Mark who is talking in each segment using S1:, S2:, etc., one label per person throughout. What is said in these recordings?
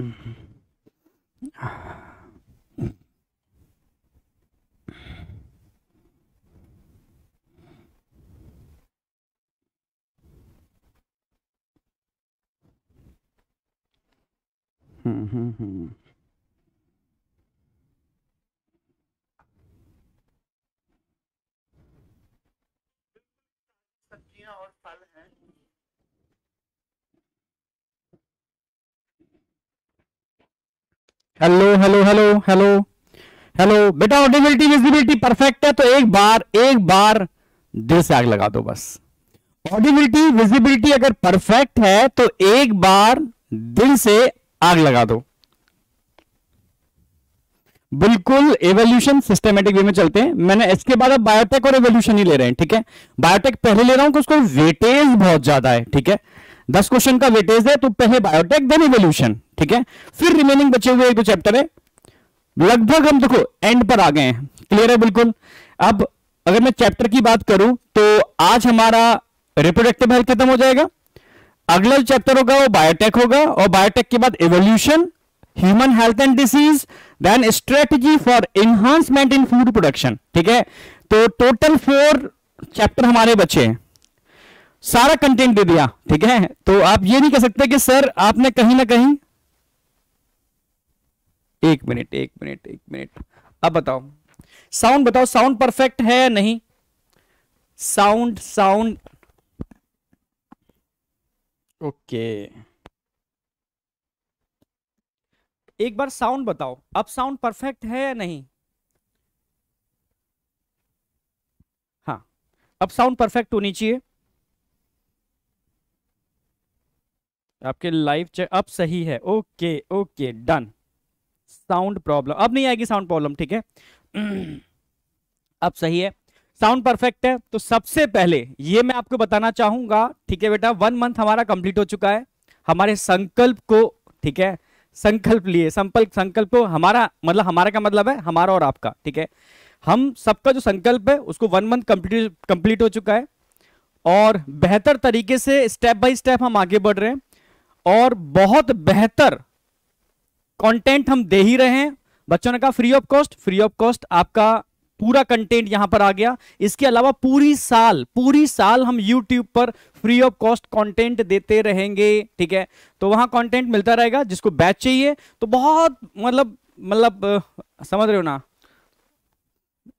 S1: 嗯嗯啊嗯嗯嗯。हेलो hello hello hello hello बेटा audibility visibility perfect है तो एक बार एक बार दिल से आग लगा दो बस ऑडिबिलिटी विजिबिलिटी अगर परफेक्ट है तो एक बार दिल से आग लगा दो बिल्कुल एवोल्यूशन सिस्टमेटिक वे में चलते हैं मैंने इसके बाद अब बायोटेक और एवोल्यूशन ही ले रहे हैं ठीक है बायोटेक पहले ले रहा हूं कि उसको वेटेज बहुत ज्यादा है ठीक है दस क्वेश्चन का वेटेज है तो पहले बायोटेक देन इवोल्यूशन ठीक है फिर रिमेनिंग बचे हुए दो चैप्टर है लगभग हम देखो एंड पर आ गए हैं क्लियर है बिल्कुल अब अगर मैं चैप्टर की बात करूं तो आज हमारा रिप्रोडक्टिव हेल्थ खत्म हो जाएगा अगला चैप्टर होगा वो बायोटेक होगा और बायोटेक के बाद evolution human health and disease then strategy for enhancement in food production ठीक है तो टोटल फोर चैप्टर हमारे बचे हैं सारा कंटेंट दे दिया ठीक है तो आप ये नहीं कह सकते कि सर आपने कहीं ना कहीं एक मिनट एक मिनट एक मिनट अब बताओ साउंड बताओ साउंड परफेक्ट है या नहीं साउंड साउंड ओके एक बार साउंड बताओ अब साउंड परफेक्ट है या नहीं हाँ अब साउंड परफेक्ट होनी चाहिए आपके लाइव चेक अब सही है okay okay done sound problem अब नहीं आएगी साउंड प्रॉब्लम ठीक है अब सही है साउंड परफेक्ट है तो सबसे पहले ये मैं आपको बताना चाहूंगा ठीक है बेटा वन मंथ हमारा कंप्लीट हो चुका है हमारे संकल्प को ठीक है संकल्प लिए संकल्प संकल्प को हमारा मतलब हमारा का मतलब है हमारा और आपका ठीक है हम सबका जो संकल्प है उसको वन मंथ कंप्लीट कंप्लीट हो चुका है और बेहतर तरीके से स्टेप बाय स्टेप हम आगे बढ़ रहे हैं और बहुत बेहतर कंटेंट हम दे ही रहे हैं बच्चों ने कहा free of cost free of cost आपका पूरा कंटेंट यहां पर आ गया इसके अलावा पूरी साल पूरी साल हम YouTube पर फ्री ऑफ कॉस्ट कंटेंट देते रहेंगे ठीक है तो वहां कंटेंट मिलता रहेगा जिसको बैच चाहिए तो बहुत मतलब मतलब समझ रहे हो ना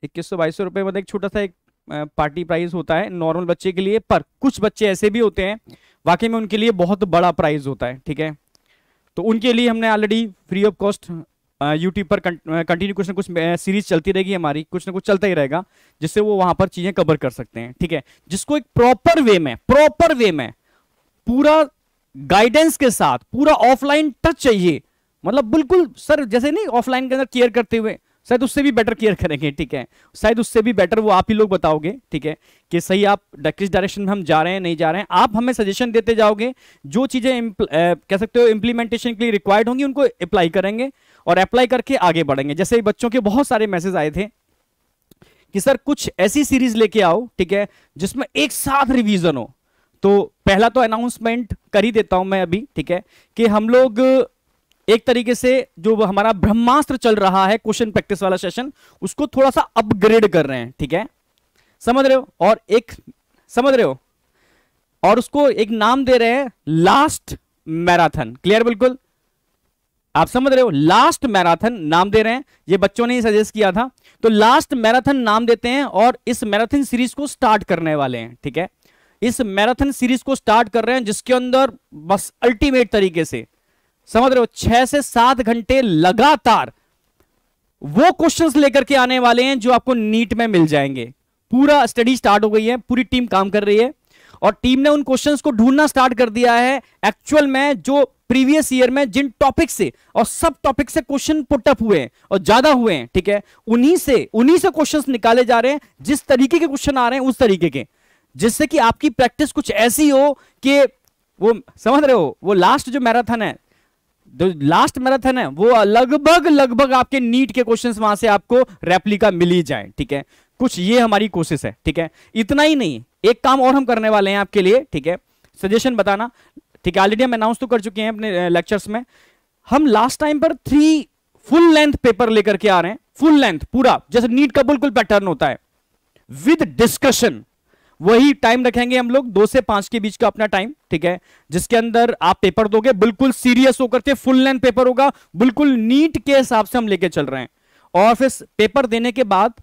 S1: इक्कीस सौ बाईस सौ रुपए मतलब एक छोटा सा एक पार्टी प्राइज होता है नॉर्मल बच्चे के लिए पर कुछ बच्चे ऐसे भी होते हैं वाकई में उनके लिए बहुत बड़ा प्राइज होता है ठीक है तो उनके लिए हमने already free of cost YouTube पर कंटिन्यू कुछ ना कुछ सीरीज चलती रहेगी हमारी कुछ ना कुछ चलता ही रहेगा जिससे वो वहां पर चीजें कवर कर सकते हैं ठीक है जिसको एक प्रॉपर वे में प्रॉपर वे में पूरा गाइडेंस के साथ पूरा ऑफलाइन टच चाहिए मतलब बिल्कुल सर जैसे नहीं ऑफलाइन के अंदर केयर करते हुए शायद उससे भी बेटर क्लियर करेंगे ठीक है शायद उससे भी बेटर वो आप ही लोग बताओगे ठीक है कि सही आप किस डायरेक्शन में हम जा रहे हैं नहीं जा रहे हैं आप हमें सजेशन देते जाओगे जो चीज़ें कह सकते हो इंप्लीमेंटेशन के लिए रिक्वायर्ड होंगी उनको अप्लाई करेंगे और अप्लाई करके आगे बढ़ेंगे जैसे बच्चों के बहुत सारे मैसेज आए थे कि सर कुछ ऐसी सीरीज लेके आओ ठीक है जिसमें एक साथ रिविजन हो तो पहला तो अनाउंसमेंट कर ही देता हूं मैं अभी ठीक है कि हम लोग एक तरीके से जो हमारा ब्रह्मास्त्र चल रहा है क्वेश्चन प्रैक्टिस वाला सेशन उसको थोड़ा सा अपग्रेड कर रहे हैं ठीक है समझ रहे हो और एक समझ रहे हो और उसको एक नाम दे रहे हैं लास्ट मैराथन क्लियर बिल्कुल आप समझ रहे हो लास्ट मैराथन नाम दे रहे हैं ये बच्चों ने ही सजेस्ट किया था तो लास्ट मैराथन नाम देते हैं और इस मैराथन सीरीज को स्टार्ट करने वाले हैं ठीक है इस मैराथन सीरीज को स्टार्ट कर रहे हैं जिसके अंदर बस अल्टीमेट तरीके से समझ रहे हो छह से सात घंटे लगातार वो क्वेश्चंस लेकर के आने वाले हैं जो आपको नीट में मिल जाएंगे पूरा स्टडी स्टार्ट हो गई है पूरी टीम काम कर रही है और टीम ने उन क्वेश्चंस को ढूंढना स्टार्ट कर दिया है एक्चुअल में जो प्रीवियस ईयर में जिन टॉपिक से और सब टॉपिक से क्वेश्चन पुटअप हुए हैं और ज्यादा हुए हैं ठीक है उन्हीं से उन्हीं से क्वेश्चन निकाले जा रहे हैं जिस तरीके के क्वेश्चन आ रहे हैं उस तरीके के जिससे कि आपकी प्रैक्टिस कुछ ऐसी हो कि वो समझ रहे हो वो लास्ट जो मैराथन है जो लास्ट मैराथन है वो लगभग लगभग आपके नीट के क्वेश्चंस वहां से आपको रेप्लिका मिल ही जाए ठीक है कुछ ये हमारी कोशिश है ठीक है इतना ही नहीं एक काम और हम करने वाले हैं आपके लिए ठीक है सजेशन बताना ठीक है ऑलरेडी हम अनाउंस तो कर चुके हैं अपने लेक्चर्स में हम लास्ट टाइम पर थ्री फुल लेंथ पेपर लेकर के आ रहे हैं फुल लेंथ पूरा जैसे नीट का बिल्कुल पैटर्न होता है विद डिस्कशन वही टाइम रखेंगे हम लोग दो से पांच के बीच का अपना टाइम ठीक है जिसके अंदर आप पेपर दोगे बिल्कुल सीरियस होकर के फुल लेंथ पेपर होगा बिल्कुल नीट के हिसाब से हम लेके चल रहे हैं और फिर पेपर देने के बाद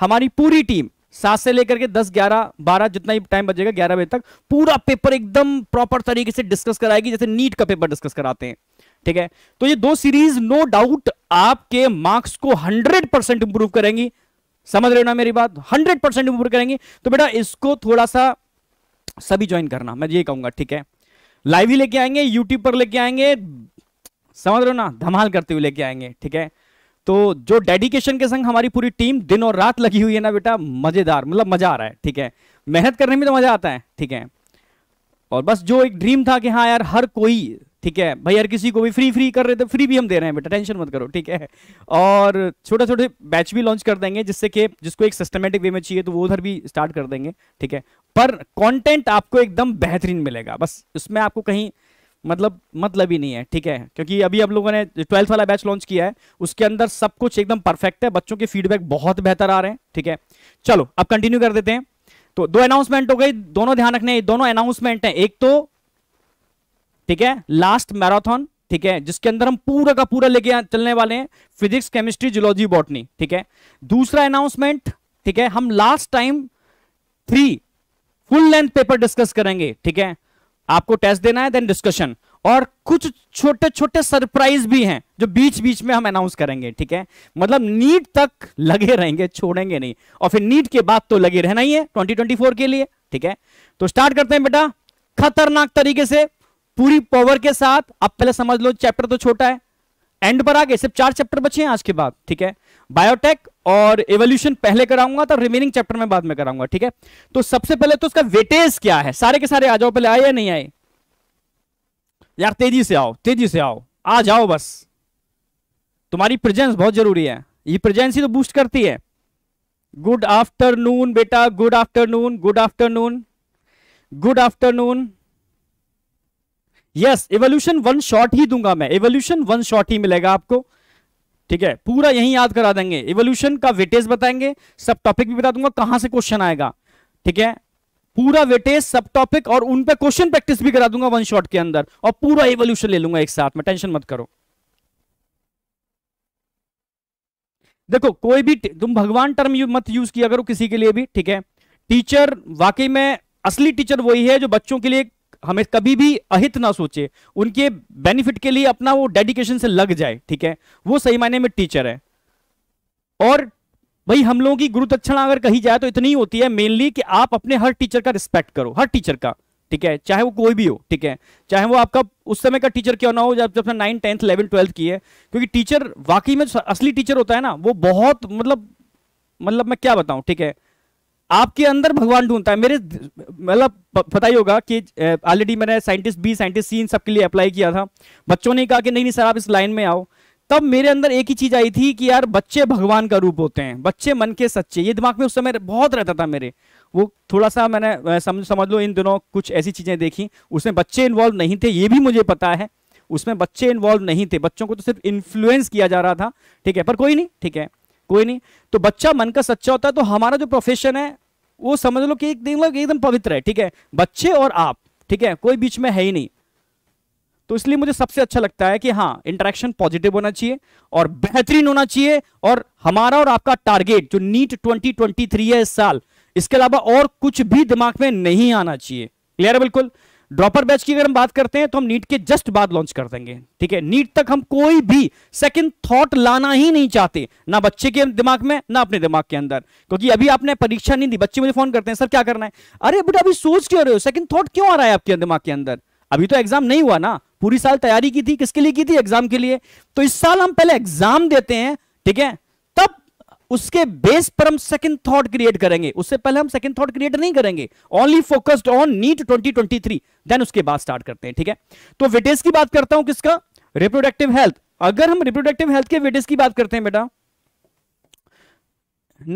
S1: हमारी पूरी टीम सात से लेकर के दस ग्यारह बारह जितना ही टाइम बचेगा ग्यारह बजे तक पूरा पेपर एकदम प्रॉपर तरीके से डिस्कस कराएगी जैसे नीट का पेपर डिस्कस कराते हैं ठीक है तो ये दो सीरीज नो डाउट आपके मार्क्स को हंड्रेड परसेंट इंप्रूव करेंगी समझ रहे हो ना मेरी बात हंड्रेड परसेंट इंप्रूव करेंगे तो बेटा इसको थोड़ा सा सभी ज्वाइन करना मैं ये कहूंगा ठीक है लाइव ही लेके आएंगे यूट्यूब पर लेके आएंगे समझ रहे हो ना धमाल करते हुए लेके आएंगे ठीक है तो जो डेडिकेशन के संग हमारी पूरी टीम दिन और रात लगी हुई है ना बेटा मजेदार मतलब मजा आ रहा है ठीक है मेहनत करने में तो मजा आता है ठीक है और बस जो एक ड्रीम था कि हाँ यार हर कोई ठीक है भाई यार किसी को भी फ्री फ्री कर रहे थे फ्री तो भी हम दे रहे हैं बेटा टेंशन मत करो ठीक है और छोटे छोटे बैच भी लॉन्च कर देंगे जिससे कि जिसको एक सिस्टमेटिक वे में चाहिए तो वो उधर भी स्टार्ट कर देंगे ठीक है पर कंटेंट आपको एकदम बेहतरीन मिलेगा बस उसमें आपको कहीं मतलब मतलब ही नहीं है ठीक है क्योंकि अभी हम लोगों ने ट्वेल्थ वाला बैच लॉन्च किया है उसके अंदर सब कुछ एकदम परफेक्ट है बच्चों के फीडबैक बहुत बेहतर आ रहे हैं ठीक है चलो अब कंटिन्यू कर देते हैं तो दो अनाउंसमेंट हो गई दोनों ध्यान रखने दोनों अनाउंसमेंट है एक तो ठीक है लास्ट मैराथन ठीक है जिसके अंदर हम पूरा का पूरा लेके चलने वाले हैं फिजिक्स केमिस्ट्री जुलॉजी बॉटनी ठीक है दूसरा अनाउंसमेंट ठीक है हम last time three full length paper discuss करेंगे ठीक है आपको टेस्ट देना है देन डिस्कशन और कुछ छोटे छोटे सरप्राइज भी हैं जो बीच बीच में हम अनाउंस करेंगे ठीक है मतलब नीट तक लगे रहेंगे छोड़ेंगे नहीं और फिर नीट के बाद तो लगे रहना ही है 2024 के लिए ठीक है तो स्टार्ट करते हैं बेटा खतरनाक तरीके से पूरी पावर के साथ अब पहले समझ लो चैप्टर तो छोटा है एंड पर आ गए सिर्फ चार चैप्टर बचे हैं आज के बाद ठीक है बायोटेक और एवोल्यूशन पहले कराऊंगा तो रिमेनिंग चैप्टर में बाद में कराऊंगा ठीक है तो सबसे पहले तो उसका वेटेज क्या है सारे के सारे आ जाओ पहले आए या नहीं आए यार तेजी से आओ तेजी से आओ आ जाओ बस तुम्हारी प्रेजेंस बहुत जरूरी है ये प्रेजेंस ही तो बूस्ट करती है गुड आफ्टरनून बेटा good afternoon good afternoon good afternoon yes evolution one shot ही दूंगा मैं एवोल्यूशन वन शॉट ही मिलेगा आपको ठीक है पूरा यही याद करा देंगे एवोल्यूशन का वेटेज बताएंगे सब टॉपिक भी बता दूंगा कहां से क्वेश्चन आएगा ठीक है पूरा वेटेज सब टॉपिक और उन पे क्वेश्चन प्रैक्टिस भी करा दूंगा वन शॉट के अंदर और पूरा एवोल्यूशन ले लूंगा एक साथ में टेंशन मत करो देखो कोई भी तुम भगवान टर्म यू, मत यूज किया करो किसी के लिए भी ठीक है टीचर वाकई में असली टीचर वही है जो बच्चों के लिए हमें कभी भी अहित ना सोचे उनके बेनिफिट के लिए अपना वो डेडिकेशन से लग जाए ठीक है वो सही मायने में टीचर है और भाई हम लोगों की गुरु दक्षिणा अगर कही जाए तो इतनी होती है मेनली कि आप अपने हर टीचर का रिस्पेक्ट करो हर टीचर का ठीक है चाहे वो कोई भी हो ठीक है चाहे वो आपका उस समय का टीचर क्यों ना हो जब जब नाइन टेंथ इलेवन ट्वेल्थ की है क्योंकि टीचर वाकई में असली टीचर होता है ना वो बहुत मतलब मतलब मैं क्या बताऊं ठीक है आपके अंदर भगवान ढूंढता है मेरे मतलब पता ही होगा कि ऑलरेडी मैंने साइंटिस्ट बी साइंटिस्ट सी इन सबके लिए अप्लाई किया था बच्चों ने कहा कि नहीं नहीं सर आप इस लाइन में आओ तब मेरे अंदर एक ही चीज आई थी कि यार बच्चे भगवान का रूप होते हैं बच्चे मन के सच्चे ये दिमाग में उस समय बहुत रहता था मेरे वो थोड़ा सा मैंने समझ समझ लो इन दिनों कुछ ऐसी चीजें देखी उसमें बच्चे इन्वॉल्व नहीं थे ये भी मुझे पता है उसमें बच्चे इन्वॉल्व नहीं थे बच्चों को तो सिर्फ इन्फ्लुएंस किया जा रहा था ठीक है पर कोई नहीं ठीक है कोई नहीं तो बच्चा मन का सच्चा होता है तो हमारा जो प्रोफेशन है वो समझ लो कि एक दिन लोग एकदम पवित्र है ठीक है बच्चे और आप ठीक है कोई बीच में है ही नहीं तो इसलिए मुझे सबसे अच्छा लगता है कि हाँ इंटरेक्शन पॉजिटिव होना चाहिए और बेहतरीन होना चाहिए और हमारा और आपका टारगेट जो नीट ट्वेंटी है इस साल इसके अलावा और कुछ भी दिमाग में नहीं आना चाहिए क्लियर है बिल्कुल ड्रॉपर बैच की अगर हम बात करते हैं तो हम नीट के जस्ट बाद लॉन्च कर देंगे ठीक है नीट तक हम कोई भी सेकंड थॉट लाना ही नहीं चाहते ना बच्चे के दिमाग में ना अपने दिमाग के अंदर क्योंकि अभी आपने परीक्षा नहीं दी बच्चे मुझे फोन करते हैं सर क्या करना है अरे बेटा अभी सोच क्यों रहे हो सेकंड थॉट क्यों आ रहा है आपके दिमाग के अंदर अभी तो एग्जाम नहीं हुआ ना पूरी साल तैयारी की थी किसके लिए की थी एग्जाम के लिए तो इस साल हम पहले एग्जाम देते हैं ठीक है उसके बेस पर हम सेकंड थॉट क्रिएट करेंगे उससे पहले हम सेकंड थॉट क्रिएट नहीं करेंगे only focused on NEET 2023 then उसके बाद स्टार्ट करते हैं ठीक है तो वेटेज की बात करता हूं किसका रिप्रोडक्टिव हेल्थ अगर हम रिप्रोडक्टिव हेल्थ के वेटेज की बात करते हैं बेटा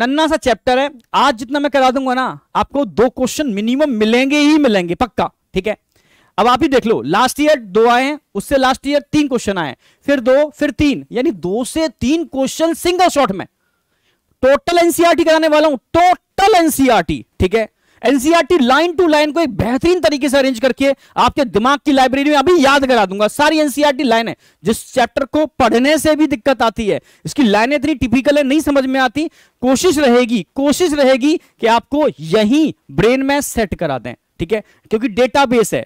S1: नन्ना सा चैप्टर है आज जितना मैं करा दूंगा ना आपको दो क्वेश्चन मिनिमम मिलेंगे ही मिलेंगे पक्का ठीक है अब आप ही देख लो लास्ट ईयर दो आए हैं उससे लास्ट ईयर तीन क्वेश्चन आए फिर दो फिर तीन यानी दो से तीन क्वेश्चन सिंगल शॉट में टोटल एनसीआरटी e कराने वाला हूं टोटल एनसीआरटी e ठीक है एनसीआरटी लाइन टू लाइन को एक बेहतरीन तरीके से अरेंज करके आपके दिमाग की लाइब्रेरी में अभी याद करा दूंगा सारी एनसीआरटी लाइन e है जिस चैप्टर को पढ़ने से भी दिक्कत आती है इसकी लाइनें इतनी टिपिकल है नहीं समझ में आती कोशिश रहेगी कोशिश रहेगी कि आपको यही ब्रेन में सेट करा दें ठीक है क्योंकि डेटाबेस है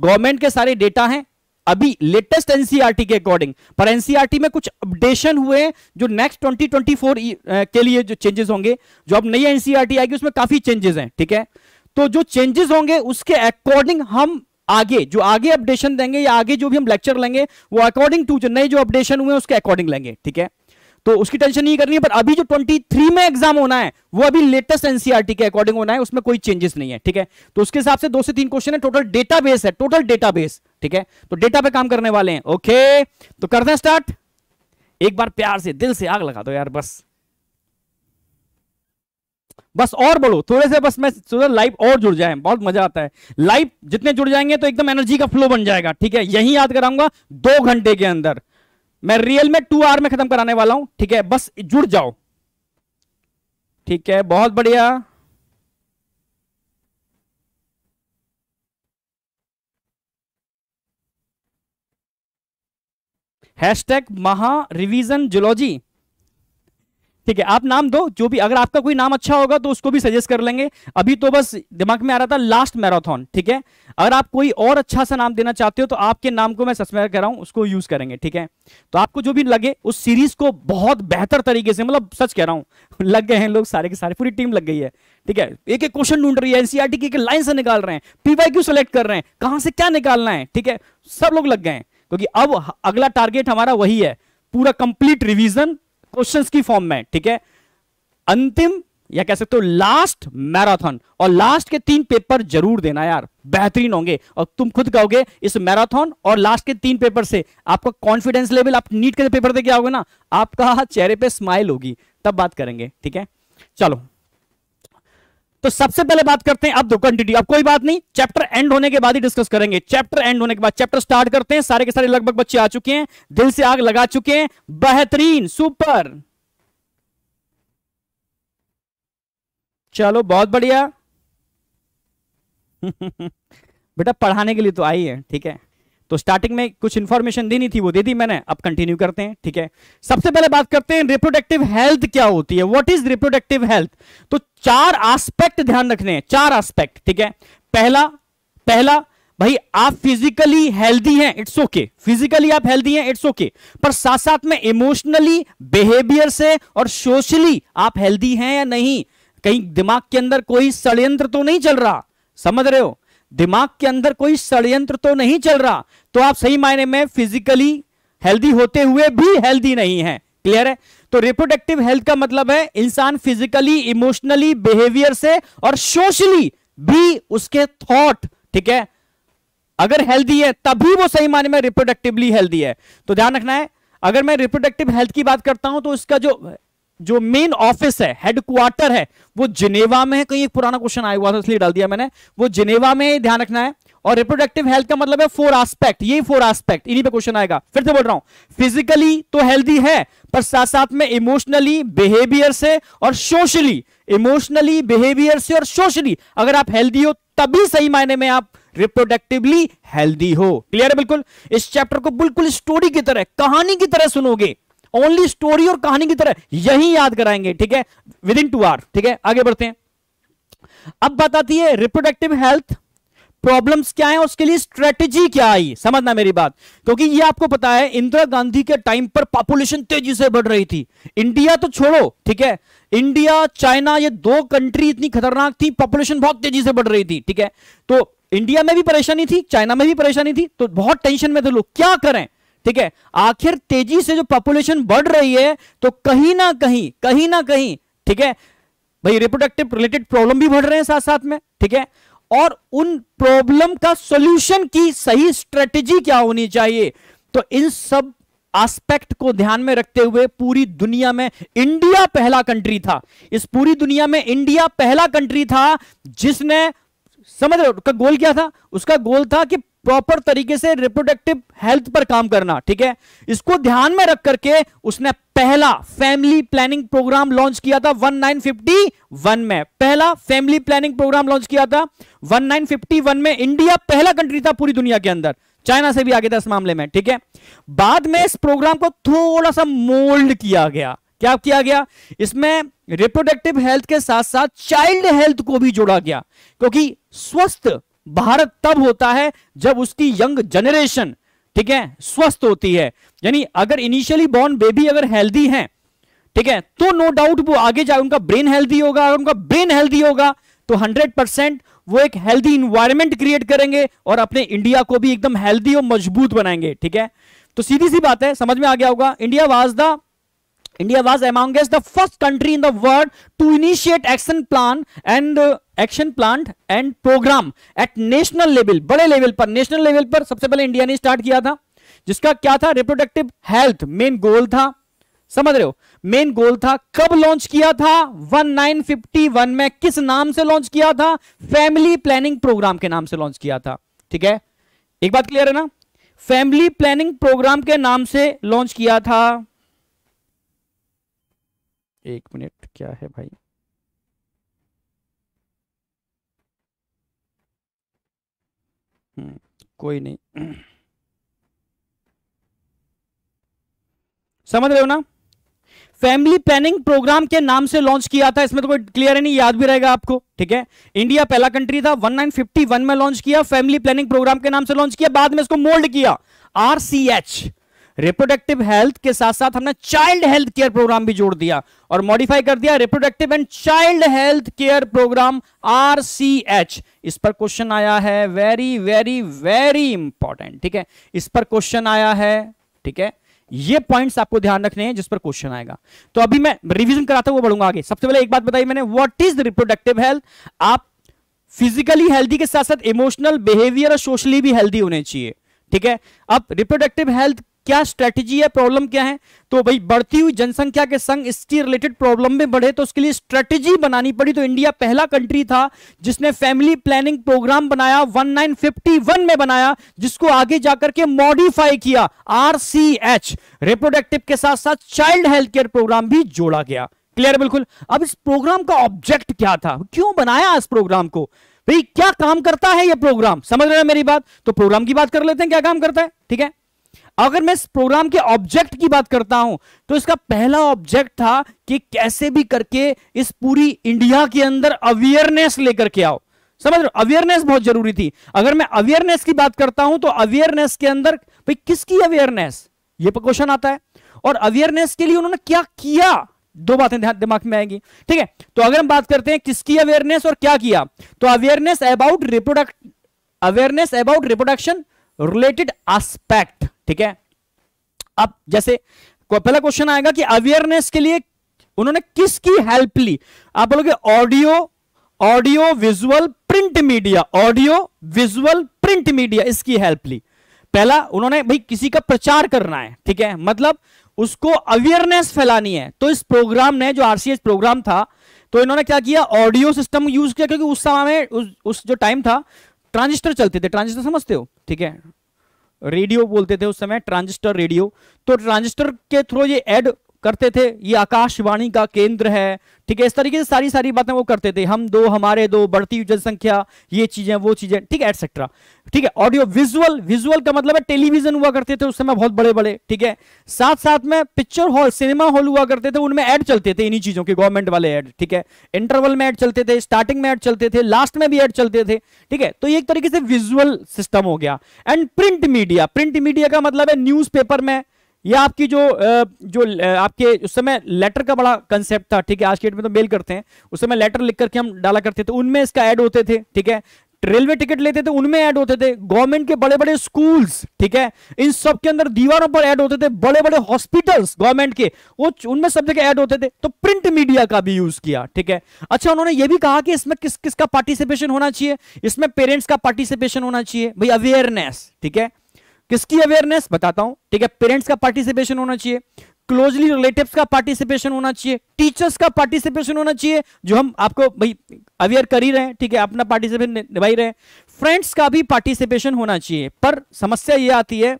S1: गवर्नमेंट के सारे डेटा हैं अभी लेटेस्ट एनसीआरटी e के अकॉर्डिंग पर एनसीआरटी e में कुछ अपडेशन हुए हैं जो नेक्स्ट 2024 के लिए जो चेंजेस होंगे जो अब नई एनसीआरटी e आएगी उसमें काफी चेंजेस हैं ठीक है तो जो चेंजेस होंगे उसके अकॉर्डिंग हम आगे जो आगे अपडेशन देंगे या आगे जो भी हम लेक्चर लेंगे वो अकॉर्डिंग टू जो नए जो अपडेशन हुए उसके अकॉर्डिंग लेंगे ठीक है तो उसकी टेंशन नहीं करनी है पर अभी जो 23 में एग्जाम होना है वो अभी लेटेस्ट एनसीआरटी के अकॉर्डिंग होना है उसमें कोई चेंजेस नहीं है ठीक है तो उसके हिसाब से दो से तीन क्वेश्चन है टोटल डेटाबेस है टोटल डेटाबेस ठीक है तो डेटा पे काम करने वाले हैं ओके तो करते हैं स्टार्ट एक बार प्यार से दिल से आग लगा दो यार बस बस और बढ़ो थोड़े से बस मैं लाइव और जुड़ जाए बहुत मजा आता है लाइव जितने जुड़ जाएंगे तो एकदम एनर्जी का फ्लो बन जाएगा ठीक है यही याद कराऊंगा दो घंटे के अंदर मैं रियल में टू आवर में खत्म कराने वाला हूं ठीक है बस जुड़ जाओ ठीक है बहुत बढ़िया हैश टैग महा रिविजन जुलॉजी ठीक है आप नाम दो जो भी अगर आपका कोई नाम अच्छा होगा तो उसको भी सजेस्ट कर लेंगे अभी तो बस दिमाग में आ रहा था लास्ट मैराथन ठीक है अगर आप कोई और अच्छा सा नाम देना चाहते हो तो आपके नाम को मैं सस्पेंड कर रहा हूं उसको यूज करेंगे ठीक है तो आपको जो भी लगे उस सीरीज को बहुत बेहतर तरीके से मतलब सच कह रहा हूं लग गए हैं लोग सारे के सारे पूरी टीम लग गई है ठीक है एक एक क्वेश्चन ढूंढ रही है एनसीआरटी की लाइन से निकाल रहे हैं पीवाई क्यू सेलेक्ट कर रहे हैं कहां से क्या निकालना है ठीक है सब लोग लग गए हैं क्योंकि अब अगला टारगेट हमारा वही है पूरा कंप्लीट रिवीजन क्वेश्चंस की फॉर्म में ठीक है अंतिम या कह सकते हो लास्ट मैराथन और लास्ट के तीन पेपर जरूर देना यार बेहतरीन होंगे और तुम खुद कहोगे इस मैराथन और लास्ट के तीन पेपर से आपका कॉन्फिडेंस लेवल आप नीट के पेपर दे के आओगे ना आपका चेहरे पे स्माइल होगी तब बात करेंगे ठीक है चलो तो सबसे पहले बात करते हैं अब दो कंटिन्यू अब कोई बात नहीं चैप्टर एंड होने के बाद ही डिस्कस करेंगे चैप्टर एंड होने के बाद चैप्टर स्टार्ट करते हैं सारे के सारे लगभग बच्चे आ चुके हैं दिल से आग लगा चुके हैं बेहतरीन सुपर चलो बहुत बढ़िया बेटा पढ़ाने के लिए तो आई है ठीक है तो स्टार्टिंग में कुछ इंफॉर्मेशन देनी थी वो दे दी मैंने अब कंटिन्यू करते हैं ठीक है सबसे पहले बात करते हैं रिप्रोडक्टिव हेल्थ क्या होती है व्हाट इज रिप्रोडक्टिव हेल्थ तो चार एस्पेक्ट ध्यान रखने हैं चार एस्पेक्ट ठीक है पहला पहला भाई आप फिजिकली हेल्दी हैं इट्स ओके फिजिकली आप हेल्दी हैं इट्स ओके पर साथ साथ में इमोशनली बिहेवियर से और सोशली आप हेल्दी हैं या नहीं कहीं दिमाग के अंदर कोई षड्यंत्र तो नहीं चल रहा समझ रहे हो दिमाग के अंदर कोई षडयंत्र तो नहीं चल रहा तो आप सही मायने में फिजिकली हेल्दी होते हुए भी हेल्दी नहीं है क्लियर है तो रिप्रोडक्टिव हेल्थ का मतलब है इंसान फिजिकली इमोशनली बिहेवियर से और सोशली भी उसके थॉट ठीक है अगर हेल्दी है तभी वो सही माने में रिप्रोडक्टिवली हेल्दी है तो ध्यान रखना है अगर मैं रिप्रोडक्टिव हेल्थ की बात करता हूं तो इसका जो जो मेन ऑफिस है हेडक्वार्टर है वो जिनेवा में है कहीं एक पुराना क्वेश्चन आया हुआ था इसलिए डाल दिया मैंने वो जिनेवा में ध्यान रखना है और रिप्रोडक्टिव हेल्थ का मतलब है फोर आस्पेक्ट ये फोर आस्पेक्ट इन्हीं पे क्वेश्चन आएगा फिर से बोल रहा हूं फिजिकली तो हेल्दी है पर साथ साथ में इमोशनली बिहेवियर से और सोशली इमोशनली बिहेवियर से और सोशली अगर आप हेल्दी हो तभी सही मायने में आप रिप्रोडक्टिवली हेल्दी हो क्लियर है बिल्कुल इस चैप्टर को बिल्कुल स्टोरी की तरह कहानी की तरह सुनोगे ओनली स्टोरी और कहानी की तरह यही याद कराएंगे ठीक है विद इन टू आवर ठीक है आगे बढ़ते हैं अब बताती है रिप्रोडक्टिव हेल्थ प्रॉब्लम्स क्या है उसके लिए स्ट्रेटेजी क्या आई समझना मेरी बात क्योंकि ये आपको पता है इंदिरा गांधी के टाइम पर पॉपुलेशन तेजी से बढ़ रही थी इंडिया तो छोड़ो ठीक है इंडिया चाइना ये दो कंट्री इतनी खतरनाक थी पॉपुलेशन बहुत तेजी से बढ़ रही थी ठीक है तो इंडिया में भी परेशानी थी चाइना में भी परेशानी थी तो बहुत टेंशन में थे लोग क्या करें ठीक है आखिर तेजी से जो पॉपुलेशन बढ़ रही है तो कहीं ना कहीं कहीं ना कहीं ठीक है भाई रिप्रोडक्टिव रिलेटेड प्रॉब्लम भी बढ़ रहे हैं साथ साथ में ठीक है और उन प्रॉब्लम का सोल्यूशन की सही स्ट्रेटेजी क्या होनी चाहिए तो इन सब एस्पेक्ट को ध्यान में रखते हुए पूरी दुनिया में इंडिया पहला कंट्री था इस पूरी दुनिया में इंडिया पहला कंट्री था जिसने समझ रहे उसका गोल क्या था उसका गोल था कि प्रॉपर तरीके से रिप्रोडक्टिव हेल्थ पर काम करना ठीक है इसको ध्यान में रख करके उसने पहला फैमिली प्लानिंग प्रोग्राम लॉन्च किया था 1951 में पहला फैमिली प्लानिंग प्रोग्राम लॉन्च किया था 1951 में इंडिया पहला कंट्री था पूरी दुनिया के अंदर चाइना से भी आगे था इस मामले में ठीक है बाद में इस प्रोग्राम को थोड़ा सा मोल्ड किया गया क्या किया गया इसमें रिप्रोडक्टिव हेल्थ के साथ साथ चाइल्ड हेल्थ को भी जोड़ा गया क्योंकि स्वस्थ भारत तब होता है जब उसकी यंग जनरेशन ठीक है स्वस्थ होती है यानी अगर इनिशियली बॉर्न बेबी अगर हेल्दी है ठीक है तो नो डाउट वो आगे जाए उनका ब्रेन हेल्दी होगा अगर उनका ब्रेन हेल्दी होगा तो 100 परसेंट वो एक हेल्दी इन्वायरमेंट क्रिएट करेंगे और अपने इंडिया को भी एकदम हेल्दी और मजबूत बनाएंगे ठीक है तो सीधी सी बात है समझ में आ गया होगा India was the India was amongst the first country in the world to initiate action plan and action plan and program at national level बड़े लेवल पर नेशनल लेवल पर सबसे पहले इंडिया ने स्टार्ट किया था जिसका क्या था रिप्रोडक्टिव हेल्थ मेन गोल था समझ रहे हो मेन गोल था कब लॉन्च किया था 1951 में किस नाम से लॉन्च किया था फैमिली प्लानिंग प्रोग्राम के नाम से लॉन्च किया था ठीक है एक बात क्लियर है ना फैमिली प्लानिंग प्रोग्राम के नाम से लॉन्च किया था एक मिनट क्या है भाई हम्म, कोई नहीं समझ रहे हो ना फैमिली प्लानिंग प्रोग्राम के नाम से लॉन्च किया था इसमें तो कोई क्लियर है नहीं याद भी रहेगा आपको ठीक है इंडिया पहला कंट्री था 1951 में लॉन्च किया फैमिली प्लानिंग प्रोग्राम के नाम से लॉन्च किया बाद में इसको मोल्ड किया आरसीएच रिप्रोडक्टिव हेल्थ के साथ साथ हमने चाइल्ड हेल्थ केयर प्रोग्राम भी जोड़ दिया और मॉडिफाई कर दिया reproductive and child health care program R C H इस पर क्वेश्चन आया है वेरी वेरी वेरी इंपॉर्टेंट ठीक है इस पर क्वेश्चन आया है ठीक है ये पॉइंट्स आपको ध्यान रखने हैं जिस पर क्वेश्चन आएगा तो अभी मैं रिवीजन कराता हुआ बढ़ूंगा आगे सबसे पहले एक बात बताई मैंने व्हाट इज रिप्रोडक्टिव हेल्थ आप फिजिकली हेल्दी के साथ साथ इमोशनल बिहेवियर और सोशली भी हेल्दी होने चाहिए ठीक है अब रिप्रोडक्टिव हेल्थ क्या स्ट्रेटजी है प्रॉब्लम क्या है तो भाई बढ़ती हुई जनसंख्या के संग इसकी रिलेटेड प्रॉब्लम में बढ़े तो उसके लिए स्ट्रेटजी बनानी पड़ी तो इंडिया पहला कंट्री था जिसने फैमिली प्लानिंग प्रोग्राम बनाया 1951 में बनाया जिसको आगे जाकर के मॉडिफाई किया आर रिप्रोडक्टिव के साथ साथ चाइल्ड हेल्थ केयर प्रोग्राम भी जोड़ा गया क्लियर बिल्कुल अब इस प्रोग्राम का ऑब्जेक्ट क्या था क्यों बनाया इस प्रोग्राम को भाई क्या काम करता है यह प्रोग्राम समझ रहे हैं मेरी बात तो प्रोग्राम की बात कर लेते हैं क्या काम करता है ठीक है अगर मैं इस प्रोग्राम के ऑब्जेक्ट की बात करता हूं तो इसका पहला ऑब्जेक्ट था कि कैसे भी करके इस पूरी इंडिया के अंदर अवेयरनेस लेकर के आओ समझ रहे अवेयरनेस बहुत जरूरी थी अगर मैं अवेयरनेस की बात करता हूं तो अवेयरनेस के अंदर भाई किसकी अवेयरनेस ये क्वेश्चन आता है और अवेयरनेस के लिए उन्होंने क्या किया दो बातें दिमाग में आएंगी ठीक है तो अगर हम बात करते हैं किसकी अवेयरनेस और क्या किया तो awareness about reproduct awareness about reproduction related aspect ठीक है अब जैसे पहला क्वेश्चन आएगा कि अवेयरनेस के लिए उन्होंने किसकी हेल्प ली आप बोलोगे audio audio visual print media audio visual print media इसकी हेल्प ली पहला उन्होंने भाई किसी का प्रचार करना है ठीक है मतलब उसको अवेयरनेस फैलानी है तो इस प्रोग्राम ने जो आरसीएच प्रोग्राम था तो इन्होंने क्या किया ऑडियो सिस्टम यूज किया क्योंकि उस समय में उस, उस जो टाइम था ट्रांजिस्टर चलते थे ट्रांजिस्टर समझते हो ठीक है रेडियो बोलते थे उस समय ट्रांजिस्टर रेडियो तो ट्रांजिस्टर के थ्रू ये एड करते थे ये आकाशवाणी का केंद्र है ठीक है इस तरीके से सारी सारी बातें वो करते थे हम दो हमारे दो बढ़ती जनसंख्या ये चीजें वो चीजें ठीक है एटसेट्रा ठीक है ऑडियो विजुअल विजुअल का मतलब है टेलीविजन हुआ करते थे उस समय बहुत बड़े बड़े ठीक है साथ साथ में पिक्चर हॉल सिनेमा हॉल हुआ करते थे उनमें एड चलते थे इन्हीं चीजों के गवर्नमेंट वाले एड ठीक है इंटरवल में एड चलते थे स्टार्टिंग में एड चलते थे लास्ट में भी एड चलते थे ठीक है तो एक तरीके से विजुअल सिस्टम हो गया and print media print media का मतलब है न्यूज में ये आपकी जो जो आपके उस समय लेटर का बड़ा कंसेप्ट था ठीक है आज के डेट में तो मेल करते हैं उस समय लेटर लिख करके हम डाला करते थे उनमें इसका ऐड होते थे ठीक है रेलवे टिकट लेते थे उनमें ऐड होते थे गवर्नमेंट के बड़े बड़े स्कूल्स ठीक है इन सब के अंदर दीवारों पर ऐड होते थे बड़े बड़े हॉस्पिटल्स गवर्नमेंट के वो उनमें सब जगह ऐड होते थे तो प्रिंट मीडिया का भी यूज किया ठीक है अच्छा उन्होंने ये भी कहा कि इसमें किस किसका पार्टिसिपेशन होना चाहिए इसमें पेरेंट्स का पार्टिसिपेशन होना चाहिए भाई अवेयरनेस ठीक है किसकी अवेयरनेस बताता हूं ठीक है पेरेंट्स का पार्टिसिपेशन होना चाहिए क्लोजली रिलेटिव का पार्टिसिपेशन होना चाहिए टीचर्स का पार्टिसिपेशन होना चाहिए जो हम आपको भाई अवेयर कर ही रहे हैं ठीक है अपना पार्टिसिपेशन निभाई रहे हैं फ्रेंड्स का भी पार्टिसिपेशन होना चाहिए पर समस्या ये आती है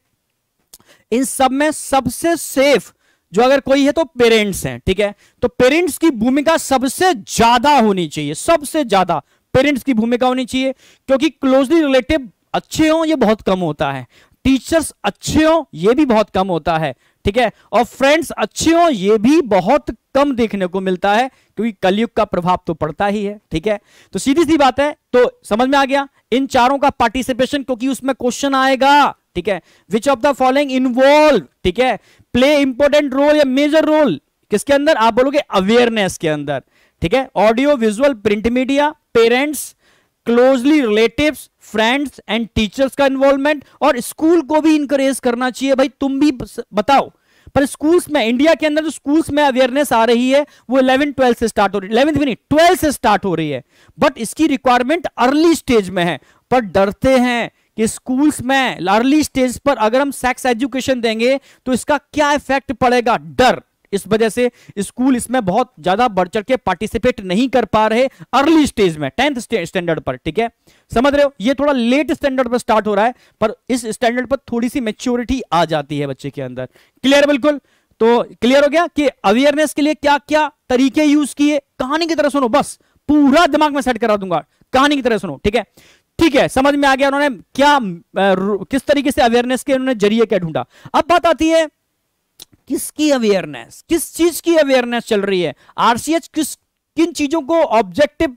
S1: इन सब में सबसे सेफ जो अगर कोई है तो पेरेंट्स हैं ठीक है तो पेरेंट्स की भूमिका सबसे ज्यादा होनी चाहिए सबसे ज्यादा पेरेंट्स की भूमिका होनी चाहिए क्योंकि क्लोजली रिलेटिव अच्छे हों ये बहुत कम होता है टीचर्स अच्छे हो ये भी बहुत कम होता है ठीक है और फ्रेंड्स अच्छे हो ये भी बहुत कम देखने को मिलता है क्योंकि कलयुग का प्रभाव तो पड़ता ही है ठीक है तो सीधी सी बात है तो समझ में आ गया इन चारों का पार्टिसिपेशन क्योंकि उसमें क्वेश्चन आएगा ठीक है which of the following involve ठीक है प्ले इंपोर्टेंट रोल या मेजर रोल किसके अंदर आप बोलोगे अवेयरनेस के अंदर ठीक है audio visual print media parents closely relatives friends and teachers का इन्वॉल्वमेंट और स्कूल को भी इंकरेज करना चाहिए भाई तुम भी बताओ पर स्कूल्स में इंडिया के अंदर जो स्कूल्स में अवेयरनेस आ रही है वो इलेवन ट्वेल्थ से स्टार्ट हो रही है इलेवंथ भी नहीं ट्वेल्थ से स्टार्ट हो रही है बट इसकी रिक्वायरमेंट अर्ली स्टेज में है पर डरते हैं कि स्कूल्स में अर्ली स्टेज पर अगर हम सेक्स एजुकेशन देंगे तो इसका क्या इफेक्ट पड़ेगा डर इस वजह से स्कूल इसमें बहुत ज्यादा बढ़ चढ़ के पार्टिसिपेट नहीं कर पा रहे अर्ली स्टेज में टेंथ स्टैंडर्ड पर ठीक है समझ रहे हो ये थोड़ा लेट स्टैंडर्ड पर स्टार्ट हो रहा है पर इस स्टैंडर्ड पर थोड़ी सी मेच्योरिटी आ जाती है बच्चे के अंदर क्लियर बिल्कुल तो क्लियर हो गया कि अवेयरनेस के लिए क्या क्या तरीके यूज किए कहानी की तरह सुनो बस पूरा दिमाग में सेट करा दूंगा कहानी की तरह सुनो ठीक है ठीक है समझ में आ गया उन्होंने क्या किस तरीके से अवेयरनेस के उन्होंने जरिए क्या ढूंढा अब बात आती है किसकी अवेयरनेस किस चीज की अवेयरनेस चल रही है आरसीएच किस किन चीजों को ऑब्जेक्टिव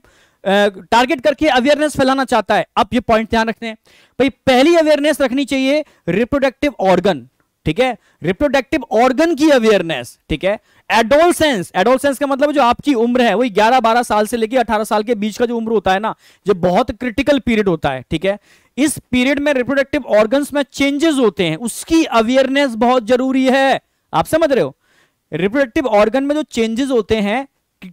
S1: टारगेट करके अवेयरनेस फैलाना चाहता है आप ये पॉइंट ध्यान रखने भाई पहली अवेयरनेस रखनी चाहिए रिप्रोडक्टिव ऑर्गन ठीक है रिप्रोडक्टिव ऑर्गन की अवेयरनेस ठीक है एडोलसेंस एडोलसेंस का मतलब जो आपकी उम्र है वही 11-12 साल से लेकर 18 साल के बीच का जो उम्र होता है ना जो बहुत क्रिटिकल पीरियड होता है ठीक है इस पीरियड में रिप्रोडक्टिव ऑर्गन्स में चेंजेस होते हैं उसकी अवेयरनेस बहुत जरूरी है आप समझ रहे हो रिप्रोडक्टिव ऑर्गन में जो चेंजेस होते हैं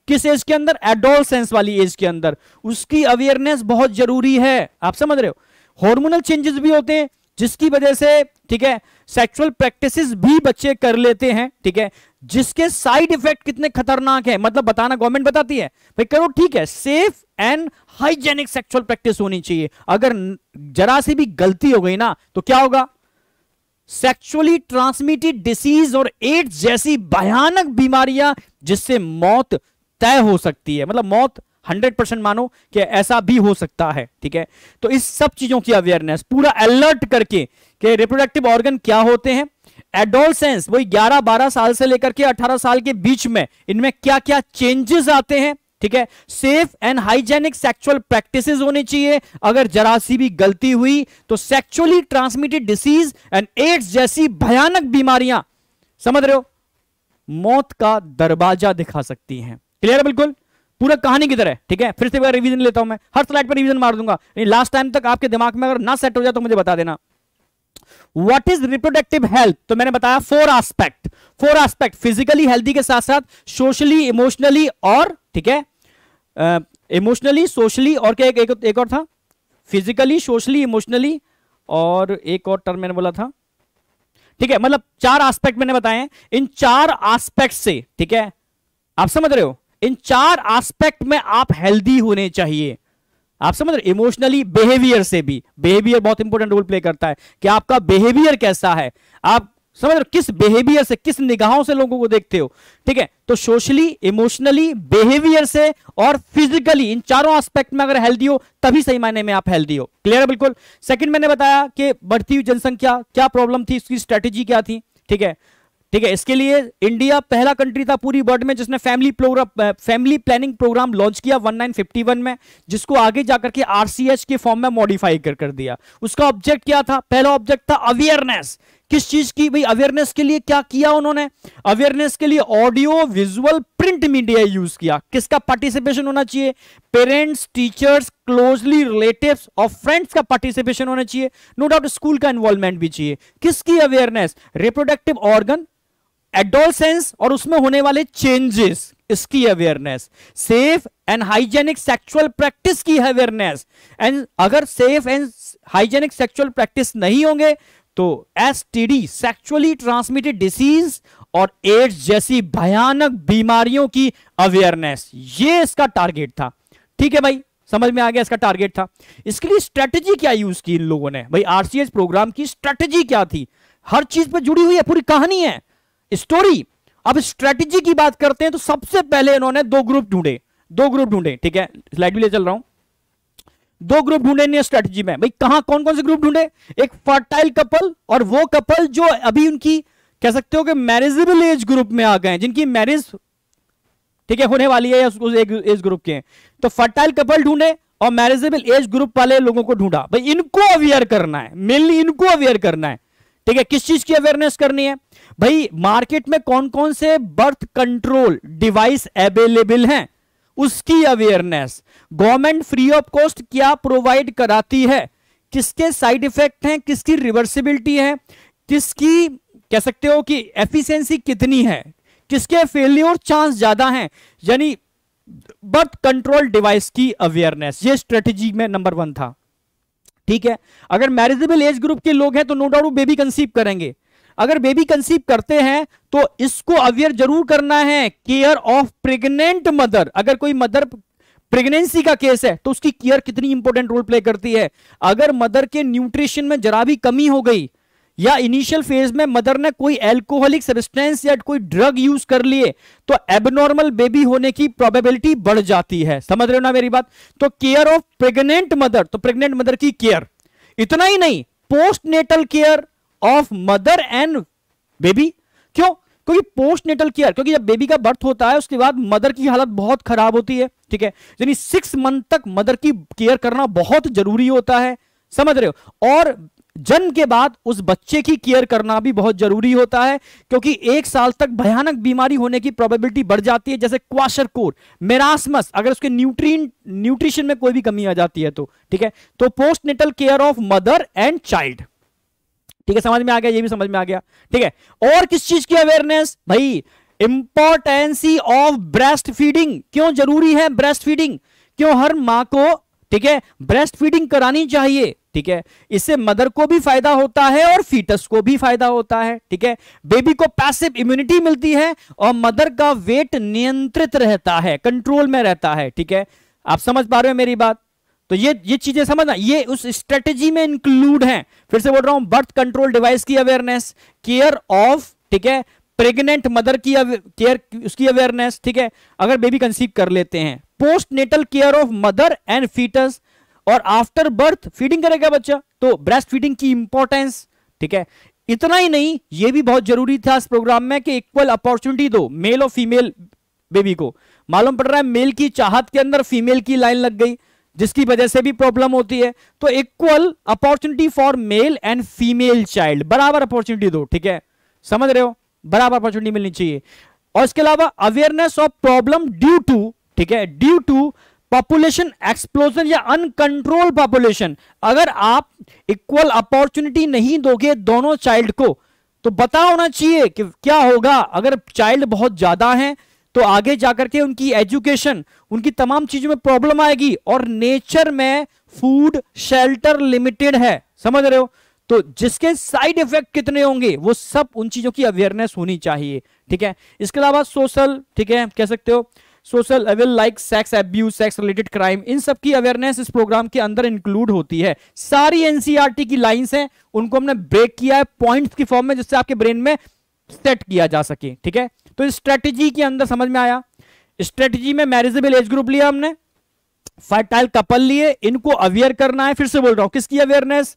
S1: किस एज के अंदर सेंस वाली एज के अंदर उसकी अवेयरनेस बहुत जरूरी है आप समझ रहे हो हॉर्मोनल चेंजेस भी होते हैं जिसकी वजह से ठीक है सेक्सुअल प्रैक्टिसेस भी बच्चे कर लेते हैं ठीक है जिसके साइड इफेक्ट कितने खतरनाक है मतलब बताना गवर्नमेंट बताती है भाई करो ठीक है safe and hygienic sexual practice होनी चाहिए अगर जरा सी भी गलती हो गई ना तो क्या होगा सेक्सुअली ट्रांसमिटेड डिसीज और एड्स जैसी भयानक बीमारियां जिससे मौत तय हो सकती है मतलब मौत हंड्रेड परसेंट मानो कि ऐसा भी हो सकता है ठीक है तो इस सब चीजों की अवेयरनेस पूरा अलर्ट करके कि रिप्रोडक्टिव ऑर्गन क्या होते हैं एडोलसेंस वही 11-12 साल से लेकर के 18 साल के बीच में इनमें क्या क्या चेंजेस आते हैं ठीक है safe and hygienic sexual practices होनी चाहिए अगर जरा सी भी गलती हुई तो sexually transmitted disease and AIDS जैसी भयानक बीमारियां समझ रहे हो मौत का दरवाजा दिखा सकती हैं क्लियर है बिल्कुल पूरा कहानी की तरह ठीक है फिर से मैं रिवीजन लेता हूं मैं हर स्लाइड पर रिवीजन मार दूंगा लास्ट टाइम तक आपके दिमाग में अगर ना सेट हो जाए तो मुझे बता देना व्हाट इज रिप्रोडक्टिव हेल्थ तो मैंने बताया four aspect four aspect physically healthy के साथ साथ सोशली इमोशनली और ठीक है इमोशनली सोशली और क्या एक, एक, एक और था फिजिकली सोशली इमोशनली और एक और टर्म मैंने बोला था ठीक है मतलब चार एस्पेक्ट मैंने बताए इन चार एस्पेक्ट से ठीक है आप समझ रहे हो इन चार एस्पेक्ट में आप हेल्दी होने चाहिए आप समझ रहे इमोशनली बिहेवियर से भी बिहेवियर बहुत इंपॉर्टेंट रोल प्ले करता है कि आपका बिहेवियर कैसा है आप समझ रहे किस बिहेवियर से किस निगाहों से लोगों को देखते हो ठीक है तो सोशली इमोशनली बिहेवियर से और फिजिकली इन चारों एस्पेक्ट में अगर हेल्दी हो तभी सही मायने में आप हेल्दी हो क्लियर है बिल्कुल सेकंड मैंने बताया कि बढ़ती हुई जनसंख्या क्या प्रॉब्लम थी उसकी स्ट्रेटेजी क्या थी ठीक है ठीक है इसके लिए इंडिया पहला कंट्री था पूरी वर्ल्ड में जिसने family program family planning program launch किया 1951 में जिसको आगे जाकर के आरसीएच के फॉर्म में मॉडिफाई कर कर दिया उसका ऑब्जेक्ट क्या था पहला ऑब्जेक्ट था अवेयरनेस किस चीज की भाई अवेयरनेस के लिए क्या किया उन्होंने अवेयरनेस के लिए audio visual print media use किया किसका पार्टिसिपेशन होना चाहिए पेरेंट्स टीचर्स क्लोजली रिलेटिव्स और फ्रेंड्स का पार्टिसिपेशन होना चाहिए नो डाउट स्कूल का इन्वॉल्वमेंट भी चाहिए किसकी अवेयरनेस रिप्रोडक्टिव ऑर्गन एडोलसेंस और उसमें होने वाले चेंजेस इसकी awareness safe and hygienic sexual practice की अवेयरनेस एंड अगर safe and hygienic sexual practice नहीं होंगे तो एस सेक्सुअली ट्रांसमिटेड डिसीज और एड्स जैसी भयानक बीमारियों की अवेयरनेस ये इसका टारगेट था ठीक है भाई समझ में आ गया इसका टारगेट था इसके लिए स्ट्रेटजी क्या यूज की इन लोगों ने भाई आरसीएच प्रोग्राम की स्ट्रेटजी क्या थी हर चीज पर जुड़ी हुई है पूरी कहानी है स्टोरी अब स्ट्रेटजी की बात करते हैं तो सबसे पहले इन्होंने दो ग्रुप ढूंढे दो ग्रुप ढूंढे ठीक है स्लाइड भी ले चल रहा हूं दो ग्रुप ढूंढे नहीं में भाई कहां कौन कौन से ग्रुप ढूंढे एक फर्टाइल कपल और वो कपल जो अभी उनकी कह सकते हो कि मैरिजेबल एज ग्रुप में आ गए जिनकी मैरिज ठीक है होने वाली है उस एक एज ग्रुप के तो फर्टाइल कपल ढूंढे और मैरिजेबल एज ग्रुप वाले लोगों को ढूंढा भाई इनको अवेयर करना है मेनली इनको अवेयर करना है ठीक है किस चीज की अवेयरनेस करनी है भाई मार्केट में कौन कौन से बर्थ कंट्रोल डिवाइस अवेलेबल हैं उसकी awareness government free of cost क्या प्रोवाइड कराती है किसके साइड इफेक्ट हैं किसकी रिवर्सिबिलिटी है किसकी कह सकते हो कि एफिशिएंसी कितनी है किसके फेल्योर चांस ज्यादा हैं यानी बर्थ कंट्रोल डिवाइस की अवेयरनेस ये स्ट्रेटेजी में नंबर वन था ठीक है अगर मैरिजेबल एज ग्रुप के लोग हैं तो नो डाउट बेबी कंसीव करेंगे अगर बेबी कंसीव करते हैं तो इसको अवेयर जरूर करना है केयर ऑफ प्रेग्नेंट मदर अगर कोई मदर प्रेगनेंसी का केस है तो उसकी केयर कितनी इंपॉर्टेंट रोल प्ले करती है अगर मदर के न्यूट्रिशन में जरा भी कमी हो गई या इनिशियल फेज में मदर ने कोई एल्कोहलिक सबिस्टेंस या कोई ड्रग यूज कर लिए तो एबनॉर्मल बेबी होने की प्रोबेबिलिटी बढ़ जाती है समझ रहे हो ना मेरी बात तो केयर ऑफ प्रेग्नेंट मदर तो प्रेग्नेंट मदर की केयर इतना ही नहीं postnatal care of mother and baby क्यों क्योंकि पोस्ट नेटल केयर क्योंकि जब बेबी का बर्थ होता है उसके बाद मदर की हालत बहुत खराब होती है ठीक है यानी सिक्स मंथ तक मदर की केयर करना बहुत जरूरी होता है समझ रहे हो और जन्म के बाद उस बच्चे की केयर करना भी बहुत जरूरी होता है क्योंकि एक साल तक भयानक बीमारी होने की प्रोबेबिलिटी बढ़ जाती है जैसे क्वाशर कोर मेरासमस अगर उसके न्यूट्रीन न्यूट्रिशन में कोई भी कमी आ जाती है तो ठीक है तो postnatal care of mother and child ठीक है समझ में आ गया ये भी समझ में आ गया ठीक है और किस चीज की अवेयरनेस भाई इंपॉर्टेंसी ऑफ ब्रेस्ट फीडिंग क्यों जरूरी है ब्रेस्ट फीडिंग क्यों हर मां को ठीक है ब्रेस्ट फीडिंग करानी चाहिए ठीक है इससे मदर को भी फायदा होता है और फीटस को भी फायदा होता है ठीक है बेबी को पैसिव इम्यूनिटी मिलती है और मदर का वेट नियंत्रित रहता है कंट्रोल में रहता है ठीक है आप समझ पा रहे हो मेरी बात तो ये ये चीजें समझना ये उस स्ट्रेटेजी में इंक्लूड हैं फिर से बोल रहा हूं बर्थ कंट्रोल डिवाइस की अवेयरनेस केयर ऑफ ठीक है प्रेग्नेंट मदर की केयर उसकी अवेयरनेस ठीक है अगर बेबी कंसीव कर लेते हैं postnatal care of mother and foetus और आफ्टर बर्थ फीडिंग करेगा बच्चा तो ब्रेस्ट फीडिंग की इंपॉर्टेंस ठीक है इतना ही नहीं यह भी बहुत जरूरी था इस प्रोग्राम में कि इक्वल अपॉर्चुनिटी दो मेल और फीमेल बेबी को मालूम पड़ रहा है मेल की चाहत के अंदर फीमेल की लाइन लग गई जिसकी वजह से भी प्रॉब्लम होती है तो equal opportunity for male and female child बराबर अपॉर्चुनिटी दो ठीक है समझ रहे हो बराबर अपॉर्चुनिटी मिलनी चाहिए और इसके अलावा awareness of problem due to ठीक है ड्यू टू पॉपुलेशन एक्सप्लोजन या अनकंट्रोल पॉपुलेशन अगर आप इक्वल अपॉर्चुनिटी नहीं दोगे दोनों चाइल्ड को तो बता होना चाहिए कि क्या होगा अगर चाइल्ड बहुत ज्यादा हैं तो आगे जाकर के उनकी एजुकेशन उनकी तमाम चीजों में प्रॉब्लम आएगी और नेचर में फूड शेल्टर लिमिटेड है समझ रहे हो तो जिसके साइड इफेक्ट कितने होंगे वो सब उन चीजों की अवेयरनेस होनी चाहिए ठीक है इसके अलावा सोशल ठीक है कह सकते हो social evil like sex abuse sex related crime इन सब की अवेयरनेस इस प्रोग्राम के अंदर इंक्लूड होती है सारी एनसीईआरटी की लाइंस हैं उनको हमने ब्रेक किया है पॉइंट्स की फॉर्म में जिससे आपके ब्रेन में सेट किया जा सके ठीक है तो स्ट्रेटजी के अंदर समझ में आया स्ट्रेटजी में मैरिजेबल एज ग्रुप लिया हमने फर्टाइल कपल लिए इनको अवेयर करना है फिर से बोल रहा हूं किसकी अवेयरनेस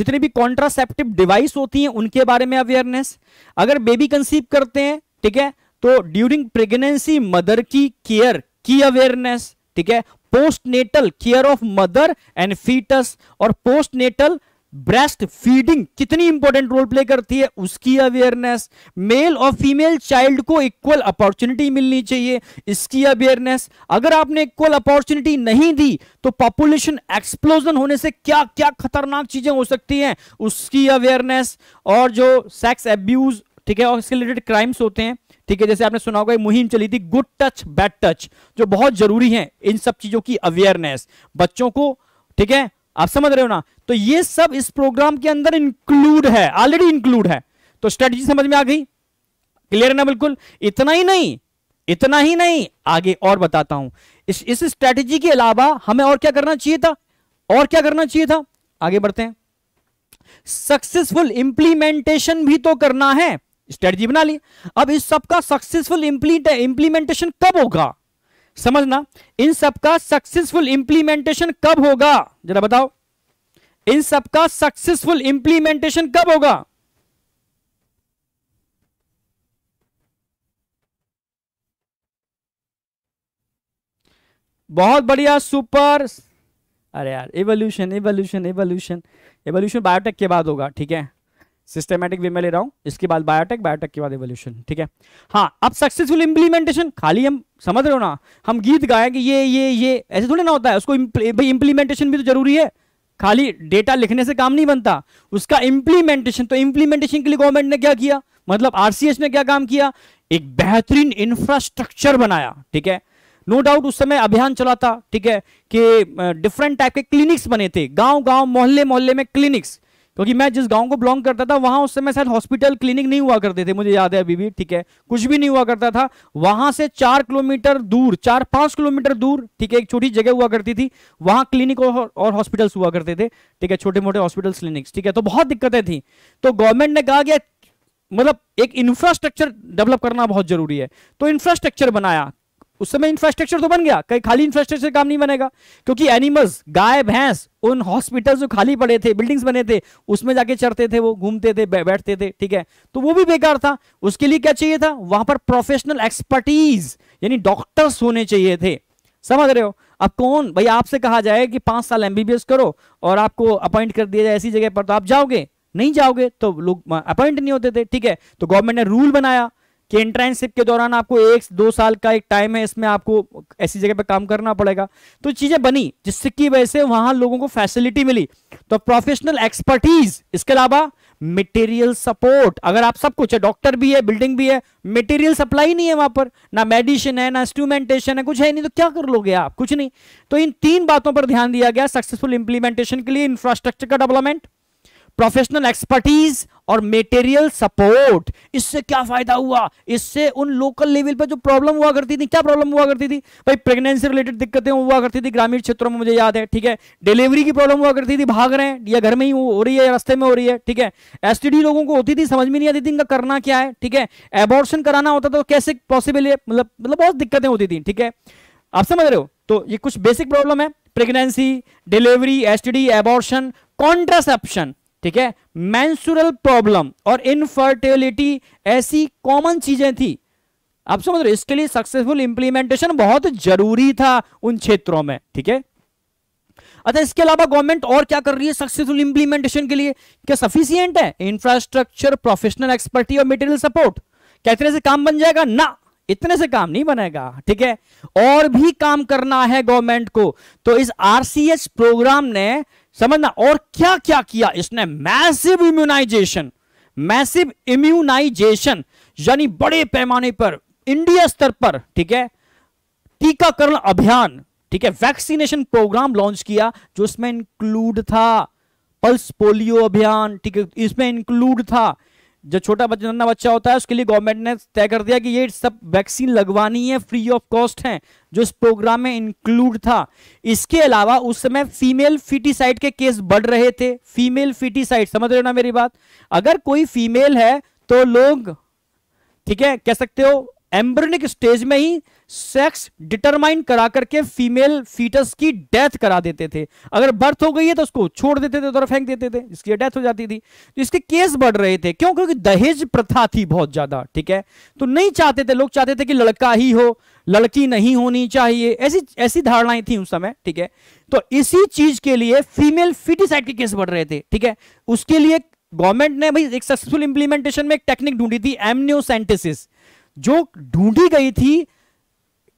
S1: जितने भी कॉन्ट्रासेप्टिव डिवाइस होती हैं उनके बारे में अवेयरनेस अगर बेबी कंसीव करते हैं ठीक है तो ड्यूरिंग प्रेगनेंसी मदर की केयर की अवेयरनेस ठीक है postnatal care of mother and foetus और पोस्टनेटल ब्रेस्ट फीडिंग कितनी इंपॉर्टेंट रोल प्ले करती है उसकी अवेयरनेस मेल और फीमेल चाइल्ड को इक्वल अपॉर्चुनिटी मिलनी चाहिए इसकी अवेयरनेस अगर आपने इक्वल अपॉर्चुनिटी नहीं दी तो पॉपुलेशन एक्सप्लोजन होने से क्या क्या खतरनाक चीजें हो सकती हैं उसकी अवेयरनेस और जो सेक्स एब्यूज ठीक है और इसके रिलेटेड क्राइम्स होते हैं ठीक है जैसे आपने सुना होगा मुहिम चली थी गुड टच बैड टच जो बहुत जरूरी है इन सब चीजों की अवेयरनेस बच्चों को ठीक है आप समझ रहे हो ना तो ये सब इस प्रोग्राम के अंदर इंक्लूड है ऑलरेडी इंक्लूड है तो स्ट्रेटजी समझ में आ गई क्लियर ना बिल्कुल इतना ही नहीं इतना ही नहीं आगे और बताता हूं इस इस स्ट्रेटजी के अलावा हमें और क्या करना चाहिए था और क्या करना चाहिए था आगे बढ़ते हैं सक्सेसफुल इंप्लीमेंटेशन भी तो करना है स्ट्रेटजी बना ली अब इस सब का सक्सेसफुल इंप्लीमेंटेशन कब होगा समझना इन सबका सक्सेसफुल इंप्लीमेंटेशन कब होगा जरा बताओ इन सबका सक्सेसफुल इंप्लीमेंटेशन कब होगा बहुत बढ़िया सुपर अरे यार evolution evolution evolution evolution biotech के बाद होगा ठीक है सिस्टमेटिक वे में ले रहा हूं इसके बाद बायोटेक बायोटेक के बाद एवोल्यूशन ठीक है हाँ अब सक्सेसफुल इंप्लीमेंटेशन खाली हम समझ रहे हो ना हम गीत गाएं कि ये ये ये ऐसे थोड़ी ना होता है उसको भाई इंप्लीमेंटेशन भी तो जरूरी है खाली डेटा लिखने से काम नहीं बनता उसका इंप्लीमेंटेशन तो इंप्लीमेंटेशन के लिए गवर्नमेंट ने क्या किया मतलब आरसीएस ने क्या काम किया एक बेहतरीन इंफ्रास्ट्रक्चर बनाया ठीक है नो no डाउट उस समय अभियान चला था ठीक है कि डिफरेंट टाइप के क्लिनिक्स बने थे गांव गांव मोहल्ले मोहल्ले में क्लिनिक्स क्योंकि मैं जिस गांव को बिलोंग करता था वहां उस समय शायद हॉस्पिटल क्लिनिक नहीं हुआ करते थे मुझे याद है अभी भी ठीक है कुछ भी नहीं हुआ करता था वहां से चार किलोमीटर दूर चार पांच किलोमीटर दूर ठीक है एक छोटी जगह हुआ करती थी वहां क्लिनिक और हॉस्पिटल्स हुआ करते थे ठीक है छोटे मोटे हॉस्पिटल क्लिनिक्स ठीक है तो बहुत दिक्कतें थी तो गवर्नमेंट ने कहा कि मतलब एक इंफ्रास्ट्रक्चर डेवलप करना बहुत जरूरी है तो इंफ्रास्ट्रक्चर बनाया उस समय इंफ्रास्ट्रक्चर तो बन गया कहीं खाली इंफ्रास्ट्रक्चर काम नहीं बनेगा क्योंकि एनिमल्स गाय भैंस उन हॉस्पिटल जो खाली पड़े थे बिल्डिंग्स बने थे उसमें जाके चढ़ते थे वो घूमते थे बैठते थे ठीक है तो वो भी बेकार था उसके लिए क्या चाहिए था वहां पर प्रोफेशनल एक्सपर्टीज यानी डॉक्टर्स होने चाहिए थे समझ रहे हो अब कौन भाई आपसे कहा जाए कि पांच साल एमबीबीएस करो और आपको अपॉइंट कर दिया जाए ऐसी जगह पर तो आप जाओगे नहीं जाओगे तो लोग अपॉइंट नहीं होते थे ठीक है तो गवर्नमेंट ने रूल बनाया कि इंटर्नशिप के दौरान आपको एक दो साल का एक टाइम है इसमें आपको ऐसी जगह पर काम करना पड़ेगा तो चीजें बनी जिससे की वजह से वहां लोगों को फैसिलिटी मिली तो प्रोफेशनल एक्सपर्टीज इसके अलावा मटेरियल सपोर्ट अगर आप सब कुछ है डॉक्टर भी है बिल्डिंग भी है मटेरियल सप्लाई नहीं है वहां पर ना मेडिसिन है ना इंस्ट्रूमेंटेशन है कुछ है नहीं तो क्या कर लोगे आप कुछ नहीं तो इन तीन बातों पर ध्यान दिया गया सक्सेसफुल इंप्लीमेंटेशन के लिए इंफ्रास्ट्रक्चर का डेवलपमेंट प्रोफेशनल एक्सपर्टीज और मेटेरियल सपोर्ट इससे क्या फायदा हुआ इससे उन लोकल लेवल पर जो प्रॉब्लम हुआ करती थी क्या प्रॉब्लम हुआ करती थी भाई प्रेगनेंसी रिलेटेड दिक्कतें हुआ करती थी ग्रामीण क्षेत्रों में मुझे याद है ठीक है डिलीवरी की प्रॉब्लम हुआ करती थी भाग रहे हैं या घर में ही हो रही है या रास्ते में हो रही है ठीक है एस लोगों को होती थी समझ में नहीं आती थी इनका करना क्या है ठीक है एबॉर्शन कराना होता तो कैसे पॉसिबल है मतलब मतलब बहुत दिक्कतें होती थी ठीक है आप समझ रहे हो तो ये कुछ बेसिक प्रॉब्लम है pregnancy delivery S T D abortion contraception ठीक है मैंसुरल प्रॉब्लम और इनफर्टिलिटी ऐसी कॉमन चीजें थी आप समझ रहे इसके लिए सक्सेसफुल इंप्लीमेंटेशन बहुत जरूरी था उन क्षेत्रों में ठीक है अच्छा इसके अलावा गवर्नमेंट और क्या कर रही है सक्सेसफुल इंप्लीमेंटेशन के लिए क्या सफिशियंट है इंफ्रास्ट्रक्चर प्रोफेशनल एक्सपर्टी और मेटेरियल सपोर्ट क्या इतने से काम बन जाएगा ना इतने से काम नहीं बनेगा ठीक है और भी काम करना है गवर्नमेंट को तो इस आरसीएच प्रोग्राम ने समझना और क्या क्या किया इसने मैसिव इम्यूनाइजेशन मैसिव इम्यूनाइजेशन यानी बड़े पैमाने पर इंडिया स्तर पर ठीक है टीकाकरण अभियान ठीक है वैक्सीनेशन प्रोग्राम लॉन्च किया जो इसमें इंक्लूड था पल्स पोलियो अभियान ठीक है इसमें इंक्लूड था जो छोटा बच्चा नन्ना बच्चा होता है उसके लिए गवर्नमेंट ने तय कर दिया कि ये सब वैक्सीन लगवानी है फ्री ऑफ कॉस्ट है जो इस प्रोग्राम में इंक्लूड था इसके अलावा उस समय फीमेल फिटीसाइड के केस बढ़ रहे थे फीमेल फिटीसाइड समझ रहे हो ना मेरी बात अगर कोई फीमेल है तो लोग ठीक है कह सकते हो एम्ब्रनिक स्टेज में ही सेक्स डिटरमाइन करा करके फीमेल फीटस की डेथ करा देते थे अगर बर्थ हो गई है तो उसको छोड़ देते थे तो फेंक देते थे इसकी डेथ हो जाती थी तो इसके केस बढ़ रहे थे क्यों क्योंकि दहेज प्रथा थी बहुत ज्यादा ठीक है तो नहीं चाहते थे लोग चाहते थे कि लड़का ही हो लड़की नहीं होनी चाहिए ऐसी ऐसी धारणाएं थी उस समय ठीक है तो इसी चीज के लिए फीमेल फिटिसाइड के केस बढ़ रहे थे ठीक है उसके लिए गवर्नमेंट ने भाई एक सक्सेसफुल इंप्लीमेंटेशन में एक टेक्निक ढूंढी थी एमनियोसेंटेसिस जो ढूंढी गई थी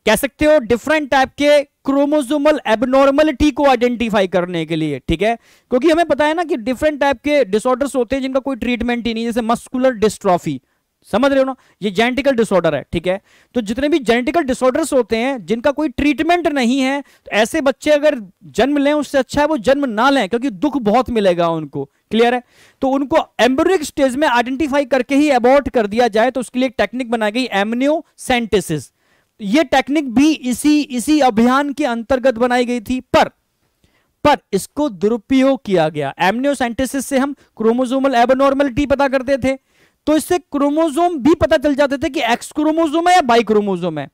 S1: कह सकते हो डिफरेंट टाइप के क्रोमोजोमल एबनॉर्मलिटी को आइडेंटिफाई करने के लिए ठीक है क्योंकि हमें पता है ना कि डिफरेंट टाइप के डिसऑर्डर्स होते हैं जिनका कोई ट्रीटमेंट ही नहीं जैसे मस्कुलर डिस्ट्रॉफी समझ रहे हो ना ये जेनेटिकल डिसऑर्डर है ठीक है तो जितने भी जेनेटिकल डिसऑर्डर्स होते हैं जिनका कोई ट्रीटमेंट नहीं है तो ऐसे बच्चे अगर जन्म लें उससे अच्छा है वो जन्म ना लें क्योंकि दुख बहुत मिलेगा उनको क्लियर है तो उनको एम्ब्रिक स्टेज में आइडेंटिफाई करके ही अबॉर्ट कर दिया जाए तो उसके लिए एक टेक्निक बनाई गई एमनियो ये टेक्निक भी इसी इसी अभियान के अंतर्गत बनाई गई थी पर पर इसको दुरुपयोग किया गया एमनियोसेंटेसिस से हम क्रोमोजोमल एबनॉर्मलिटी पता करते थे तो इससे क्रोमोजोम भी पता चल जाते थे कि एक्स क्रोमोजोम है या बाई क्रोमोजोम है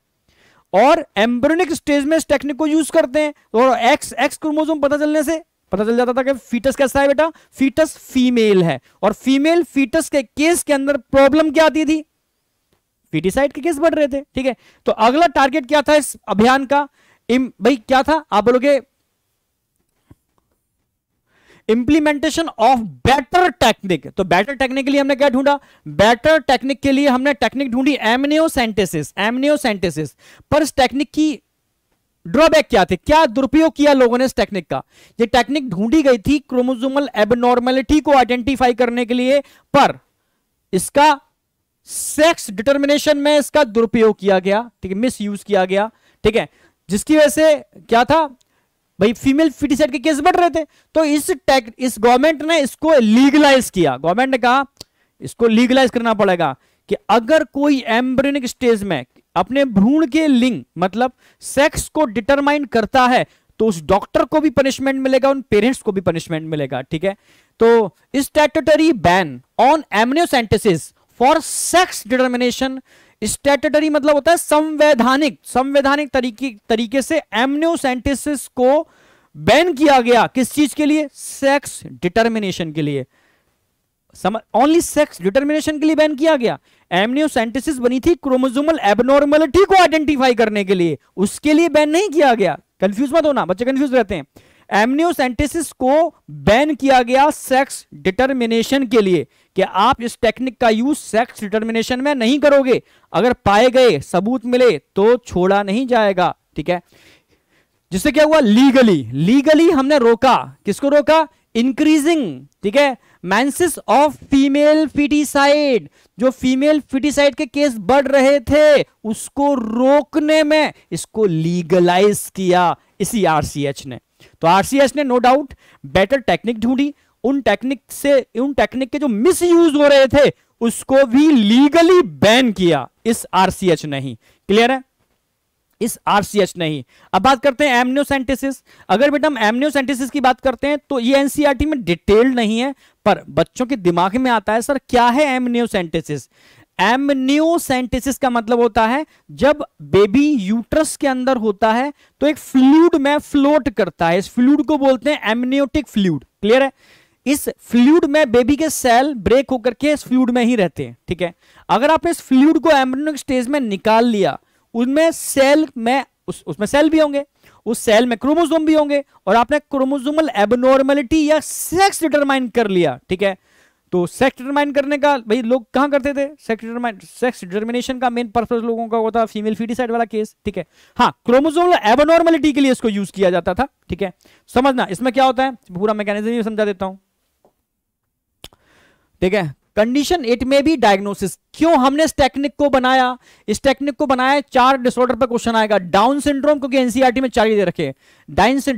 S1: और एम्ब्रोनिक स्टेज में इस टेक्निक को यूज करते हैं और एक्स एक्स क्रोमोजोम पता चलने से पता चल जाता था कि फीटस कैसा है बेटा फीटस फीमेल है और फीमेल फीटस के केस के अंदर प्रॉब्लम क्या आती थी पीटीसाइड के केस बढ़ रहे थे ठीक है तो अगला टारगेट क्या था इस अभियान का इम, भाई क्या था आप बोलोगे इंप्लीमेंटेशन ऑफ बेटर टेक्निक तो बेटर टेक्निक के लिए हमने क्या ढूंढा बेटर टेक्निक के लिए हमने टेक्निक ढूंढी एमनियोसेंटेसिस एमनियोसेंटेसिस पर इस टेक्निक की ड्रॉबैक क्या थे क्या दुरुपयोग किया लोगों ने इस टेक्निक का ये टेक्निक ढूंढी गई थी क्रोमोजोमल एबनॉर्मेलिटी को आइडेंटिफाई करने के लिए पर इसका सेक्स डिटर्मिनेशन में इसका दुरुपयोग किया गया ठीक है मिस यूज किया गया ठीक है जिसकी वजह से क्या था भाई फीमेल फिटिसाइड के केस बढ़ रहे थे तो इस टैक इस गवर्नमेंट ने इसको लीगलाइज किया गवर्नमेंट ने कहा इसको लीगलाइज करना पड़ेगा कि अगर कोई एम्ब्रिनिक स्टेज में अपने भ्रूण के लिंग मतलब सेक्स को डिटरमाइन करता है तो उस डॉक्टर को भी पनिशमेंट मिलेगा उन पेरेंट्स को भी पनिशमेंट मिलेगा ठीक है तो statutory ban on amniocentesis for sex determination statutory मतलब होता है संवैधानिक संवैधानिक तरीके तरीके से एमनियोसेंटिस को बैन किया गया किस चीज के लिए सेक्स डिटर्मिनेशन के लिए ओनली सेक्स डिटर्मिनेशन के लिए बैन किया गया एमनियोसेंटिस बनी थी क्रोमोजोमल एबनॉर्मलिटी को आइडेंटिफाई करने के लिए उसके लिए बैन नहीं किया गया कंफ्यूज मत होना बच्चे कंफ्यूज रहते हैं एमनियोसेंटिस को बैन किया गया सेक्स डिटर्मिनेशन के लिए कि आप इस टेक्निक का यूज सेक्स डिटर्मिनेशन में नहीं करोगे अगर पाए गए सबूत मिले तो छोड़ा नहीं जाएगा ठीक है जिससे क्या हुआ लीगली लीगली हमने रोका किसको रोका इंक्रीजिंग ठीक है मैंसिस ऑफ फीमेल फिटिसाइड जो फीमेल फिटिसाइड के केस बढ़ रहे थे उसको रोकने में इसको लीगलाइज किया इसी आरसीएच ने तो आरसीएस ने नो डाउट बेटर टेक्निक ढूंढी उन टेक्निक से उन टेक्निक के जो मिस यूज हो रहे थे उसको भी लीगली बैन किया इस आरसीएच ने क्लियर है इस आरसीएच ने ही अब बात करते हैं एमनियोसेंटिस अगर बेटा हम एमनियोसेंटिस की बात करते हैं तो ये एनसीआरटी e में डिटेल नहीं है पर बच्चों के दिमाग में आता है सर क्या है एमनियोसेंटिस एमनियोसेंटिस का मतलब होता है जब बेबी यूट्रस के अंदर होता है तो एक फ्लूड में फ्लोट करता है इस फ्लूड को बोलते हैं एमनियोटिक फ्लूड क्लियर है इस फ्लूड में बेबी के सेल ब्रेक होकर के इस फ्लूड में ही रहते हैं ठीक है अगर आप इस फ्लूड को एमनियोटिक स्टेज में निकाल लिया उनमें सेल में उस, उसमें सेल भी होंगे उस सेल में क्रोमोजोम भी होंगे और आपने क्रोमोजोमल एबनॉर्मेलिटी या सेक्स डिटरमाइन कर लिया ठीक है तो सेक्स डिटरमाइन करने का भाई लोग कहाँ करते थे सेक्स डिटरमाइन सेक्स डिटरमिनेशन का मेन पर्पज लोगों का होता फीमेल फीडिसाइड वाला केस ठीक है हाँ क्रोमोजोम एबनॉर्मलिटी के लिए इसको यूज किया जाता था ठीक है समझना इसमें क्या होता है पूरा मैकेनिज्म भी समझा देता हूँ ठीक है कंडीशन इट में भी डायग्नोसिस क्यों हमने इस टेक्निक को बनाया इस टेक्निक को बनाया चार डिसऑर्डर पर क्वेश्चन आएगा डाउन सिंड्रोम क्योंकि एनसीईआरटी में चार ही दे रखे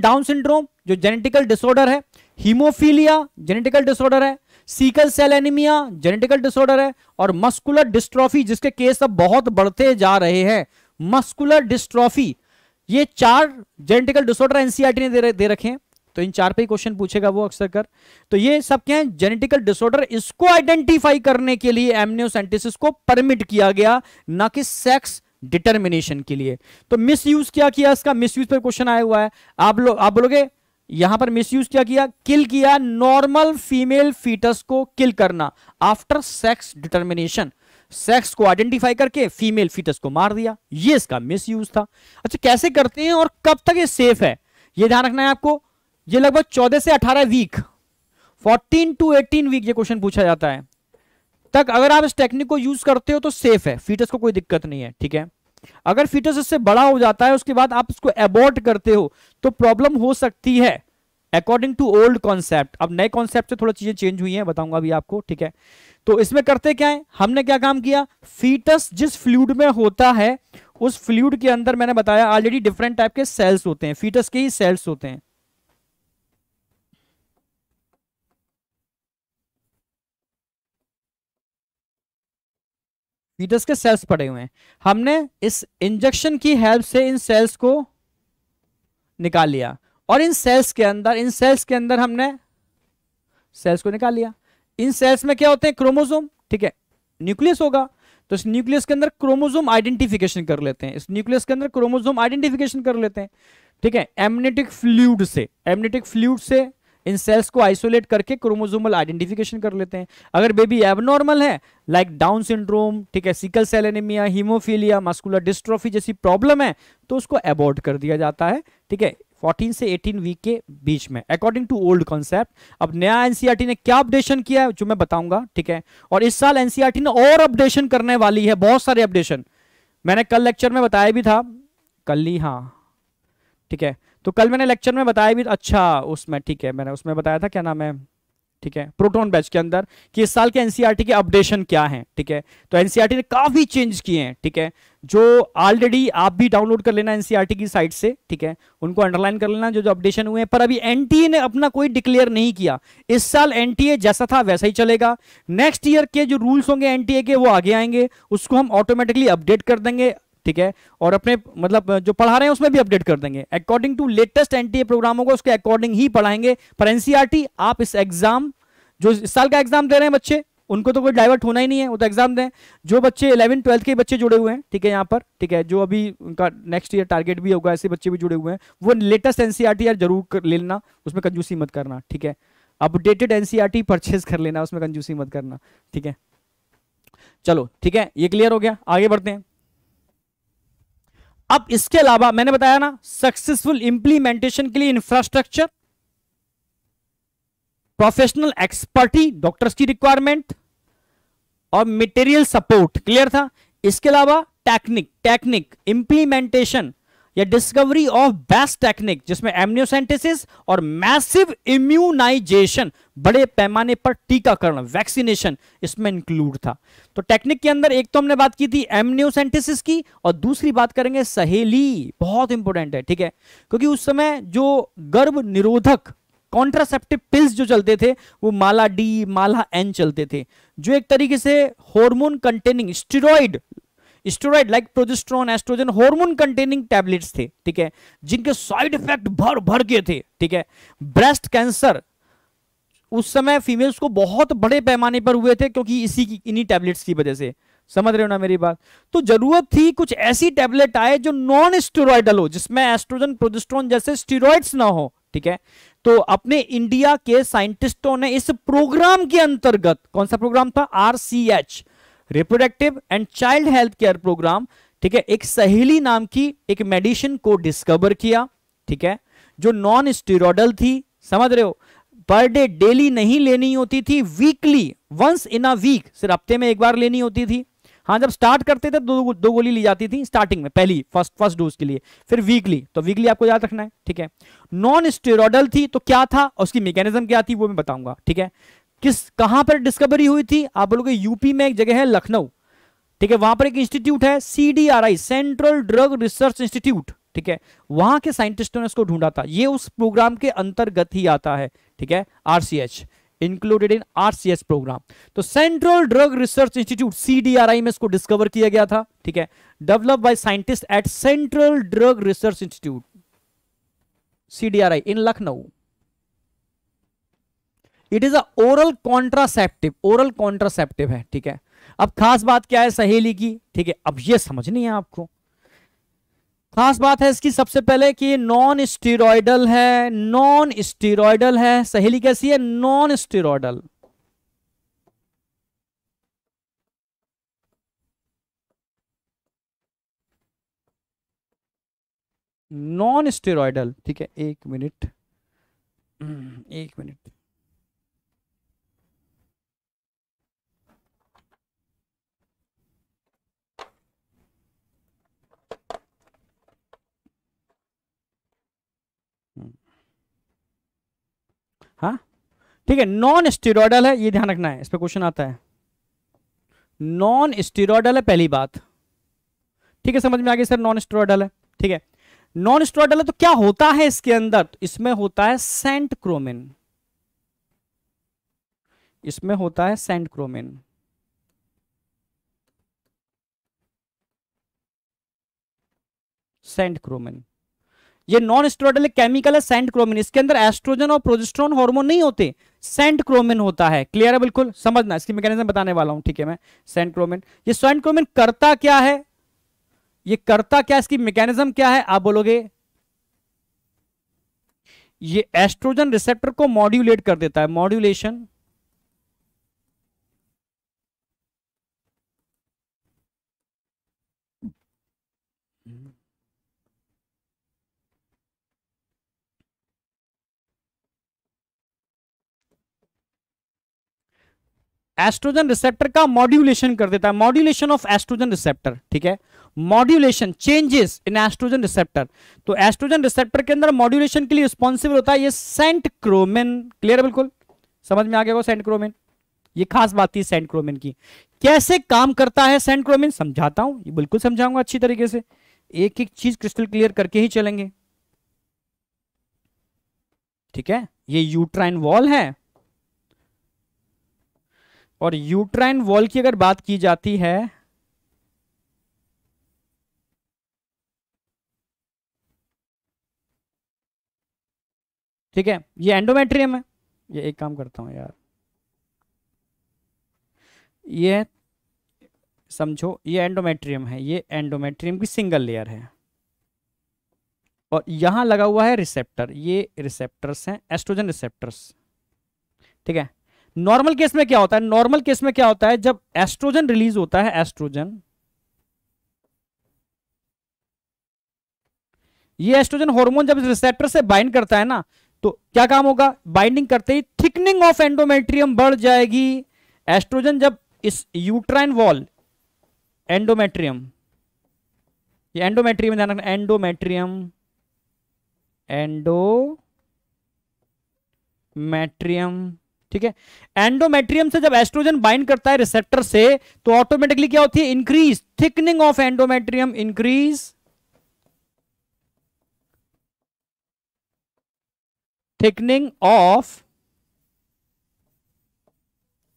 S1: डाउन सिंड्रोम जो जेनेटिकल डिसऑर्डर है हीमोफीलिया जेनेटिकल डिसऑर्डर है sickle cell anaemia genetical disorder है और मस्कुलर डिस्ट्रॉफी जिसके केस अब बहुत बढ़ते जा रहे हैं मस्कुलर डिस्ट्रॉफी ये चार जेनेटिकल डिसऑर्डर एनसीआरटी ने दे दे रखे हैं तो इन चार पे ही क्वेश्चन पूछेगा वो अक्सर कर तो ये सब क्या है जेनेटिकल डिसऑर्डर इसको आइडेंटिफाई करने के लिए एमनियोसेंटेसिस को परमिट किया गया ना कि सेक्स डिटर्मिनेशन के लिए तो मिसयूज क्या किया इसका मिसयूज पर क्वेश्चन आया हुआ है आप लोग आप बोलोगे यहां पर मिसयूज क्या किया किल किया नॉर्मल फीमेल फीटस को किल करना आफ्टर सेक्स डिटर्मिनेशन सेक्स को आइडेंटिफाई करके फीमेल फीटस को मार दिया ये इसका मिसयूज था अच्छा कैसे करते हैं और कब तक ये सेफ है ये ध्यान रखना है आपको ये लगभग 14 से 18 वीक 14 टू 18 वीक ये क्वेश्चन पूछा जाता है तक अगर आप इस टेक्निक को यूज करते हो तो सेफ है फीटस को कोई दिक्कत नहीं है ठीक है अगर फीटस उससे बड़ा हो जाता है उसके बाद आप उसको एबोर्ट करते हो तो प्रॉब्लम हो सकती है अकॉर्डिंग टू ओल्ड कॉन्सेप्ट अब नए कॉन्सेप्ट से थोड़ा चीजें चेंज हुई हैं बताऊंगा अभी आपको ठीक है तो इसमें करते क्या है हमने क्या काम किया फीटस जिस फ्लूड में होता है उस फ्लूड के अंदर मैंने बताया ऑलरेडी डिफरेंट टाइप के सेल्स होते हैं फीटस के ही सेल्स होते हैं फीटस के सेल्स पड़े हुए हैं हमने इस इंजेक्शन की हेल्प से इन सेल्स को निकाल लिया और इन सेल्स के अंदर इन सेल्स के अंदर हमने सेल्स को निकाल लिया इन सेल्स में क्या होते हैं क्रोमोजोम ठीक है न्यूक्लियस होगा तो इस न्यूक्लियस के अंदर क्रोमोजोम आइडेंटिफिकेशन कर लेते हैं इस न्यूक्लियस के अंदर क्रोमोजोम आइडेंटिफिकेशन कर लेते हैं ठीक है एमनेटिक फ्लूड से एमनेटिक फ्लूड से इन सेल्स को आइसोलेट करके क्रोमोजोमल आइडेंटिफिकेशन कर लेते हैं अगर बेबी एबनॉर्मल है लाइक डाउन सिंड्रोम ठीक है sickle cell anaemia haemophilia muscular dystrophy जैसी प्रॉब्लम है तो उसको अबॉर्ट कर दिया जाता है ठीक है 14 से 18 वीक के बीच में अकॉर्डिंग टू ओल्ड कॉन्सेप्ट अब नया एनसीआरटी e ने क्या अपडेशन किया है जो मैं बताऊंगा ठीक है और इस साल एनसीआरटी e ने और अपडेशन करने वाली है बहुत सारे अपडेशन मैंने कल लेक्चर में बताया भी था कल ही हाँ ठीक है तो कल मैंने लेक्चर में बताया भी अच्छा उसमें ठीक है मैंने उसमें बताया था क्या नाम है ठीक है प्रोटोन बैच के अंदर कि इस साल के एनसीईआरटी e के अपडेशन क्या हैं ठीक है तो एनसीईआरटी e ने काफ़ी चेंज किए हैं ठीक है जो ऑलरेडी आप भी डाउनलोड कर लेना एनसीईआरटी e की साइट से ठीक है उनको अंडरलाइन कर लेना जो जो अपडेशन हुए हैं पर अभी एनटीए ने अपना कोई डिक्लेयर नहीं किया इस साल एनटीए जैसा था वैसा ही चलेगा नेक्स्ट ईयर के जो रूल्स होंगे एनटीए के वो आगे आएंगे उसको हम ऑटोमेटिकली अपडेट कर देंगे ठीक है और अपने मतलब जो पढ़ा रहे हैं उसमें भी अपडेट कर देंगे according to latest NTA programme होगा उसके अकॉर्डिंग ही पढ़ाएंगे पर एनसीआरटी e आप इस एग्जाम जो इस साल का एग्जाम दे रहे हैं बच्चे उनको तो कोई डाइवर्ट होना ही नहीं है वो तो एग्जाम दें जो बच्चे इलेवन ट्वेल्थ के बच्चे जुड़े हुए हैं ठीक है यहाँ पर ठीक है जो अभी उनका नेक्स्ट ईयर टारगेट भी होगा ऐसे बच्चे भी जुड़े हुए हैं वो लेटेस्ट एनसीआरटी e यार जरूर कर लेना उसमें कंजूसी मत करना ठीक है अपडेटेड एनसीआरटी परचेज कर लेना उसमें कंजूसी मत करना ठीक है चलो ठीक है ये क्लियर हो गया आगे बढ़ते हैं अब इसके अलावा मैंने बताया ना सक्सेसफुल इंप्लीमेंटेशन के लिए इंफ्रास्ट्रक्चर प्रोफेशनल एक्सपर्टी डॉक्टर्स की रिक्वायरमेंट और मटेरियल सपोर्ट क्लियर था इसके अलावा टेक्निक टेक्निक इंप्लीमेंटेशन या डिस्कवरी ऑफ बेस्ट टेक्निक जिसमें एमनियोसेंटिस और मैसिव इम्यूनाइजेशन बड़े पैमाने पर टीकाकरण वैक्सीनेशन इसमें इंक्लूड था तो टेक्निक के अंदर एक तो हमने बात की थी एमनियोसेंटिस की और दूसरी बात करेंगे सहेली बहुत इंपॉर्टेंट है ठीक है क्योंकि उस समय जो गर्भ निरोधक कॉन्ट्रासेप्टिव पिल्स जो चलते थे वो माला डी माला एन चलते थे जो एक तरीके से hormone containing steroid steroid like progesterone oestrogen hormone containing tablets थे ठीक है जिनके साइड इफेक्ट भर भर के थे ठीक है ब्रेस्ट कैंसर उस समय फीमेल्स को बहुत बड़े पैमाने पर हुए थे क्योंकि इसी की इन्हीं टैबलेट्स की वजह से समझ रहे हो ना मेरी बात तो जरूरत थी कुछ ऐसी टैबलेट आए जो नॉन स्टेरॉइडल हो जिसमें एस्ट्रोजन प्रोजेस्ट्रॉन जैसे स्टेरॉइड्स ना हो ठीक है तो अपने इंडिया के साइंटिस्टों ने इस प्रोग्राम के अंतर्गत कौन सा प्रोग्राम था RCH reproductive and child health care programme ठीक है एक सहेली नाम की एक मेडिसिन को डिस्कवर किया ठीक है जो नॉन स्टीरोडल थी समझ रहे हो पर डे डेली नहीं लेनी होती थी weekly once in a week सिर्फ हफ्ते में एक बार लेनी होती थी हाँ जब स्टार्ट करते थे दो दो गोली ली जाती थी स्टार्टिंग में पहली फर्स्ट फर्स्ट डोज के लिए फिर वीकली तो वीकली आपको याद रखना है ठीक है नॉन स्टेरॉडल थी तो क्या था उसकी मैकेनिज्म क्या थी वो मैं बताऊंगा ठीक है किस कहां पर डिस्कवरी हुई थी आप बोलोगे यूपी में एक जगह है लखनऊ ठीक है वहां पर एक इंस्टीट्यूट है CDRI central drug research institute ठीक है वहां के साइंटिस्टों ने इसको ढूंढा था ये उस प्रोग्राम के अंतर्गत ही आता है ठीक है RCH included in RCH programme तो central drug research institute CDRI में इसको डिस्कवर किया गया था ठीक है develop by scientist at central drug research institute CDRI in Lucknow it is oral oral contraceptive oral contraceptive है ठीक है अब खास बात क्या है सहेली की ठीक है अब ये समझनी है आपको खास बात है इसकी सबसे पहले कि नॉन स्टीरोडल है नॉन स्टीरोडल है सहेली कैसी है नॉन स्टीरोडल नॉन स्टेरॉयडल ठीक है एक मिनट हम्म, एक मिनट हाँ ठीक है नॉन स्टीरोडल है ये ध्यान रखना है इस पर क्वेश्चन आता है नॉन स्टीरोडल है पहली बात ठीक है समझ में आ गई सर नॉन स्टीरोडल है ठीक है नॉन स्टीरोडल है तो क्या होता है इसके अंदर इसमें होता है सेंट क्रोमिन इसमें होता है सेंट क्रोमिन सेंट क्रोमिन ये नॉन स्टेरोडलिक केमिकल है सेंट क्रोमिन इसके अंदर एस्ट्रोजन और प्रोजेस्ट्रॉन हार्मोन नहीं होते सेंट क्रोमिन होता है क्लियर है बिल्कुल समझना इसकी मैकेनिज्म बताने वाला हूं ठीक है मैं सेंट क्रोमिन ये सेंट क्रोमिन करता क्या है ये करता क्या इसकी मैकेनिज्म क्या है आप बोलोगे ये एस्ट्रोजन रिसेप्टर को मॉड्यूलेट कर देता है मॉड्यूलेशन एस्ट्रोजन रिसेप्टर का मॉड्यूलेशन कर देता है मॉड्यूलेशन ऑफ एस्ट्रोजन रिसेप्टर ठीक है modulation changes in oestrogen receptor तो एस्ट्रोजन रिसेप्टर के अंदर मॉड्यूलेशन के लिए रिस्पॉन्सिबल होता है ये सेंट क्रोमिन क्लियर बिल्कुल समझ में आ गया सेंट क्रोमिन ये खास बात थी सेंट क्रोमिन की कैसे काम करता है सेंट क्रोमिन समझाता हूं ये बिल्कुल समझाऊंगा अच्छी तरीके से एक एक चीज क्रिस्टल क्लियर करके ही चलेंगे ठीक है ये यूट्राइन वॉल है और यूट्राइन वॉल की अगर बात की जाती है ठीक है ये एंडोमेट्रियम है ये एक काम करता हूं यार ये समझो ये एंडोमेट्रियम है ये एंडोमेट्रियम की सिंगल लेयर है और यहां लगा हुआ है रिसेप्टर ये रिसेप्टर्स हैं एस्ट्रोजन रिसेप्टर्स ठीक है नॉर्मल केस में क्या होता है नॉर्मल केस में क्या होता है जब एस्ट्रोजन रिलीज होता है एस्ट्रोजन ये एस्ट्रोजन हार्मोन जब रिसेप्टर से बाइंड करता है ना तो क्या काम होगा बाइंडिंग करते ही थिकनिंग ऑफ एंडोमेट्रियम बढ़ जाएगी एस्ट्रोजन जब इस यूट्राइन वॉल एंडोमेट्रियम ये एंडोमेट्रियम ध्यान रखना एंडोमेट्रियम मैट्रियम ठीक है एंडोमेट्रियम से जब एस्ट्रोजन बाइंड करता है रिसेप्टर से तो ऑटोमेटिकली क्या होती है increase thickening of endometrium increase thickening of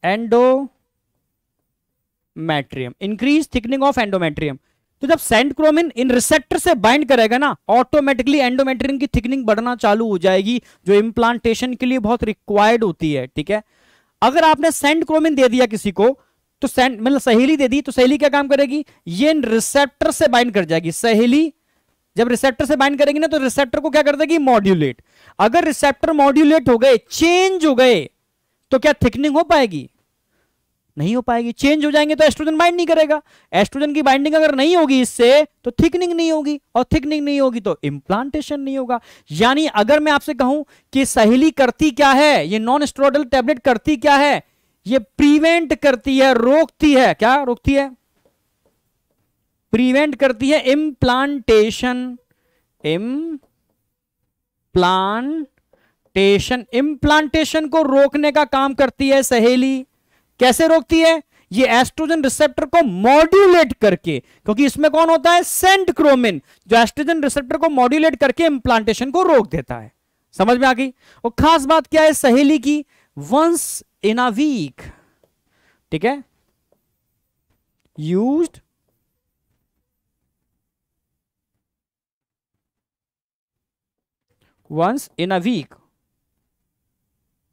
S1: endometrium increase thickening of endometrium तो जब सेंटक्रोमिन इन रिसेप्टर से बाइंड करेगा ना ऑटोमेटिकली एंडोमेट्रिन की थिकनिंग बढ़ना चालू हो जाएगी जो इम्प्लांटेशन के लिए बहुत रिक्वायर्ड होती है ठीक है अगर आपने सेंटक्रोमिन दे दिया किसी को तो सेंट मतलब सहेली दे दी तो सहेली क्या काम करेगी ये रिसेप्टर से बाइंड कर जाएगी सहेली जब रिसेप्टर से बाइंड करेगी ना तो रिसेप्टर को क्या कर देगी मॉड्यूलेट अगर रिसेप्टर मॉड्यूलेट हो गए चेंज हो गए तो क्या थिकनिंग हो पाएगी नहीं हो पाएगी चेंज हो जाएंगे तो एस्ट्रोजन बाइंड नहीं करेगा एस्ट्रोजन की बाइंडिंग अगर नहीं होगी इससे तो थिकनिंग नहीं होगी और थिकनिंग नहीं होगी तो इम्प्लांटेशन नहीं होगा यानी अगर मैं आपसे कहूं कि सहेली करती क्या है ये नॉन स्ट्रोडल टेबलेट करती क्या है ये प्रीवेंट करती है रोकती है क्या रोकती है प्रीवेंट करती है इम्प्लांटेशन प्लांटेशन इम्प्लांटेशन को रोकने का काम करती है सहेली कैसे रोकती है ये एस्ट्रोजन रिसेप्टर को मॉड्यूलेट करके क्योंकि इसमें कौन होता है सेंट क्रोमिन जो एस्ट्रोजन रिसेप्टर को मॉड्यूलेट करके इम्प्लांटेशन को रोक देता है समझ में आ गई और खास बात क्या है सहेली की वंस इन अ वीक ठीक है use once in a week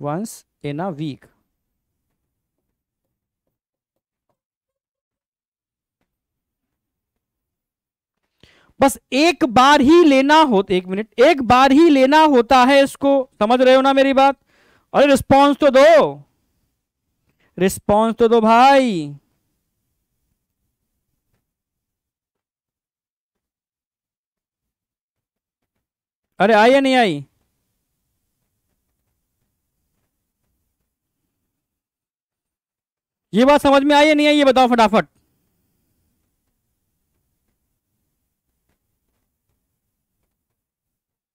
S1: once in a week बस एक बार ही लेना होता एक मिनट एक बार ही लेना होता है इसको समझ रहे हो ना मेरी बात अरे रिस्पॉन्स तो दो रिस्पॉन्स तो दो भाई अरे आई या नहीं आई ये बात समझ में आई या नहीं आई ये बताओ फटाफट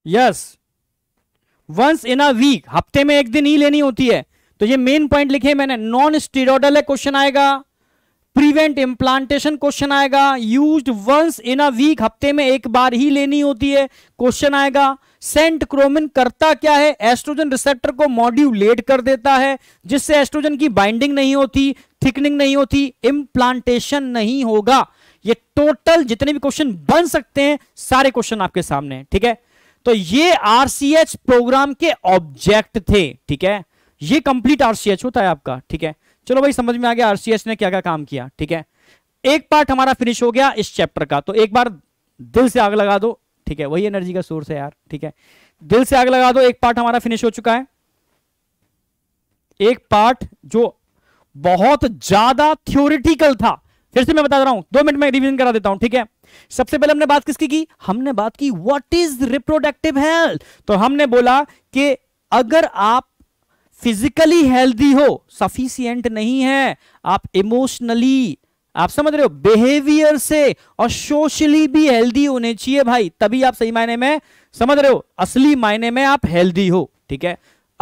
S1: yes once in a week हफ्ते में एक दिन ही लेनी होती है तो ये मेन पॉइंट लिखे मैंने नॉन स्टीरोडल क्वेश्चन आएगा प्रिवेंट इम्प्लांटेशन क्वेश्चन आएगा used once in a week हफ्ते में एक बार ही लेनी होती है क्वेश्चन आएगा सेंट क्रोमिन करता क्या है एस्ट्रोजन रिसेप्टर को मॉड्यूलेट कर देता है जिससे एस्ट्रोजन की बाइंडिंग नहीं होती थिकनिंग नहीं होती इम्प्लांटेशन नहीं होगा ये टोटल जितने भी क्वेश्चन बन सकते हैं सारे क्वेश्चन आपके सामने ठीक है तो ये आरसीएच प्रोग्राम के ऑब्जेक्ट थे ठीक है ये कंप्लीट आरसीएच होता है आपका ठीक है चलो भाई समझ में आ गया आरसीएच ने क्या क्या काम किया ठीक है एक पार्ट हमारा फिनिश हो गया इस चैप्टर का तो एक बार दिल से आग लगा दो ठीक है वही एनर्जी का सोर्स है यार ठीक है दिल से आग लगा दो एक पार्ट हमारा फिनिश हो चुका है एक पार्ट जो बहुत ज्यादा थ्योरिटिकल था फिर से मैं बता रहा हूं दो मिनट में रिविजन करा देता हूं ठीक है सबसे पहले हमने बात किसकी की हमने बात की व्हाट इज रिप्रोडक्टिव हेल्थ तो हमने बोला कि अगर आप फिजिकली हेल्दी हो सफिशियंट नहीं है आप इमोशनली आप समझ रहे हो बिहेवियर से और सोशली भी हेल्दी होने चाहिए भाई तभी आप सही मायने में समझ रहे हो असली मायने में आप हेल्दी हो ठीक है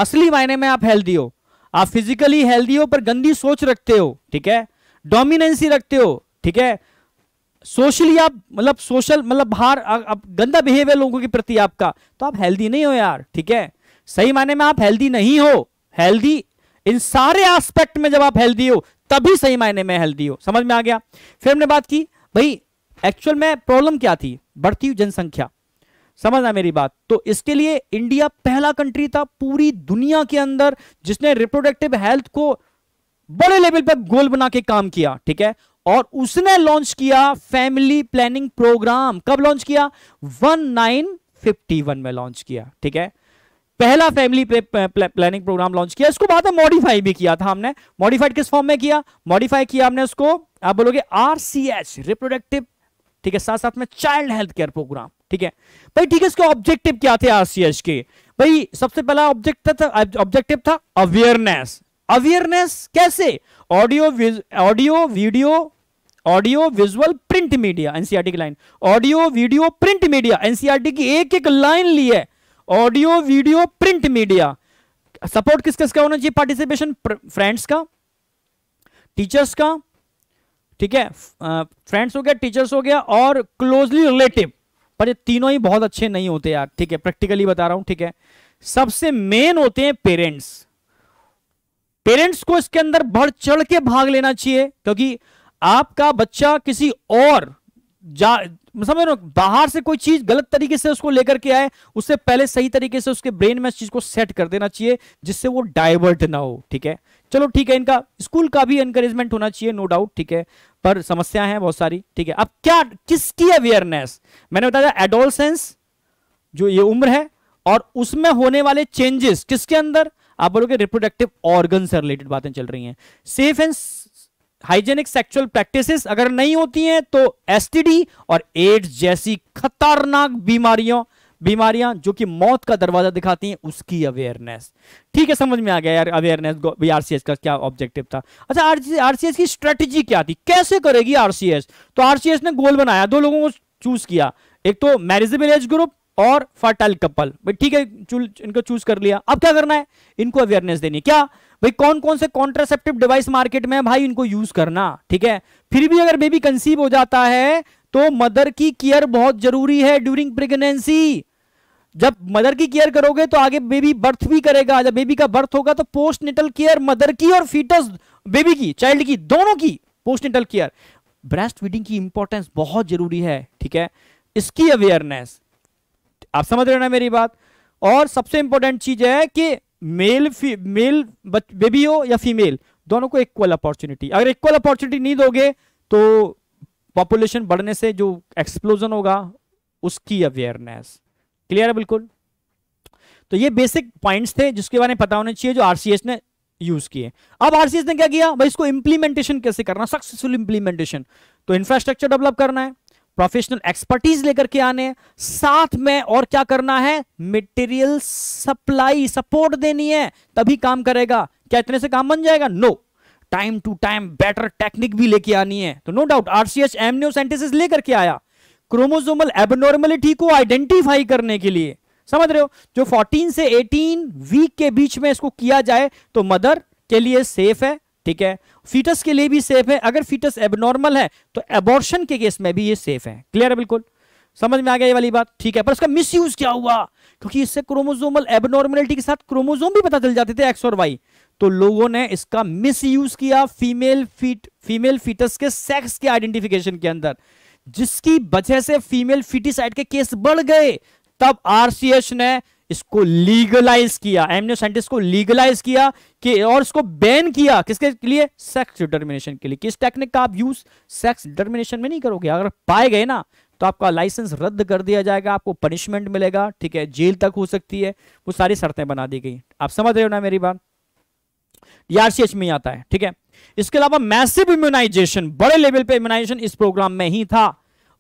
S1: असली मायने में आप हेल्दी हो आप फिजिकली हेल्दी हो पर गंदी सोच रखते हो ठीक है डोमिनेंसी रखते हो ठीक है सोशली आप मतलब सोशल मतलब बाहर अब गंदा बिहेवियर लोगों के प्रति आपका तो आप हेल्दी नहीं हो यार ठीक है सही माने में आप हेल्दी नहीं हो हेल्दी इन सारे एस्पेक्ट में जब आप हेल्दी हो तभी सही मायने में हेल्दी हो समझ में आ गया फिर हमने बात की भाई एक्चुअल में प्रॉब्लम क्या थी बढ़ती हुई जनसंख्या समझना मेरी बात तो इसके लिए इंडिया पहला कंट्री था पूरी दुनिया के अंदर जिसने रिप्रोडक्टिव हेल्थ को बड़े लेवल पर गोल बना के काम किया ठीक है और उसने लॉन्च किया फैमिली प्लानिंग प्रोग्राम कब लॉन्च किया 1951 में लॉन्च किया ठीक है पहला फैमिली प्लानिंग प्रोग्राम लॉन्च किया इसको बाद में मॉडिफाई भी किया था हमने मॉडिफाइड किस फॉर्म में किया मॉडिफाई किया हमने उसको आप बोलोगे आरसीएच रिप्रोडक्टिव ठीक है साथ साथ में चाइल्ड हेल्थ केयर प्रोग्राम ठीक है भाई ठीक है इसके ऑब्जेक्टिव क्या थे आरसीएच के भाई सबसे पहला ऑब्जेक्ट था ऑब्जेक्टिव था अवेयरनेस अवेयरनेस कैसे audio audio video audio visual print media NCERT e की line audio video print media NCERT e की एक एक लाइन ली है audio video print media support किस किस का होना चाहिए पार्टिसिपेशन फ्रेंड्स का टीचर्स का ठीक है फ्रेंड्स हो गया टीचर्स हो गया और क्लोजली रिलेटिव पर ये तीनों ही बहुत अच्छे नहीं होते यार ठीक है प्रैक्टिकली बता रहा हूं ठीक है सबसे मेन होते हैं पेरेंट्स पेरेंट्स को इसके अंदर बढ़ चढ़ के भाग लेना चाहिए क्योंकि तो आपका बच्चा किसी और जा समझ रहे बाहर से कोई चीज गलत तरीके से उसको लेकर के आए उससे पहले सही तरीके से उसके ब्रेन में चीज को सेट कर देना चाहिए जिससे वो डाइवर्ट ना हो ठीक है चलो ठीक है इनका स्कूल का भी एनकरेजमेंट होना चाहिए नो डाउट ठीक है पर समस्या है बहुत सारी ठीक है अब क्या किसकी अवेयरनेस मैंने बताया एडोलसेंस जो ये उम्र है और उसमें होने वाले चेंजेस किसके अंदर आप बोलोगे रिप्रोडक्टिव ऑर्गन से रिलेटेड बातें चल रही हैं safe and hygienic sexual practices अगर नहीं होती हैं तो एसटीडी और एड्स जैसी खतरनाक बीमारियों बीमारियां जो कि मौत का दरवाजा दिखाती हैं उसकी अवेयरनेस ठीक है समझ में आ गया यार अवेयरनेस आरसीएस का क्या ऑब्जेक्टिव था अच्छा आरसीएस की स्ट्रेटजी क्या थी कैसे करेगी आरसीएस तो आरसीएस ने गोल बनाया दो लोगों को चूज किया एक तो मैरिजेबल एज ग्रुप और फर्टाइल कपल ठीक है इनको चूज कर लिया अब क्या करना है इनको अवेयरनेस देनी क्या भाई कौन कौन से कॉन्ट्रासेप्टिव डिवाइस मार्केट में है भाई इनको यूज करना ठीक है फिर भी अगर बेबी कंसीव हो जाता है तो मदर की केयर बहुत जरूरी है ड्यूरिंग प्रेगनेंसी जब मदर की केयर करोगे तो आगे बेबी बर्थ भी करेगा जब बेबी का बर्थ होगा तो पोस्ट नेटल केयर मदर की और फीटस बेबी की चाइल्ड की दोनों की postnatal care breast feeding की इंपॉर्टेंस बहुत जरूरी है ठीक है इसकी अवेयरनेस आप समझ रहे ना मेरी बात और सबसे इंपॉर्टेंट चीज है कि मेल मेल बेबी हो या फीमेल दोनों को इक्वल अपॉर्चुनिटी अगर इक्वल अपॉर्चुनिटी नहीं दोगे तो पॉपुलेशन बढ़ने से जो एक्सप्लोजन होगा उसकी अवेयरनेस क्लियर है बिल्कुल तो ये बेसिक पॉइंट्स थे जिसके बारे में पता होना चाहिए जो आरसीएस ने यूज किए अब आरसीएस ने क्या किया भाई इसको इंप्लीमेंटेशन कैसे करना सक्सेसफुल इंप्लीमेंटेशन तो इंफ्रास्ट्रक्चर डेवलप करना है प्रोफेशनल एक्सपर्टीज लेकर के आने साथ में और क्या करना है मटेरियल सप्लाई सपोर्ट देनी है तभी काम करेगा क्या इतने से काम बन जाएगा no time to time better technique भी लेके आनी है तो नो डाउट आरसीएच एमनियोसेंटेसिस लेकर के आया क्रोमोजोमल एबनॉर्मलिटी को आइडेंटिफाई करने के लिए समझ रहे हो जो 14 से 18 वीक के बीच में इसको किया जाए तो मदर के लिए सेफ है ठीक है फीटस के लिए भी सेफ है अगर फीटस एबनॉर्मल है तो एबॉर्शन के केस में भी ये सेफ है क्लियर है बिल्कुल समझ में आ गया ये वाली बात ठीक है पर उसका मिसयूज क्या हुआ क्योंकि इससे क्रोमोजोमल एबनॉर्मलिटी के साथ क्रोमोजोम भी पता चल जाते थे एक्स और वाई तो लोगों ने इसका मिसयूज किया फीमेल फीट फीमेल फीटस के सेक्स के आइडेंटिफिकेशन के अंदर जिसकी वजह से फीमेल फिटिसाइड के केस बढ़ गए तब आरसीएच ने इसको लीगलाइज किया एमनियो साइंटिस्ट को लीगलाइज किया कि और इसको बैन किया किसके लिए सेक्स डिटर्मिनेशन के लिए किस टेक्निक का आप यूज सेक्स डिटर्मिनेशन में नहीं करोगे अगर पाए गए ना तो आपका लाइसेंस रद्द कर दिया जाएगा आपको पनिशमेंट मिलेगा ठीक है जेल तक हो सकती है वो सारी शर्तें बना दी गई आप समझ रहे हो ना मेरी बात डीआरसीएच में आता है ठीक है इसके अलावा मैसिव इम्यूनाइजेशन बड़े लेवल पे इम्यूनाइजेशन इस प्रोग्राम में ही था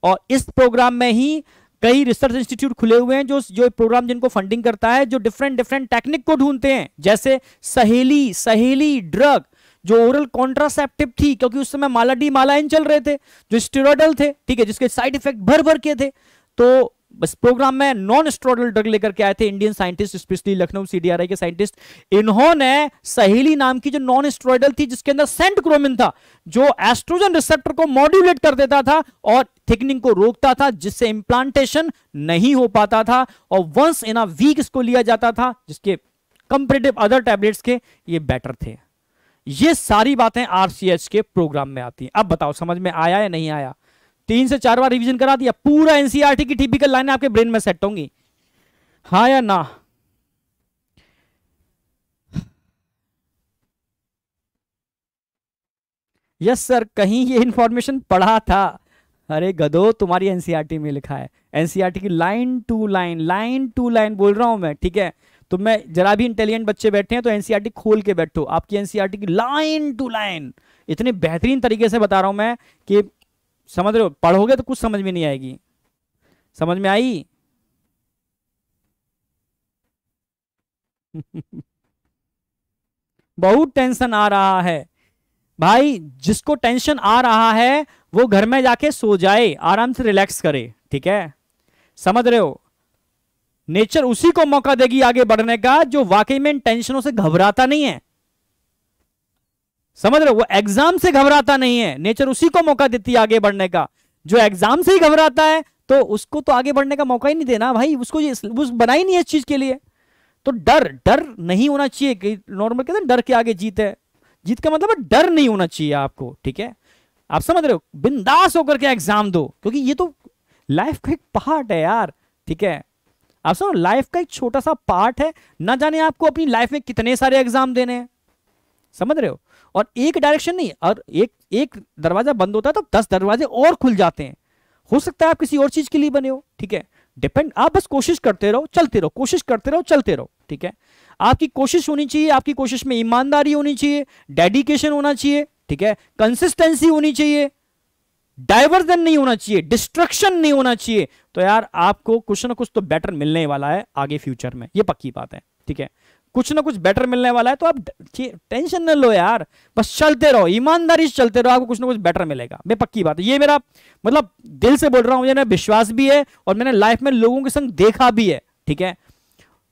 S1: और इस प्रोग्राम में ही कई रिसर्च इंस्टीट्यूट खुले हुए हैं जो जो प्रोग्राम जिनको फंडिंग करता है जो डिफरेंट डिफरेंट टेक्निक को ढूंढते हैं जैसे सहेली सहेली ड्रग जो ओरल कॉन्ट्रासेप्टिव थी क्योंकि उस समय मालाडी मालाइन चल रहे थे जो स्टेरोडल थे ठीक है जिसके साइड इफेक्ट भर भर के थे तो बस प्रोग्राम में नॉन स्ट्रोडल ड्रग लेकर के आए थे Indian scientist specially Lucknow CDRI के साइंटिस्ट इन्होंने सहेली नाम की जो नॉन स्ट्रोडल थी जिसके अंदर सेंट क्रोमिन था जो एस्ट्रोजन रिसेप्टर को मॉड्यूलेट कर देता था और थिकनिंग को रोकता था जिससे इम्प्लांटेशन नहीं हो पाता था और वंस इन अ वीक इसको लिया जाता था जिसके कंपेरेटिव अदर टैबलेट्स के ये बेटर थे ये सारी बातें आरसीएच के प्रोग्राम में आती हैं अब बताओ समझ में आया या नहीं आया तीन से चार बार रिवीजन करा दिया पूरा एनसीईआरटी e की टिपिकल लाइन आपके ब्रेन में सेट होंगी हाँ या ना यस सर कहीं ये इंफॉर्मेशन पढ़ा था अरे गदो तुम्हारी एनसीईआरटी e में लिखा है एनसीईआरटी e की line to line line to line बोल रहा हूं मैं ठीक है तो मैं जरा भी इंटेलिजेंट बच्चे बैठे हैं तो एनसीईआरटी खोल के बैठो आपकी एनसीईआरटी की लाइन टू लाइन इतने बेहतरीन तरीके से बता रहा हूं मैं कि समझ रहे हो पढ़ोगे तो कुछ समझ में नहीं आएगी समझ में आई बहुत टेंशन आ रहा है भाई जिसको टेंशन आ रहा है वो घर में जाके सो जाए आराम से रिलैक्स करे ठीक है समझ रहे हो नेचर उसी को मौका देगी आगे बढ़ने का जो वाकई में इन टेंशनों से घबराता नहीं है समझ रहे हो वो एग्जाम से घबराता नहीं है नेचर उसी को मौका देती है आगे बढ़ने का जो एग्जाम से ही घबराता है तो उसको तो आगे बढ़ने का मौका ही नहीं देना भाई उसको ये उस बनाई नहीं है इस चीज के लिए तो डर डर नहीं होना चाहिए कि नॉर्मल कहते हैं डर के आगे जीत है जीत का मतलब डर नहीं होना चाहिए आपको ठीक है आप समझ रहे हो बिंदास होकर के एग्जाम दो क्योंकि ये तो लाइफ का एक पार्ट है यार ठीक है आप समझ लाइफ का एक छोटा सा पार्ट है ना जाने आपको अपनी लाइफ में कितने सारे एग्जाम देने हैं समझ रहे हो और एक डायरेक्शन नहीं और एक एक दरवाजा बंद होता है तो दस दरवाजे और खुल जाते हैं हो सकता है आप किसी और चीज के लिए बने हो ठीक है डिपेंड आप बस कोशिश करते रहो चलते रहो कोशिश करते रहो चलते रहो ठीक है आपकी कोशिश होनी चाहिए आपकी कोशिश में ईमानदारी होनी चाहिए डेडिकेशन होना चाहिए ठीक है कंसिस्टेंसी होनी चाहिए डाइवर्जन नहीं होना चाहिए डिस्ट्रक्शन नहीं होना चाहिए तो यार आपको कुछ ना कुछ तो बेटर मिलने वाला है आगे फ्यूचर में ये पक्की बात है ठीक है कुछ ना कुछ बेटर मिलने वाला है तो आप टेंशन न लो यार बस चलते रहो ईमानदारी से चलते रहो आपको कुछ ना कुछ बेटर मिलेगा मैं पक्की बात है ये मेरा मतलब दिल से बोल रहा हूँ मुझे विश्वास भी है और मैंने लाइफ में लोगों के संग देखा भी है ठीक है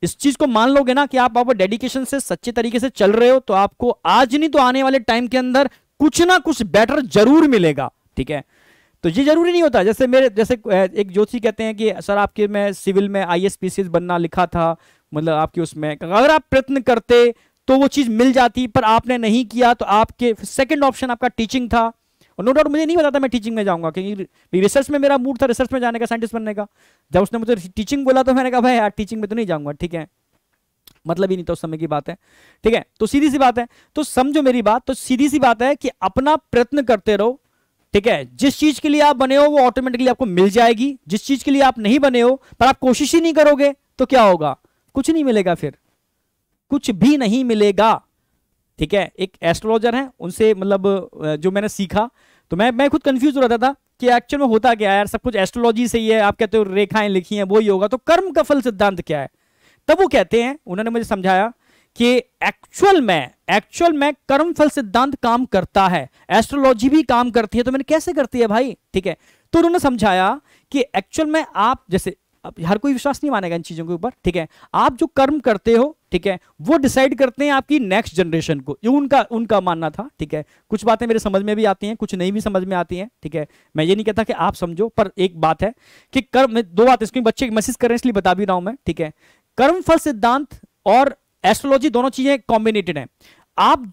S1: इस चीज को मान लोगे ना कि आप आप डेडिकेशन से सच्चे तरीके से चल रहे हो तो आपको आज नहीं तो आने वाले टाइम के अंदर कुछ ना कुछ बेटर जरूर मिलेगा ठीक है तो ये जरूरी नहीं होता जैसे मेरे जैसे एक ज्योति कहते हैं कि सर आपके मैं सिविल में आई एस बनना लिखा था मतलब आपके उसमें अगर आप प्रयत्न करते तो वो चीज़ मिल जाती पर आपने नहीं किया तो आपके सेकंड ऑप्शन आपका टीचिंग था और नो डाउट मुझे नहीं पता था मैं टीचिंग में जाऊंगा क्योंकि रिसर्च में मेरा मूड था रिसर्च में जाने का साइंटिस्ट बनने का जब उसने मुझे टीचिंग बोला तो मैंने कहा भाई यार टीचिंग में तो नहीं जाऊंगा ठीक है मतलब ही नहीं था उस समय की बात है ठीक है तो सीधी सी बात है तो समझो मेरी बात तो सीधी सी बात है कि अपना प्रयत्न करते रहो ठीक है जिस चीज के लिए आप बने हो वो ऑटोमेटिकली आपको मिल जाएगी जिस चीज के लिए आप नहीं बने हो पर आप कोशिश ही नहीं करोगे तो क्या होगा कुछ नहीं मिलेगा फिर कुछ भी नहीं मिलेगा ठीक है एक एस्ट्रोलॉजर है उनसे मतलब जो मैंने सीखा तो मैं मैं खुद कंफ्यूज रहता था कि एक्चुअल में होता क्या यार सब कुछ एस्ट्रोलॉजी से ही है आप कहते हो रेखाएं लिखी हैं वो ही होगा तो कर्म का फल सिद्धांत क्या है तब वो कहते हैं उन्होंने मुझे समझाया कि एक्चुअल में एक्चुअल में कर्म फल सिद्धांत काम करता है एस्ट्रोलॉजी भी काम करती है तो मैंने कैसे करती है भाई ठीक है तो उन्होंने समझाया कि एक्चुअल में आप जैसे अब हर कोई विश्वास नहीं मानेगा इन चीज़ों के ऊपर ठीक है आप जो कर्म करते हो ठीक है वो डिसाइड करते हैं आपकी नेक्स्ट जनरेशन को ये उनका उनका मानना था ठीक है कुछ बातें मेरे समझ में भी आती हैं कुछ नहीं भी समझ में आती हैं ठीक है मैं ये नहीं कहता कि आप समझो पर एक बात है कि कर्म दो बात इसको बच्चे मैसेज करें इसलिए बता भी रहा हूं मैं ठीक है कर्म फल सिद्धांत और एस्ट्रोलॉजी दोनों चीजें कॉम्बिनेटेड है आप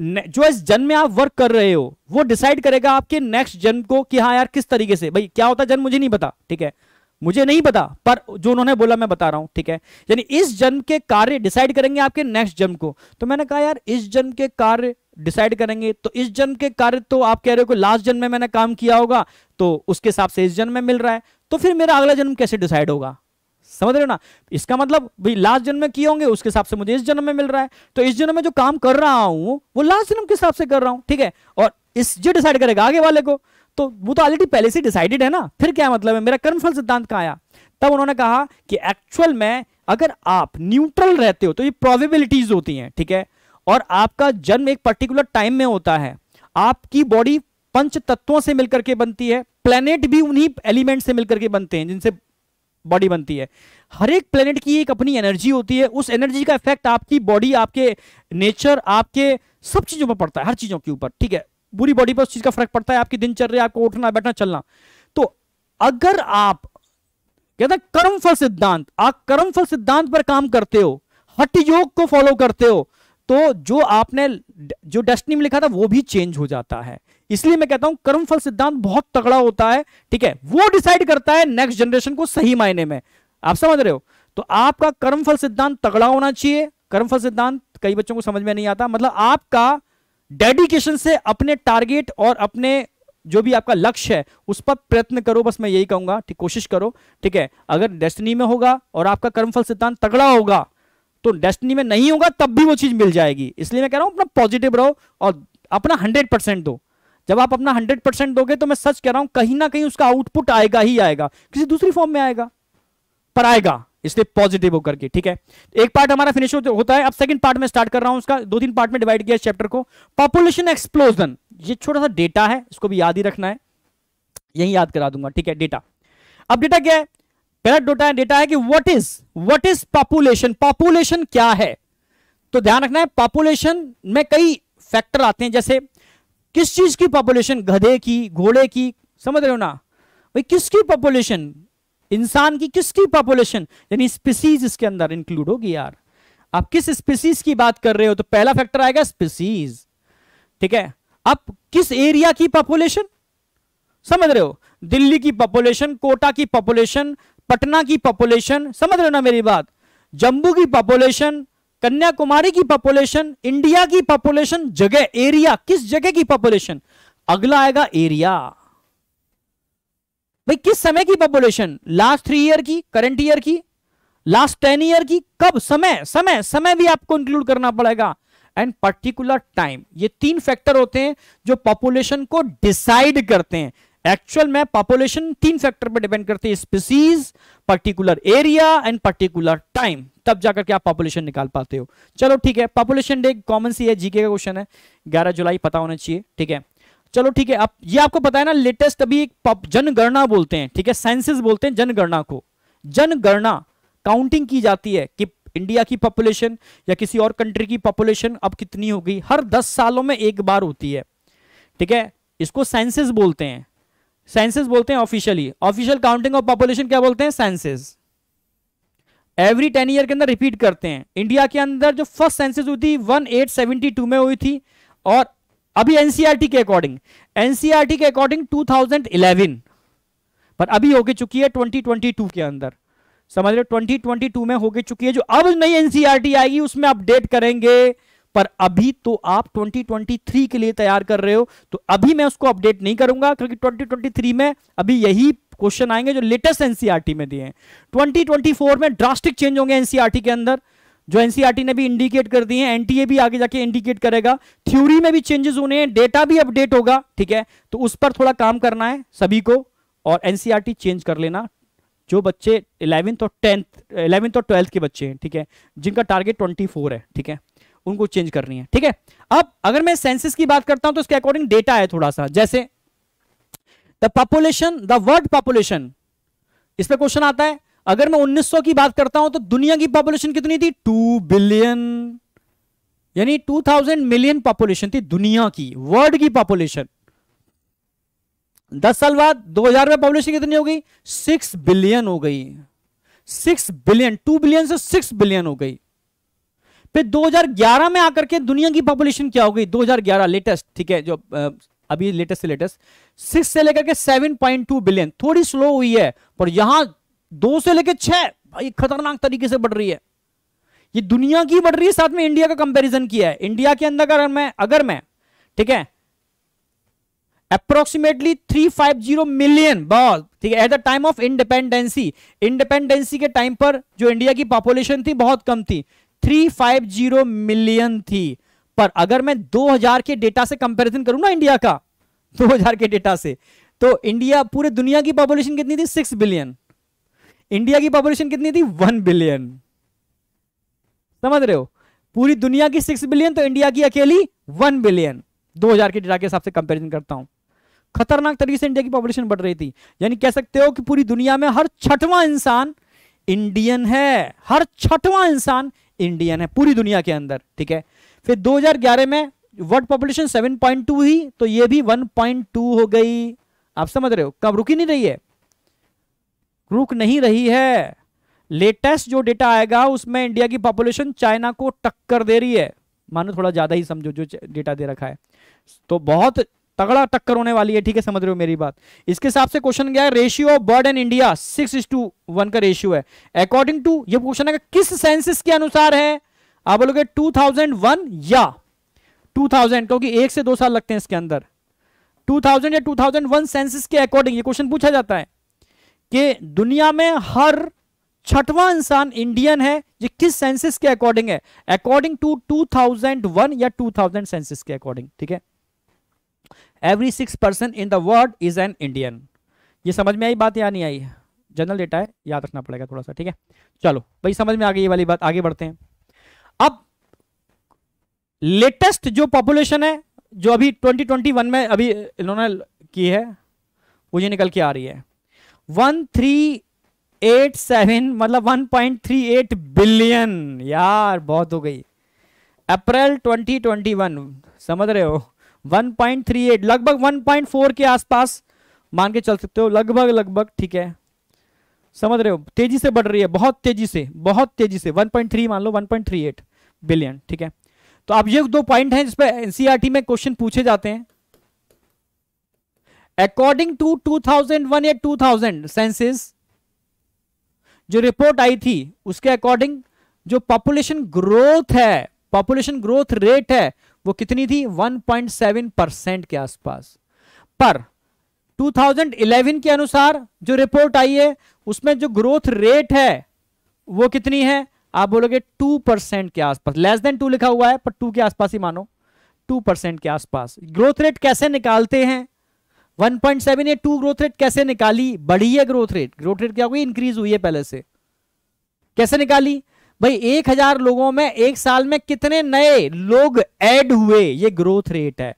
S1: जो इस जन्म में आप वर्क कर रहे हो वो डिसाइड करेगा आपके नेक्स्ट जन्म को कि हाँ यार किस तरीके से भाई क्या होता है जन्म मुझे नहीं पता ठीक है मुझे नहीं पता पर जो उन्होंने बोला मैं बता रहा हूं ठीक है यानी इस जन्म के कार्य डिसाइड करेंगे आपके नेक्स्ट जन्म को तो मैंने कहा यार इस जन्म के कार्य डिसाइड करेंगे तो इस जन्म के कार्य तो आप कह रहे हो लास्ट जन्म में मैंने काम किया होगा तो उसके हिसाब से इस जन्म में मिल रहा है तो फिर मेरा अगला जन्म कैसे डिसाइड होगा समझ रहे हो ना इसका मतलब भाई लास्ट जन्म में किए होंगे उसके हिसाब से मुझे इस जन्म में मिल रहा है तो इस जन्म में जो काम कर रहा हूं वो लास्ट जन्म के हिसाब से कर रहा हूं ठीक है और इस जो डिसाइड करेगा आगे वाले को तो वो तो ऑलरेडी पहले से डिसाइडेड है ना फिर क्या मतलब है मेरा कर्मफल सिद्धांत कहा आया तब उन्होंने कहा कि एक्चुअल में अगर आप न्यूट्रल रहते हो तो ये प्रोबेबिलिटीज होती हैं ठीक है और आपका जन्म एक पर्टिकुलर टाइम में होता है आपकी बॉडी पंच तत्वों से मिलकर के बनती है प्लेनेट भी उन्हीं एलिमेंट से मिलकर के बनते हैं जिनसे बॉडी बनती है हर एक प्लेनेट की एक अपनी एनर्जी होती है उस एनर्जी का इफेक्ट आपकी बॉडी आपके नेचर आपके सब चीजों पर पड़ता है हर चीजों के ऊपर ठीक है पूरी बॉडी पर उस चीज का फर्क पड़ता है आपकी दिनचर्या आपको उठना बैठना चलना तो अगर आप कहते कर्म फल सिद्धांत आप कर्म फल सिद्धांत पर काम करते हो हट योग को फॉलो करते हो तो जो आपने जो डेस्टनी में लिखा था वो भी चेंज हो जाता है इसलिए मैं कहता हूं कर्म फल सिद्धांत बहुत तगड़ा होता है ठीक है वो डिसाइड करता है नेक्स्ट जनरेशन को सही मायने में आप समझ रहे हो तो आपका कर्म फल सिद्धांत तगड़ा होना चाहिए कर्म फल सिद्धांत कई बच्चों को समझ में नहीं आता मतलब आपका डेडिकेशन से अपने टारगेट और अपने जो भी आपका लक्ष्य है उस पर प्रयत्न करो बस मैं यही कहूंगा ठीक कोशिश करो ठीक है अगर डेस्टिनी में होगा और आपका कर्मफल सिद्धांत तगड़ा होगा तो डेस्टिनी में नहीं होगा तब भी वो चीज मिल जाएगी इसलिए मैं कह रहा हूं अपना पॉजिटिव रहो और अपना हंड्रेड परसेंट दो जब आप अपना हंड्रेड परसेंट दोगे तो मैं सच कह रहा हूं कहीं ना कहीं उसका आउटपुट आएगा ही आएगा किसी दूसरी फॉर्म में आएगा पर आएगा इसलिए पॉजिटिव होकर के ठीक है एक पार्ट हमारा फिनिश होता है अब सेकंड पार्ट में स्टार्ट कर रहा हूं उसका दो तीन पार्ट में डिवाइड किया इस चैप्टर को पॉपुलेशन एक्सप्लोजन ये छोटा सा डेटा है इसको भी याद ही रखना है यही याद करा दूंगा ठीक है डेटा अब डेटा क्या है पहला डोटा है डेटा है कि what is what is population population क्या है तो ध्यान रखना है पॉपुलेशन में कई फैक्टर आते हैं जैसे किस चीज की पॉपुलेशन गधे की घोड़े की समझ रहे हो ना भाई किसकी पॉपुलेशन इंसान की किसकी पॉपुलेशन यानी स्पीसीज इसके अंदर इंक्लूड होगी यार आप किस स्पीसीज की बात कर रहे हो तो पहला फैक्टर आएगा स्पीसीज ठीक है अब किस एरिया की पॉपुलेशन समझ रहे हो दिल्ली की पॉपुलेशन कोटा की पॉपुलेशन पटना की पॉपुलेशन समझ रहे हो ना मेरी बात जम्मू की पॉपुलेशन कन्याकुमारी की पॉपुलेशन इंडिया की पॉपुलेशन जगह एरिया किस जगह की पॉपुलेशन अगला आएगा एरिया भाई किस समय की पॉपुलेशन लास्ट थ्री ईयर की करंट ईयर की लास्ट टेन ईयर की कब समय समय समय भी आपको इंक्लूड करना पड़ेगा एंड पर्टिकुलर टाइम ये तीन फैक्टर होते हैं जो पॉपुलेशन को डिसाइड करते हैं एक्चुअल में पॉपुलेशन तीन फैक्टर पर डिपेंड करते हैं species particular area and particular time तब जाकर के आप पॉपुलेशन निकाल पाते हो चलो ठीक है पॉपुलेशन डे कॉमन सी है जीके का क्वेश्चन है ग्यारह जुलाई पता होना चाहिए ठीक है चलो ठीक है आप ये आपको पता है ना लेटेस्ट अभी एक जनगणना बोलते हैं ठीक है साइंसेस बोलते हैं जनगणना को जनगणना काउंटिंग की जाती है कि इंडिया की पॉपुलेशन या किसी और कंट्री की पॉपुलेशन अब कितनी हो गई हर दस सालों में एक बार होती है ठीक है इसको साइंसेस बोलते हैं साइंसेस बोलते हैं officially official counting of population क्या बोलते हैं साइंसेस एवरी टेन ईयर के अंदर रिपीट करते हैं इंडिया के अंदर जो फर्स्ट सेंसिस हुई थी वन में हुई थी और अभी एनसीआरटी e के अकॉर्डिंग एनसीआरटी e के अकॉर्डिंग 2011 पर अभी होगी चुकी है 2022 के अंदर समझ रहे 2022 में हो चुकी है जो अब नई एनसीआरटी e आएगी उसमें अपडेट करेंगे पर अभी तो आप 2023 के लिए तैयार कर रहे हो तो अभी मैं उसको अपडेट नहीं करूंगा क्योंकि 2023 में अभी यही क्वेश्चन आएंगे जो लेटेस्ट एनसीआरटी में दिए हैं 2024 में ड्रास्टिक चेंज होंगे एनसीआरटी के अंदर जो एनसीईआरटी e ने भी इंडिकेट कर दिए है एनटीए भी आगे जाके इंडिकेट करेगा थ्योरी में भी चेंजेस होने हैं डेटा भी अपडेट होगा ठीक है तो उस पर थोड़ा काम करना है सभी को और एनसीईआरटी चेंज e कर लेना जो बच्चे इलेवेंथ और टेंथ इलेवेंथ और ट्वेल्थ के बच्चे हैं ठीक है जिनका टारगेट ट्वेंटी फोर है ठीक है उनको चेंज करनी है ठीक है अब अगर मैं सेंसिस की बात करता हूं तो इसके अकॉर्डिंग डेटा है थोड़ा सा जैसे the population the world population इस पर क्वेश्चन आता है अगर मैं 1900 की बात करता हूं तो दुनिया की पॉपुलेशन कितनी थी टू बिलियन यानी 2000 मिलियन पॉपुलेशन थी दुनिया की वर्ल्ड की पॉपुलेशन दस साल बाद 2000 में पॉपुलेशन कितनी हो गई सिक्स बिलियन हो गई सिक्स बिलियन टू बिलियन से सिक्स बिलियन हो गई फिर 2011 में आकर के दुनिया की पॉपुलेशन क्या हो गई दो लेटेस्ट ठीक है जो अभी लेटेस्ट से लेटेस्ट सिक्स से लेकर के टू बिलियन थोड़ी स्लो हुई है पर यहां दो से लेकर छह भाई खतरनाक तरीके से बढ़ रही है ये दुनिया की बढ़ रही है साथ में इंडिया का कंपैरिजन किया है इंडिया के अंदर अगर मैं अगर मैं ठीक है approximately three five zero million बहुत ठीक है at the time of independency independency के टाइम पर जो इंडिया की पॉपुलेशन थी बहुत कम थी जीरो मिलियन थी पर अगर मैं 2000 के डेटा से कंपैरिजन करूं ना इंडिया का 2000 के डेटा से तो इंडिया पूरे दुनिया की पॉपुलेशन कितनी थी 6 बिलियन इंडिया की पॉपुलेशन कितनी थी वन बिलियन समझ रहे हो पूरी दुनिया की सिक्स बिलियन तो इंडिया की अकेली वन बिलियन 2000 के डेटा के हिसाब से कंपैरिजन करता हूं खतरनाक तरीके से इंडिया की पॉपुलेशन बढ़ रही थी यानी कह सकते हो कि पूरी दुनिया में हर छठवा इंसान इंडियन है हर छठवा इंसान इंडियन है पूरी दुनिया के अंदर ठीक है फिर 2011 में वर्ल्ड पॉपुलेशन 7.2 ही तो ये भी 1.2 हो गई आप समझ रहे हो कब रुकी नहीं रही है रुक नहीं रही है लेटेस्ट जो डेटा आएगा उसमें इंडिया की पॉपुलेशन चाइना को टक्कर दे रही है मानो थोड़ा ज्यादा ही समझो जो डेटा दे रखा है तो बहुत तगड़ा टक्कर होने वाली है ठीक है समझ रहे हो मेरी बात इसके हिसाब से क्वेश्चन गया है ratio of world and India six is to one का रेशियो है अकॉर्डिंग टू ये क्वेश्चन है किस सेंसिस के अनुसार है आप बोलोगे वन या थाउजेंड क्योंकि एक से दो साल लगते हैं इसके अंदर थाउजेंड या वन सेंसिस के अकॉर्डिंग ये क्वेश्चन पूछा जाता है कि दुनिया में हर छठवां इंसान इंडियन है ये किस सेंसिस के अकॉर्डिंग है अकॉर्डिंग टू 2001 या 2000 सेंसिस के अकॉर्डिंग ठीक है every six person in the world is an Indian ये समझ में आई बात या नहीं आई है जनरल डेटा है याद रखना पड़ेगा थोड़ा सा ठीक है चलो भाई समझ में आ गई ये वाली बात आगे बढ़ते हैं अब लेटेस्ट जो पॉपुलेशन है जो अभी 2021 में अभी इन्होंने की है वो ये निकल के आ रही है वन थ्री एट सेवन मतलब one point three eight billion यार बहुत हो गई अप्रैल ट्वेंटी ट्वेंटी वन समझ रहे हो वन पॉइंट थ्री एट लगभग वन पॉइंट फोर के आसपास मान के चल सकते हो लगभग लगभग ठीक है समझ रहे हो तेजी से बढ़ रही है बहुत तेजी से बहुत तेजी से 1.3 मान लो 1.38 बिलियन ठीक है तो अब ये दो पॉइंट हैं जिसपे एनसीआरटी e में क्वेश्चन पूछे जाते हैं अकॉर्डिंग टू 2001 या टू सेंसिस जो रिपोर्ट आई थी उसके अकॉर्डिंग जो पॉपुलेशन ग्रोथ है पॉपुलेशन ग्रोथ रेट है वो कितनी थी 1.7 परसेंट के आसपास पर 2011 के अनुसार जो रिपोर्ट आई है उसमें जो ग्रोथ रेट है वो कितनी है आप बोलोगे 2 परसेंट के आसपास लेस देन 2 लिखा हुआ है पर 2 के आसपास ही मानो 2 परसेंट के आसपास ग्रोथ रेट कैसे निकालते हैं 1.7 ये टू ग्रोथ रेट कैसे निकाली बढ़ी है ग्रोथ रेट ग्रोथ रेट क्या हुई इंक्रीज हुई है पहले से कैसे निकाली भाई एक हजार लोगों में एक साल में कितने नए लोग ऐड हुए ये ग्रोथ रेट है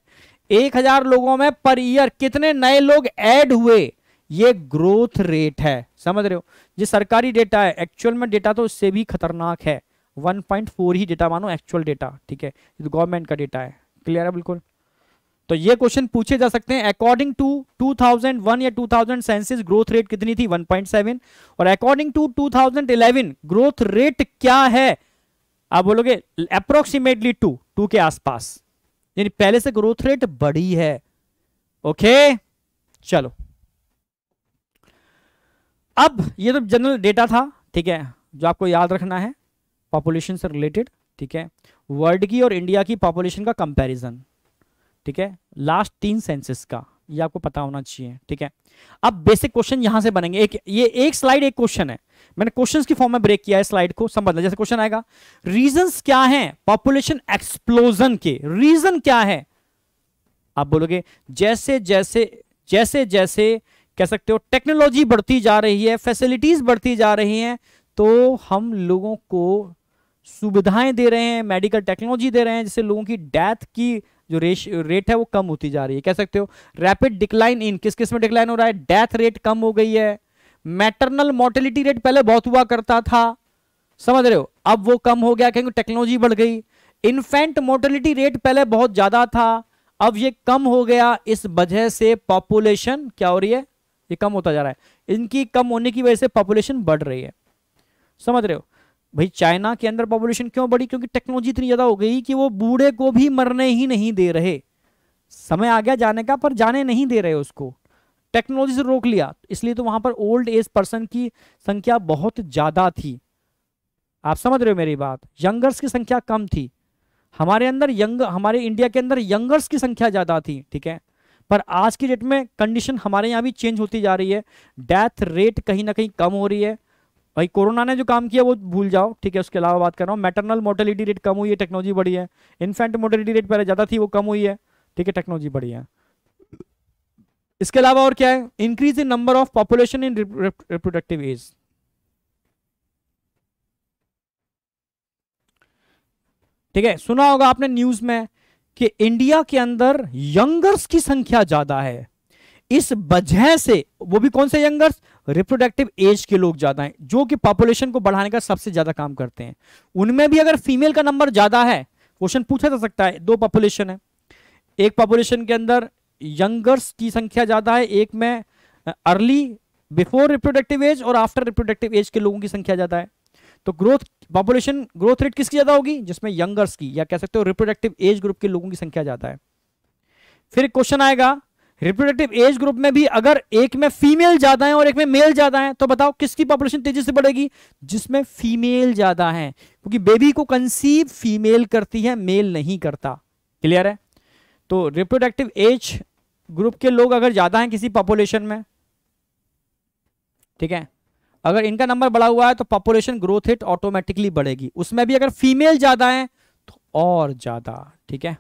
S1: एक हजार लोगों में पर ईयर कितने नए लोग ऐड हुए ये ग्रोथ रेट है समझ रहे हो ये सरकारी डेटा है एक्चुअल में डेटा तो उससे भी खतरनाक है 1.4 ही डेटा मानो एक्चुअल डेटा ठीक है गवर्नमेंट तो का डेटा है क्लियर है बिल्कुल तो ये क्वेश्चन पूछे जा सकते हैं अकॉर्डिंग टू 2001 या 2000 सेंसिस ग्रोथ रेट कितनी थी 1.7 और अकॉर्डिंग टू 2011 ग्रोथ रेट क्या है आप बोलोगे अप्रोक्सीमेटली टू टू के आसपास यानी पहले से ग्रोथ रेट बढ़ी है ओके चलो अब ये तो जनरल डेटा था ठीक है जो आपको याद रखना है पॉपुलेशन से रिलेटेड ठीक है वर्ल्ड की और इंडिया की पॉपुलेशन का कंपैरिजन ठीक है लास्ट तीन सेंसेस का ये आपको पता होना चाहिए ठीक है अब बेसिक क्वेश्चन यहां से बनेंगे एक ये एक स्लाइड एक क्वेश्चन है मैंने क्वेश्चंस की फॉर्म में ब्रेक किया है स्लाइड को समझना जैसे क्वेश्चन आएगा रीजंस क्या हैं पॉपुलेशन एक्सप्लोजन के रीजन क्या है आप बोलोगे जैसे जैसे जैसे जैसे कह सकते हो टेक्नोलॉजी बढ़ती जा रही है फैसिलिटीज बढ़ती जा रही हैं तो हम लोगों को सुविधाएं दे रहे हैं मेडिकल टेक्नोलॉजी दे रहे हैं जिससे लोगों की डेथ की जो रेश रेट है वो कम होती जा रही है कह सकते हो रैपिड डिक्लाइन इन किस किस में डिक्लाइन हो रहा है डेथ रेट कम हो गई है मैटरनल मोर्टेलिटी रेट पहले बहुत हुआ करता था समझ रहे हो अब वो कम हो गया क्योंकि टेक्नोलॉजी बढ़ गई इन्फेंट मोर्टेलिटी रेट पहले बहुत ज्यादा था अब ये कम हो गया इस वजह से पॉपुलेशन क्या हो रही है ये कम होता जा रहा है इनकी कम होने की वजह से पॉपुलेशन बढ़ रही है समझ रहे हो भाई चाइना के अंदर पॉपुलेशन क्यों बढ़ी क्योंकि टेक्नोलॉजी इतनी ज़्यादा हो गई कि वो बूढ़े को भी मरने ही नहीं दे रहे समय आ गया जाने का पर जाने नहीं दे रहे उसको टेक्नोलॉजी से रोक लिया इसलिए तो वहां पर ओल्ड एज पर्सन की संख्या बहुत ज़्यादा थी आप समझ रहे हो मेरी बात यंगर्स की संख्या कम थी हमारे अंदर यंग हमारे इंडिया के अंदर यंगर्स की संख्या ज़्यादा थी ठीक है पर आज की डेट में कंडीशन हमारे यहाँ भी चेंज होती जा रही है डेथ रेट कहीं ना कहीं कम हो रही है भाई कोरोना ने जो काम किया वो भूल जाओ ठीक है उसके अलावा बात कर रहा हूँ मैटरनल मोटेलिटी रेट कम हुई है टेक्नोलॉजी बढ़ी है इन्फेंट मोटेलिटी रेट पहले ज़्यादा थी वो कम हुई है ठीक है टेक्नोलॉजी बढ़ी है इसके अलावा और क्या है increase in number of population in reproductive age ठीक है सुना होगा आपने न्यूज में कि इंडिया के अंदर यंगर्स की संख्या ज्यादा है इस वजह से वो भी कौन से यंगर्स रिप्रोडक्टिव एज के लोग ज्यादा हैं जो कि पॉपुलेशन को बढ़ाने का सबसे ज्यादा काम करते हैं उनमें भी अगर फीमेल का नंबर ज्यादा है क्वेश्चन पूछा जा सकता है दो पॉपुलेशन है एक पॉपुलेशन के अंदर यंगर्स की संख्या ज्यादा है एक में अर्ली बिफोर रिप्रोडक्टिव एज और आफ्टर रिप्रोडक्टिव एज के लोगों की संख्या ज्यादा है तो ग्रोथ पॉपुलेशन ग्रोथ रेट किसकी ज्यादा होगी जिसमें यंगर्स की या कह सकते हो रिप्रोडक्टिव एज ग्रुप के लोगों की संख्या ज्यादा है फिर क्वेश्चन आएगा रिप्रोडक्टिव एज ग्रुप में भी अगर एक में फीमेल ज्यादा है और एक में मेल ज्यादा है तो बताओ किसकी पॉपुलेशन तेजी से बढ़ेगी जिसमें फीमेल ज्यादा है क्योंकि बेबी को कंसीव फीमेल करती है मेल नहीं करता क्लियर है तो रिप्रोडक्टिव एज ग्रुप के लोग अगर ज्यादा हैं किसी पॉपुलेशन में ठीक है अगर इनका नंबर बढ़ा हुआ है तो पॉपुलेशन ग्रोथ रेट ऑटोमेटिकली बढ़ेगी उसमें भी अगर फीमेल ज्यादा है तो और ज्यादा ठीक है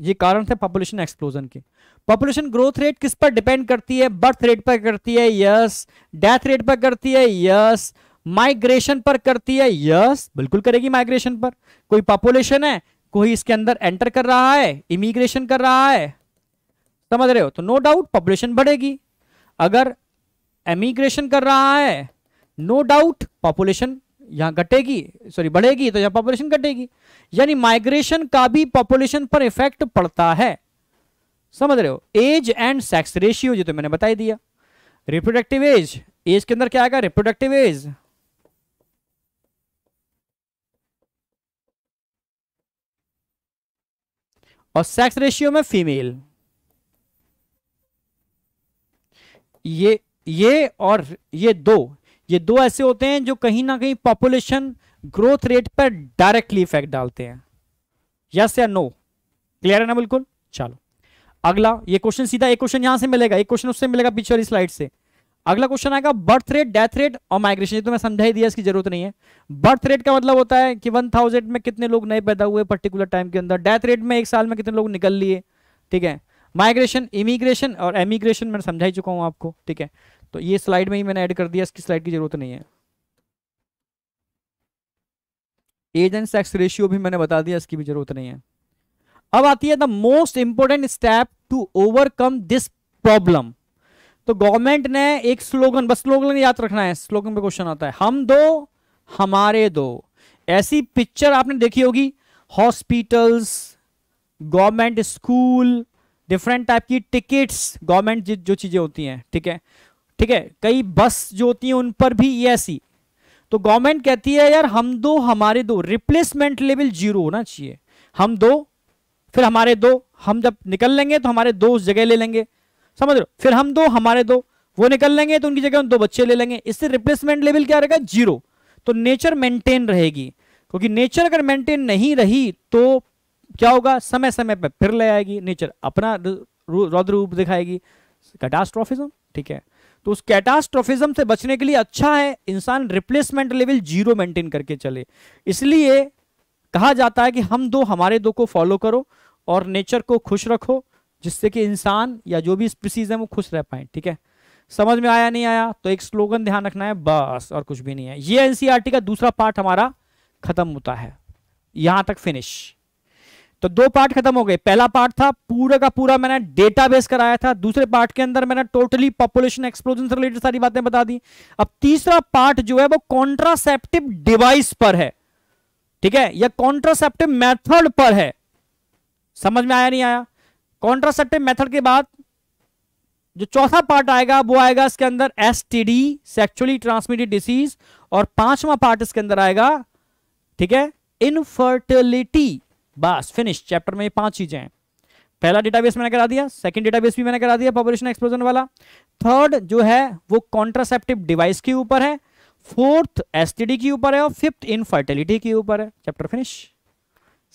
S1: ये कारण थे पॉपुलेशन एक्सप्लोजन के पॉपुलेशन ग्रोथ रेट किस पर डिपेंड करती है बर्थ रेट पर करती है यस डेथ रेट पर करती है यस माइग्रेशन पर करती है यस बिल्कुल करेगी माइग्रेशन पर कोई पॉपुलेशन है कोई इसके अंदर एंटर कर रहा है इमिग्रेशन कर रहा है समझ रहे हो तो नो डाउट पॉपुलेशन बढ़ेगी अगर एमिग्रेशन कर रहा है नो डाउट पॉपुलेशन यहां घटेगी सॉरी बढ़ेगी तो यहाँ पॉपुलेशन घटेगी यानी माइग्रेशन का भी पॉपुलेशन पर इफेक्ट पड़ता है समझ रहे हो एज एंड सेक्स रेशियो जो तो मैंने बताई दिया रिप्रोडक्टिव एज एज के अंदर क्या आएगा रिप्रोडक्टिव एज और सेक्स रेशियो में फीमेल ये ये और ये दो ये दो ऐसे होते हैं जो कहीं ना कहीं पॉपुलेशन ग्रोथ रेट पर डायरेक्टली इफेक्ट डालते हैं यस या नो क्लियर है ना बिल्कुल चलो अगला ये क्वेश्चन सीधा एक क्वेश्चन यहां से मिलेगा एक क्वेश्चन उससे मिलेगा पीछे वाली स्लाइड से अगला क्वेश्चन आएगा बर्थ रेट डेथ रेट और माइग्रेशन तो मैं समझा ही दिया इसकी जरूरत नहीं है बर्थ रेट का मतलब होता है कि वन थाउजेंड में कितने लोग नए पैदा हुए पर्टिकुलर टाइम के अंदर डेथ रेट में एक साल में कितने लोग निकल लिए ठीक है माइग्रेशन इमिग्रेशन और एमिग्रेशन मैं समझा ही चुका हूं आपको ठीक है तो ये स्लाइड में ही मैंने ऐड कर दिया इसकी स्लाइड की जरूरत नहीं है एज एंड सेक्स रेशियो भी मैंने बता दिया इसकी भी जरूरत नहीं है अब आती है the most important step to overcome this problem तो गवर्नमेंट ने एक स्लोगन बस स्लोगन याद रखना है स्लोगन पे क्वेश्चन आता है हम दो हमारे दो ऐसी पिक्चर आपने देखी होगी hospitals government school different type की टिकट्स गवर्नमेंट जो चीज़ें होती हैं ठीक है ठीक है कई बस जो होती हैं उन पर भी ये ऐसी तो गवर्नमेंट कहती है यार हम दो हमारे दो रिप्लेसमेंट लेवल जीरो होना चाहिए हम दो फिर हमारे दो हम जब निकल लेंगे तो हमारे दो उस जगह ले लेंगे समझ लो फिर हम दो हमारे दो वो निकल लेंगे तो उनकी जगह हम दो बच्चे ले लेंगे इससे रिप्लेसमेंट लेवल क्या रहेगा जीरो तो नेचर मेंटेन रहेगी क्योंकि नेचर अगर मेंटेन नहीं रही तो क्या होगा समय समय पर फिर ले आएगी नेचर अपना रौद्र रूप दिखाएगी कैटास्ट्रॉफिज्म ठीक है तो उस कैटास्ट्रोफिज्म से बचने के लिए अच्छा है इंसान रिप्लेसमेंट लेवल जीरो मेंटेन करके चले इसलिए कहा जाता है कि हम दो हमारे दो को फॉलो करो और नेचर को खुश रखो जिससे कि इंसान या जो भी स्पीसीज है वो खुश रह पाए ठीक है समझ में आया नहीं आया तो एक स्लोगन ध्यान रखना है बस और कुछ भी नहीं है ये एनसीआरटी का दूसरा पार्ट हमारा खत्म होता है यहां तक फिनिश तो दो पार्ट खत्म हो गए पहला पार्ट था पूरा का पूरा मैंने डेटाबेस कराया था दूसरे पार्ट के अंदर मैंने टोटली पॉपुलेशन एक्सप्लोजन से रिलेटेड सारी बातें बता दी अब तीसरा पार्ट जो है वो कॉन्ट्रासेप्टिव डिवाइस पर है ठीक है या कॉन्ट्रासेप्टिव मेथड पर है समझ में आया नहीं आया कॉन्ट्रासेप्टिव मेथड के बाद जो चौथा पार्ट आएगा वो आएगा इसके अंदर S T D sexually transmitted disease और पांचवा पार्ट इसके अंदर आएगा ठीक है इनफर्टिलिटी बस फिनिश चैप्टर में पांच चीजें हैं पहला डेटाबेस मैंने करा दिया सेकंड डेटाबेस भी मैंने करा दिया पॉपुलेशन एक्सप्लोजन वाला थर्ड जो है वो कॉन्ट्रासेप्टिव डिवाइस के ऊपर है फोर्थ एसटीडी के ऊपर है और फिफ्थ इनफर्टिलिटी के ऊपर है चैप्टर फिनिश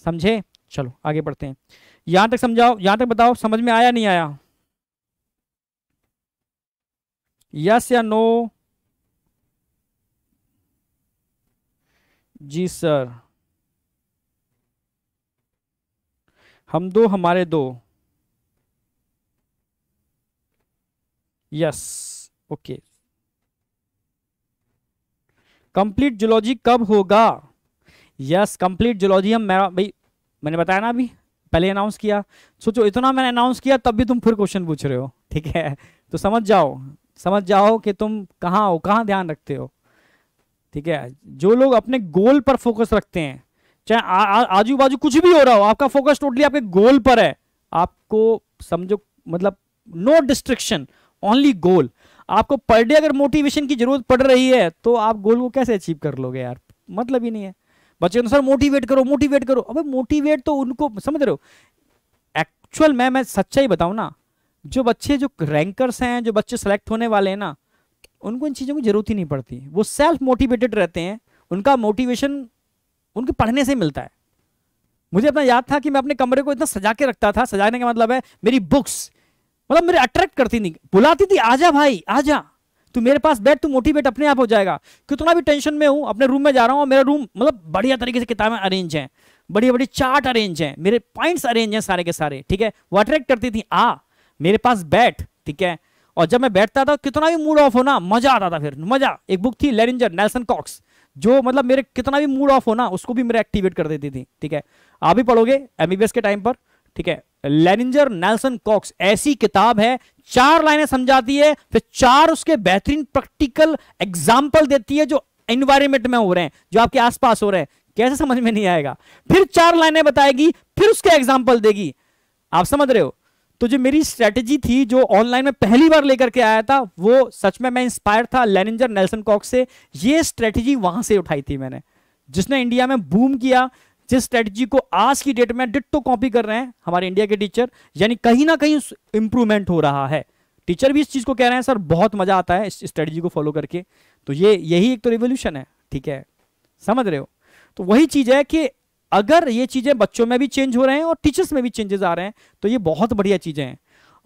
S1: समझे चलो आगे बढ़ते हैं यहां तक समझाओ यहां तक बताओ समझ में आया नहीं आया यस या नो जी सर हम दो हमारे दो यस ओके कंप्लीट जुलॉजी कब होगा यस कंप्लीट जुलॉजी हम मेरा भाई मैंने बताया ना अभी पहले अनाउंस किया सोचो इतना मैंने अनाउंस किया तब भी तुम फिर क्वेश्चन पूछ रहे हो ठीक है तो समझ जाओ समझ जाओ कि तुम कहाँ हो कहाँ ध्यान रखते हो ठीक है जो लोग अपने गोल पर फोकस रखते हैं चाहे आजू बाजू कुछ भी हो रहा हो आपका फोकस टोटली आपके गोल पर है आपको समझो मतलब नो डिस्ट्रिक्शन ओनली गोल आपको पर डे अगर मोटिवेशन की जरूरत पड़ रही है तो आप गोल को कैसे अचीव कर लोगे यार मतलब ही नहीं है बच्चे सर मोटिवेट करो मोटिवेट करो अबे मोटिवेट तो उनको समझ रहे हो एक्चुअल मैं मैं सच्चाई बताऊँ ना जो बच्चे जो रैंकर्स हैं जो बच्चे सेलेक्ट होने वाले हैं ना उनको इन चीज़ों की जरूरत ही नहीं पड़ती वो सेल्फ मोटिवेटेड रहते हैं उनका मोटिवेशन उनके पढ़ने से मिलता है मुझे अपना याद था कि मैं अपने कमरे को इतना सजा के रखता था सजाने का मतलब है मेरी बुक्स मतलब मेरे अट्रैक्ट करती नहीं बुलाती थी आजा भाई आजा तू मेरे पास बैठ तू मोटिवेट अपने आप हो जाएगा कितना भी टेंशन में हूँ अपने रूम में जा रहा हूँ मेरा रूम मतलब बढ़िया तरीके से किताबें अरेंज हैं बड़ी बड़ी चार्ट अरेंज हैं मेरे पॉइंट्स अरेंज हैं सारे के सारे ठीक है वो अट्रैक्ट करती थी आ मेरे पास बैठ ठीक है और जब मैं बैठता था कितना भी मूड ऑफ होना मजा आता था फिर मजा एक बुक थी लेरिंजर नेल्सन कॉक्स जो मतलब मेरे कितना भी मूड ऑफ हो ना उसको भी मेरे एक्टिवेट कर देती थी ठीक है आप भी पढ़ोगे एमबीबीएस के टाइम पर ठीक है लेनिंजर नेल्सन कॉक्स ऐसी किताब है चार लाइनें समझाती है फिर चार उसके बेहतरीन प्रैक्टिकल एग्जाम्पल देती है जो एनवायरमेंट में हो रहे हैं जो आपके आसपास हो रहे हैं कैसे समझ में नहीं आएगा फिर चार लाइनें बताएगी फिर उसके एग्जाम्पल देगी आप समझ रहे हो तो जो मेरी स्ट्रेटेजी थी जो ऑनलाइन में पहली बार लेकर के आया था वो सच में मैं इंस्पायर था लेनिंजर नेल्सन कॉक से ये स्ट्रेटेजी वहां से उठाई थी मैंने जिसने इंडिया में बूम किया जिस स्ट्रेटेजी को आज की डेट में डिट्टो कॉपी कर रहे हैं हमारे इंडिया के टीचर यानी कहीं ना कहीं इंप्रूवमेंट हो रहा है टीचर भी इस चीज़ को कह रहे हैं सर बहुत मज़ा आता है इस स्ट्रेटेजी को फॉलो करके तो ये यही एक तो रिवोल्यूशन है ठीक है समझ रहे हो तो वही चीज़ है कि अगर ये चीज़ें बच्चों में भी चेंज हो रहे हैं और टीचर्स में भी चेंजेस आ रहे हैं तो ये बहुत बढ़िया चीज़ें हैं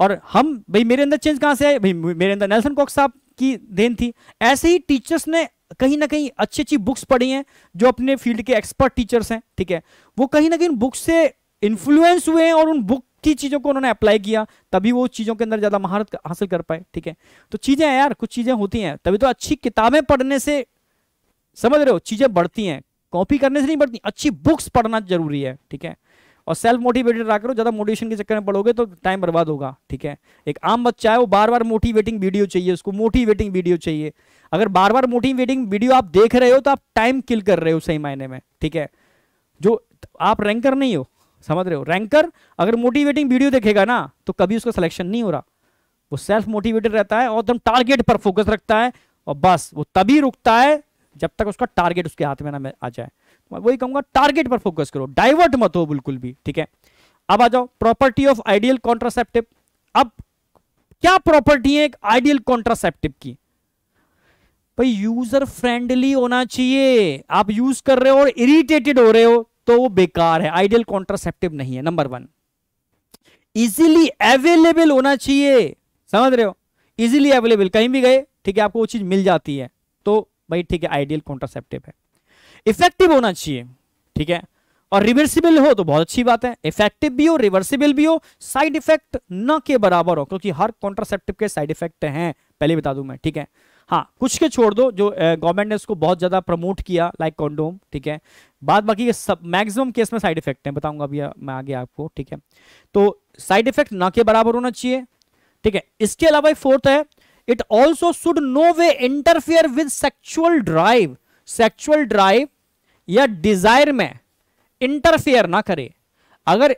S1: और हम भाई मेरे अंदर चेंज कहाँ से आए भाई मेरे अंदर नेल्सन कॉक साहब की देन थी ऐसे ही टीचर्स ने कहीं ना कहीं अच्छी अच्छी बुक्स पढ़ी हैं जो अपने फील्ड के एक्सपर्ट टीचर्स हैं ठीक है वो कहीं ना कहीं बुक से इन्फ्लुएंस हुए हैं और उन बुक की चीज़ों को उन्होंने अप्लाई किया तभी वो चीज़ों के अंदर ज़्यादा महारत हासिल कर पाए ठीक है तो चीज़ें यार कुछ चीज़ें होती हैं तभी तो अच्छी किताबें पढ़ने से समझ रहे हो चीज़ें बढ़ती हैं कॉपी करने से नहीं बढ़ती अच्छी बुक्स पढ़ना जरूरी है ठीक है और सेल्फ मोटिवेटेड रहा करो ज़्यादा मोटिवेशन के चक्कर में पढ़ोगे तो टाइम बर्बाद होगा ठीक है एक आम बच्चा है वो बार बार मोटिवेटिंग वीडियो चाहिए उसको मोटिवेटिंग वीडियो चाहिए अगर बार बार मोटिवेटिंग वीडियो आप देख रहे हो तो आप टाइम किल कर रहे हो सही मायने में ठीक है जो आप रैंकर नहीं हो समझ रहे हो रैंकर अगर मोटिवेटिंग वीडियो देखेगा ना तो कभी उसका सिलेक्शन नहीं हो रहा वो सेल्फ मोटिवेटेड रहता है और एकदम टारगेट पर फोकस रखता है और बस वो तभी रुकता है जब तक उसका टारगेट उसके हाथ में ना आ जाए तो मैं वही कहूंगा टारगेट पर फोकस करो डाइवर्ट मत हो बिल्कुल भी ठीक है अब आ जाओ प्रॉपर्टी ऑफ आइडियल कॉन्ट्रासेप्टिव अब क्या प्रॉपर्टी है एक आइडियल कॉन्ट्रासेप्टिव की भाई यूजर फ्रेंडली होना चाहिए आप यूज कर रहे हो और इरिटेटेड हो रहे हो तो वो बेकार है आइडियल कॉन्ट्रासेप्टिव नहीं है नंबर वन इजीली अवेलेबल होना चाहिए समझ रहे हो इजीली अवेलेबल कहीं भी गए ठीक है आपको वो चीज मिल जाती है तो भाई ठीक है आइडियल कॉन्ट्रासेप्टिव है इफेक्टिव होना चाहिए ठीक है और रिवर्सिबल हो तो बहुत अच्छी बात है इफेक्टिव भी हो रिवर्सिबल भी हो साइड इफेक्ट न के बराबर हो क्योंकि हर कॉन्ट्रासेप्टिव के साइड इफेक्ट हैं पहले बता दूं मैं ठीक है हाँ कुछ के छोड़ दो जो गवर्नमेंट ने इसको बहुत ज्यादा प्रमोट किया लाइक कॉन्डोम ठीक है बाद बाकी के सब मैक्सिमम केस में साइड इफेक्ट हैं बताऊंगा अभी मैं आगे आपको ठीक है तो साइड इफेक्ट ना के बराबर होना चाहिए ठीक है इसके अलावा फोर्थ है it also should no way interfere with sexual drive sexual drive या डिजायर में इंटरफेयर ना करे अगर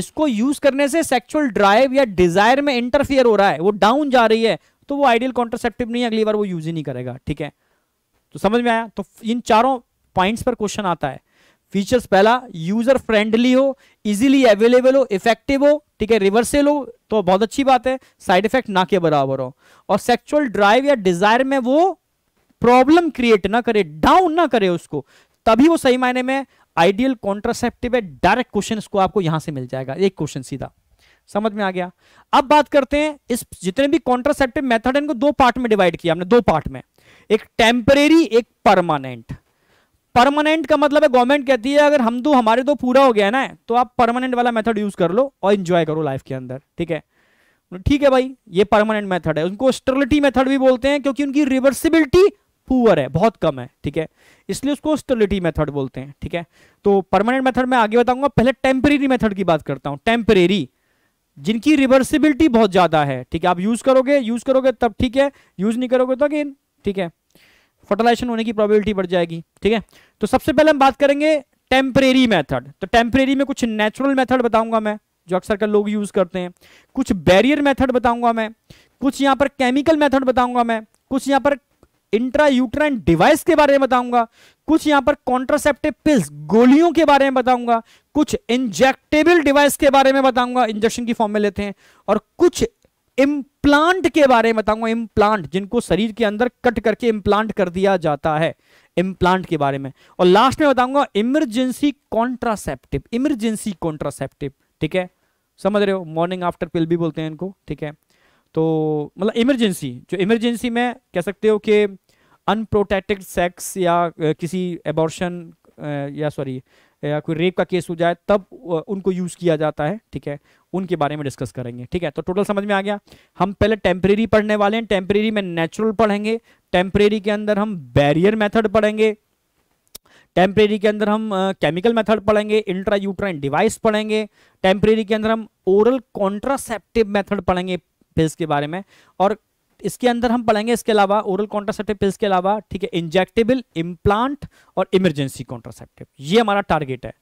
S1: इसको यूज करने से सेक्सुअल ड्राइव या डिजायर में इंटरफियर हो रहा है वो डाउन जा रही है तो वो आइडियल कॉन्ट्रसेप्टिव नहीं अगली बार वो यूज ही नहीं करेगा ठीक है तो समझ में आया तो इन चारों पॉइंट्स पर क्वेश्चन आता है फीचर्स पहला यूजर फ्रेंडली हो इजीली अवेलेबल हो इफेक्टिव हो ठीक है रिवर्सल हो तो बहुत अच्छी बात है साइड इफेक्ट ना के बराबर हो और सेक्चुअल ड्राइव या डिजायर में वो प्रॉब्लम क्रिएट ना करे डाउन ना करे उसको तभी वो सही मायने में आइडियल कॉन्ट्रासेप्टिव है डायरेक्ट क्वेश्चन को आपको यहां से मिल जाएगा एक क्वेश्चन सीधा समझ में आ गया अब बात करते हैं इस जितने भी कॉन्ट्रासेप्टिव मेथड है इनको दो पार्ट में डिवाइड किया हमने दो पार्ट में एक टेम्परेरी एक परमानेंट परमानेंट का मतलब है गवर्नमेंट कहती है अगर हम दो हमारे दो पूरा हो गया ना तो आप परमानेंट वाला मेथड यूज कर लो और इंजॉय करो लाइफ के अंदर ठीक है ठीक है भाई ये परमानेंट मेथड है उनको स्टेरिलिटी मेथड भी बोलते हैं क्योंकि उनकी रिवर्सिबिलिटी पुअर है बहुत कम है ठीक है इसलिए उसको स्टेरिलिटी मेथड बोलते हैं ठीक है तो परमानेंट मेथड मैं आगे बताऊंगा पहले टेम्परेरी मेथड की बात करता हूँ टेम्परेरी जिनकी रिवर्सिबिलिटी बहुत ज्यादा है ठीक है आप यूज करोगे यूज करोगे तब ठीक है यूज नहीं करोगे तो अगेन ठीक है फर्टिलाइजेशन होने की प्रोबेबिलिटी बढ़ जाएगी ठीक है तो सबसे पहले हम बात करेंगे टेम्परेरी मैथड तो टेम्परेरी में कुछ नेचुरल मैथड बताऊंगा मैं जो अक्सर का लोग यूज करते हैं कुछ बैरियर मैथड बताऊंगा मैं कुछ यहां पर केमिकल मैथड बताऊंगा मैं कुछ यहां पर इंट्रा यूट्राइन डिवाइस के बारे में बताऊंगा कुछ यहां पर कॉन्ट्रासेप्टिव पिल्स गोलियों के बारे में बताऊंगा कुछ इंजेक्टेबल डिवाइस के बारे में बताऊंगा इंजेक्शन की फॉर्म में लेते हैं और कुछ इम्प्लांट के बारे में बताऊंगा इम्प्लांट जिनको शरीर के अंदर कट करके इम्प्लांट कर दिया जाता है इम्प्लांट के बारे में और लास्ट में बताऊंगा इमरजेंसी कॉन्ट्रासेप्टिव इमरजेंसी कॉन्ट्रासेप्टिव ठीक है समझ रहे हो मॉर्निंग आफ्टर पिल भी बोलते हैं इनको ठीक है तो मतलब इमरजेंसी जो इमरजेंसी में कह सकते हो कि अनप्रोटेक्टेड सेक्स या किसी एबॉर्शन या सॉरी कोई रेप का केस हो जाए तब उनको यूज़ किया जाता है ठीक है उनके बारे में डिस्कस करेंगे ठीक है तो टोटल समझ में आ गया हम पहले टेम्परेरी पढ़ने वाले हैं टेम्परेरी में नेचुरल पढ़ेंगे टेम्परेरी के अंदर हम बैरियर मेथड पढ़ेंगे टेम्परेरी के अंदर हम केमिकल मेथड पढ़ेंगे इंट्रा यूट्राइन डिवाइस पढ़ेंगे टेम्परेरी के अंदर हम ओरल कॉन्ट्रासेप्टिव मेथड पढ़ेंगे फेस के बारे में और इसके अंदर हम पढ़ेंगे इसके अलावा ओरल कॉन्ट्रासेप्टिव पिल्स के अलावा ठीक है इंजेक्टेबल इम्प्लांट और इमरजेंसी कॉन्ट्रासेप्टिव ये हमारा टारगेट है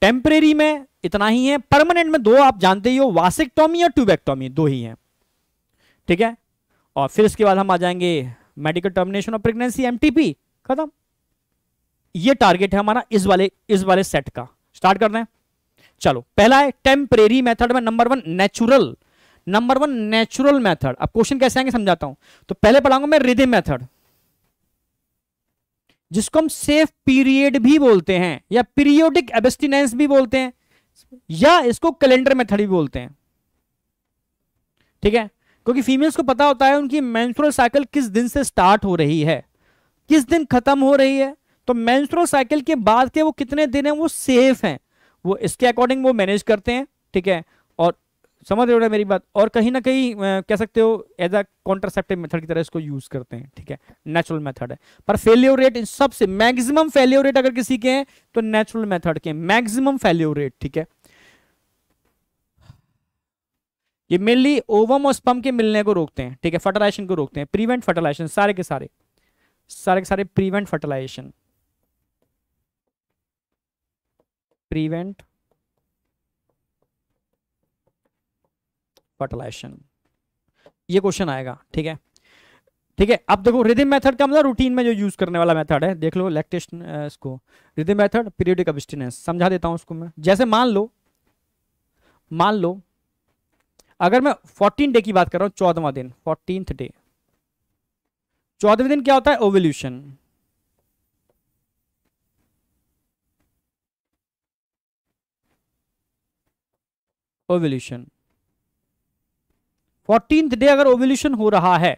S1: टेम्परेरी में इतना ही है परमानेंट में दो आप जानते ही हो वासिकटॉमी और ट्यूबेक्टॉमी दो ही है ठीक है और फिर इसके बाद हम आ जाएंगे medical termination of pregnancy MTP खत्म ये टारगेट है हमारा इस वाले इस वाले सेट का स्टार्ट कर रहे हैं चलो पहला है टेम्परेरी मेथड में number one natural number one natural method अब क्वेश्चन कैसे आएंगे समझाता हूं तो पहले पढ़ाऊंगा मैं रिदिम मेथड जिसको हम सेफ पीरियड भी बोलते हैं या पीरियोडिक एबेस्टिनेंस भी बोलते हैं या इसको कैलेंडर मेथड भी बोलते हैं ठीक है क्योंकि फीमेल्स को पता होता है उनकी मैंसुरल साइकिल किस दिन से स्टार्ट हो रही है किस दिन खत्म हो रही है तो मैंसुरल साइकिल के बाद के वो कितने दिन है वो सेफ है वो इसके अकॉर्डिंग वो मैनेज करते हैं ठीक है और समझ रहे हो मेरी बात और कहीं ना कहीं कह सकते हो एज अ कॉन्ट्रासेप्टिव मेथड की तरह इसको यूज करते हैं ठीक है नेचुरल मेथड है पर फेल्योर रेट सबसे मैक्सिमम फेल्योर रेट अगर किसी के हैं तो नेचुरल मेथड के मैक्सिमम फेल्योर रेट ठीक है ये मेनली ओवम और स्पम के मिलने को रोकते हैं ठीक है फर्टिलाइजेशन को रोकते हैं प्रीवेंट फर्टिलाइजेशन सारे के सारे सारे के सारे प्रीवेंट फर्टिलाइजेशन प्रीवेंट फर्टिलाइजेशन ये क्वेश्चन आएगा ठीक है ठीक है अब देखो रिदिम मेथड का मतलब रूटीन में जो यूज करने वाला मेथड है देख लो लैक्टेशन इसको रिदिम मेथड पीरियडिक अबिस्टिनेंस समझा देता हूं उसको मैं जैसे मान लो मान लो अगर मैं फोर्टीन डे की बात कर रहा हूं चौदवा दिन फोर्टीन डे चौदहवें दिन क्या होता है ओवल्यूशन ओवल्यूशन फोर्टीन डे अगर ओवल्यूशन हो रहा है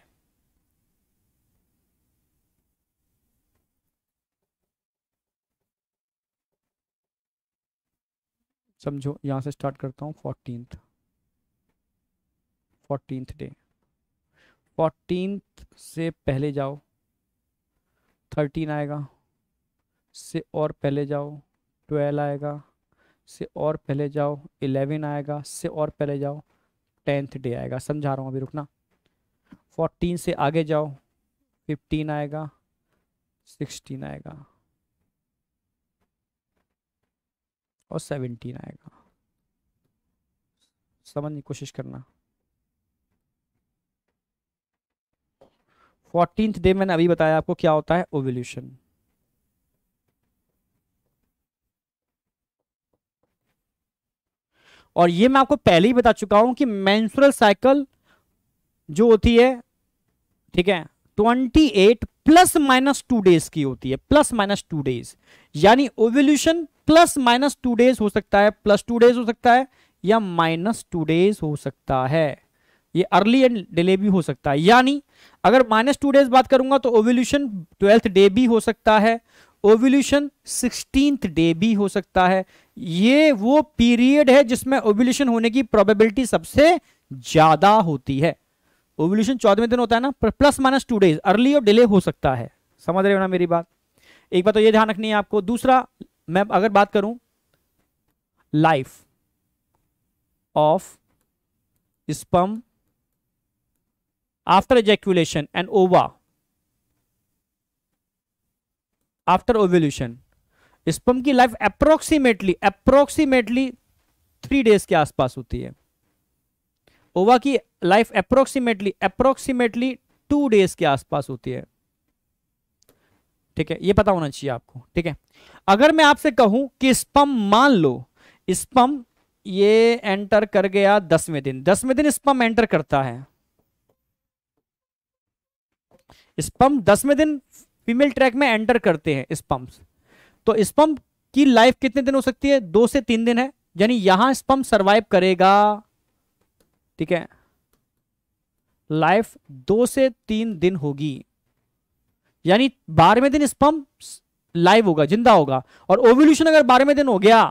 S1: समझो यहाँ से स्टार्ट करता हूँ फोर्टीनथ फोर्टीनथ डे फोर्टीन से पहले जाओ थर्टीन आएगा से और पहले जाओ ट्वेल्व आएगा से और पहले जाओ इलेवन आएगा से और पहले जाओ टेंथ डे आएगा समझा रहा हूँ अभी रुकना फोर्टीन से आगे जाओ फिफ्टीन आएगा सिक्सटीन आएगा और सेवेंटीन आएगा समझने की कोशिश करना फोर्टीन डे मैंने अभी बताया आपको क्या होता है ओवल्यूशन और ये मैं आपको पहले ही बता चुका हूं कि मैंसुरल साइकिल जो होती है ठीक है 28 प्लस माइनस टू डेज की होती है प्लस माइनस टू डेज यानी ovulation plus minus two days हो सकता है प्लस टू डेज हो सकता है या माइनस टू डेज हो सकता है ये अर्ली एंड डिले भी हो सकता है यानी अगर माइनस टू डेज बात करूंगा तो ओवोल्यूशन ट्वेल्थ डे भी हो सकता है ओवल्यूशन सिक्सटींथ डे भी हो सकता है ये वो पीरियड है जिसमें ओवल्यूशन होने की प्रोबेबिलिटी सबसे ज्यादा होती है ओवल्यूशन चौदहवें दिन होता है ना plus minus two days early और डिले हो सकता है समझ रहे हो ना मेरी बात एक बात तो ये ध्यान रखनी है आपको दूसरा मैं अगर बात करूं life of sperm after ejaculation and ova after ovulation sperm की life approximately approximately three days के आसपास होती है ओवा की life approximately approximately two days के आसपास होती है ठीक है ये पता होना चाहिए आपको ठीक है अगर मैं आपसे कहूं कि स्पम मान लो स्पम ये एंटर कर गया दसवें दिन दसवें दिन स्पम एंटर करता है स्पम दसवें दिन फीमेल ट्रैक में एंटर करते हैं स्पम्प्स तो स्पम्प की लाइफ कितने दिन हो सकती है दो से तीन दिन है यानी यहां स्पम्प सर्वाइव करेगा ठीक है लाइफ दो से तीन दिन होगी यानी बारहवें दिन स्पम्प लाइव होगा जिंदा होगा और ओवोल्यूशन अगर बारहवें दिन हो गया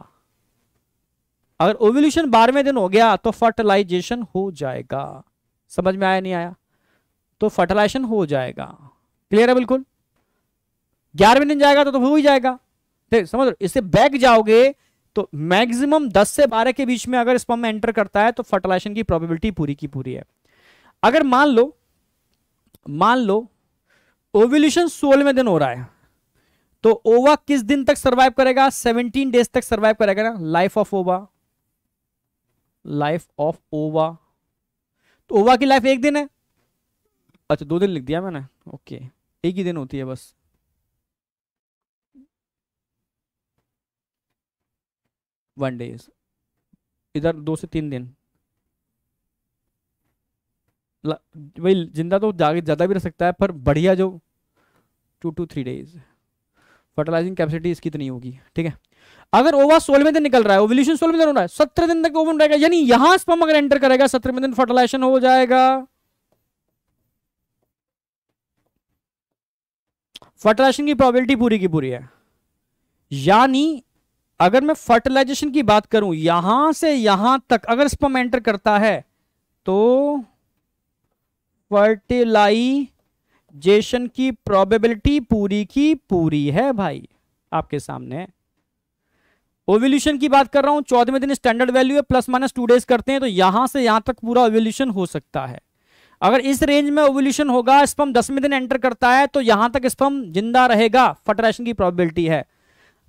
S1: अगर ओवोल्यूशन बारहवें दिन हो गया तो फर्टिलाइजेशन हो जाएगा समझ में आया नहीं आया तो फर्टिलाइजेशन हो जाएगा क्लियर है बिल्कुल ग्यारहवें दिन जाएगा तो, तो हो ही जाएगा तो समझ लो इससे बैक जाओगे तो मैक्सिमम 10 से 12 के बीच में अगर स्पम में एंटर करता है तो फर्टिलाइजेशन की प्रोबेबिलिटी पूरी की पूरी है अगर मान लो मान लो ओवल्यूशन सोलहवें दिन हो रहा है तो ओवा किस दिन तक सर्वाइव करेगा 17 डेज तक सर्वाइव करेगा ना life of ova life of ova तो ओवा की लाइफ एक दिन है अच्छा दो दिन लिख दिया मैंने ओके एक ही दिन होती है बस वन डेज इधर दो से तीन दिन भाई जिंदा तो जागे ज़्यादा भी रह सकता है पर बढ़िया जो two two three days fertilizing capacity इसकी इतनी होगी ठीक है अगर ओवा सोलवें दिन निकल रहा है ओवल्यूशन सोलवें दिन हो रहा है सत्रह दिन तक ओवन रहेगा यानी यहां स्पम अगर एंटर करेगा सत्रहवें दिन फर्टिलाइजेशन हो जाएगा फर्टिलाइजेशन की प्रॉबिलिटी पूरी की पूरी है यानी अगर मैं फर्टिलाइजेशन की बात करूं यहां से यहां तक अगर स्पम एंटर करता है तो फर्टिलाइजेशन की प्रोबेबिलिटी पूरी की पूरी है भाई आपके सामने ओवोल्यूशन की बात कर रहा हूं चौदहवें दिन स्टैंडर्ड वैल्यू है प्लस माइनस टू डेज करते हैं तो यहां से यहां तक पूरा ओवोल्यूशन हो सकता है अगर इस रेंज में ओवल्यूशन होगा स्पम दसवें दिन एंटर करता है तो यहां तक स्पम जिंदा रहेगा फर्टिलाइजेशन की प्रॉबिलिटी है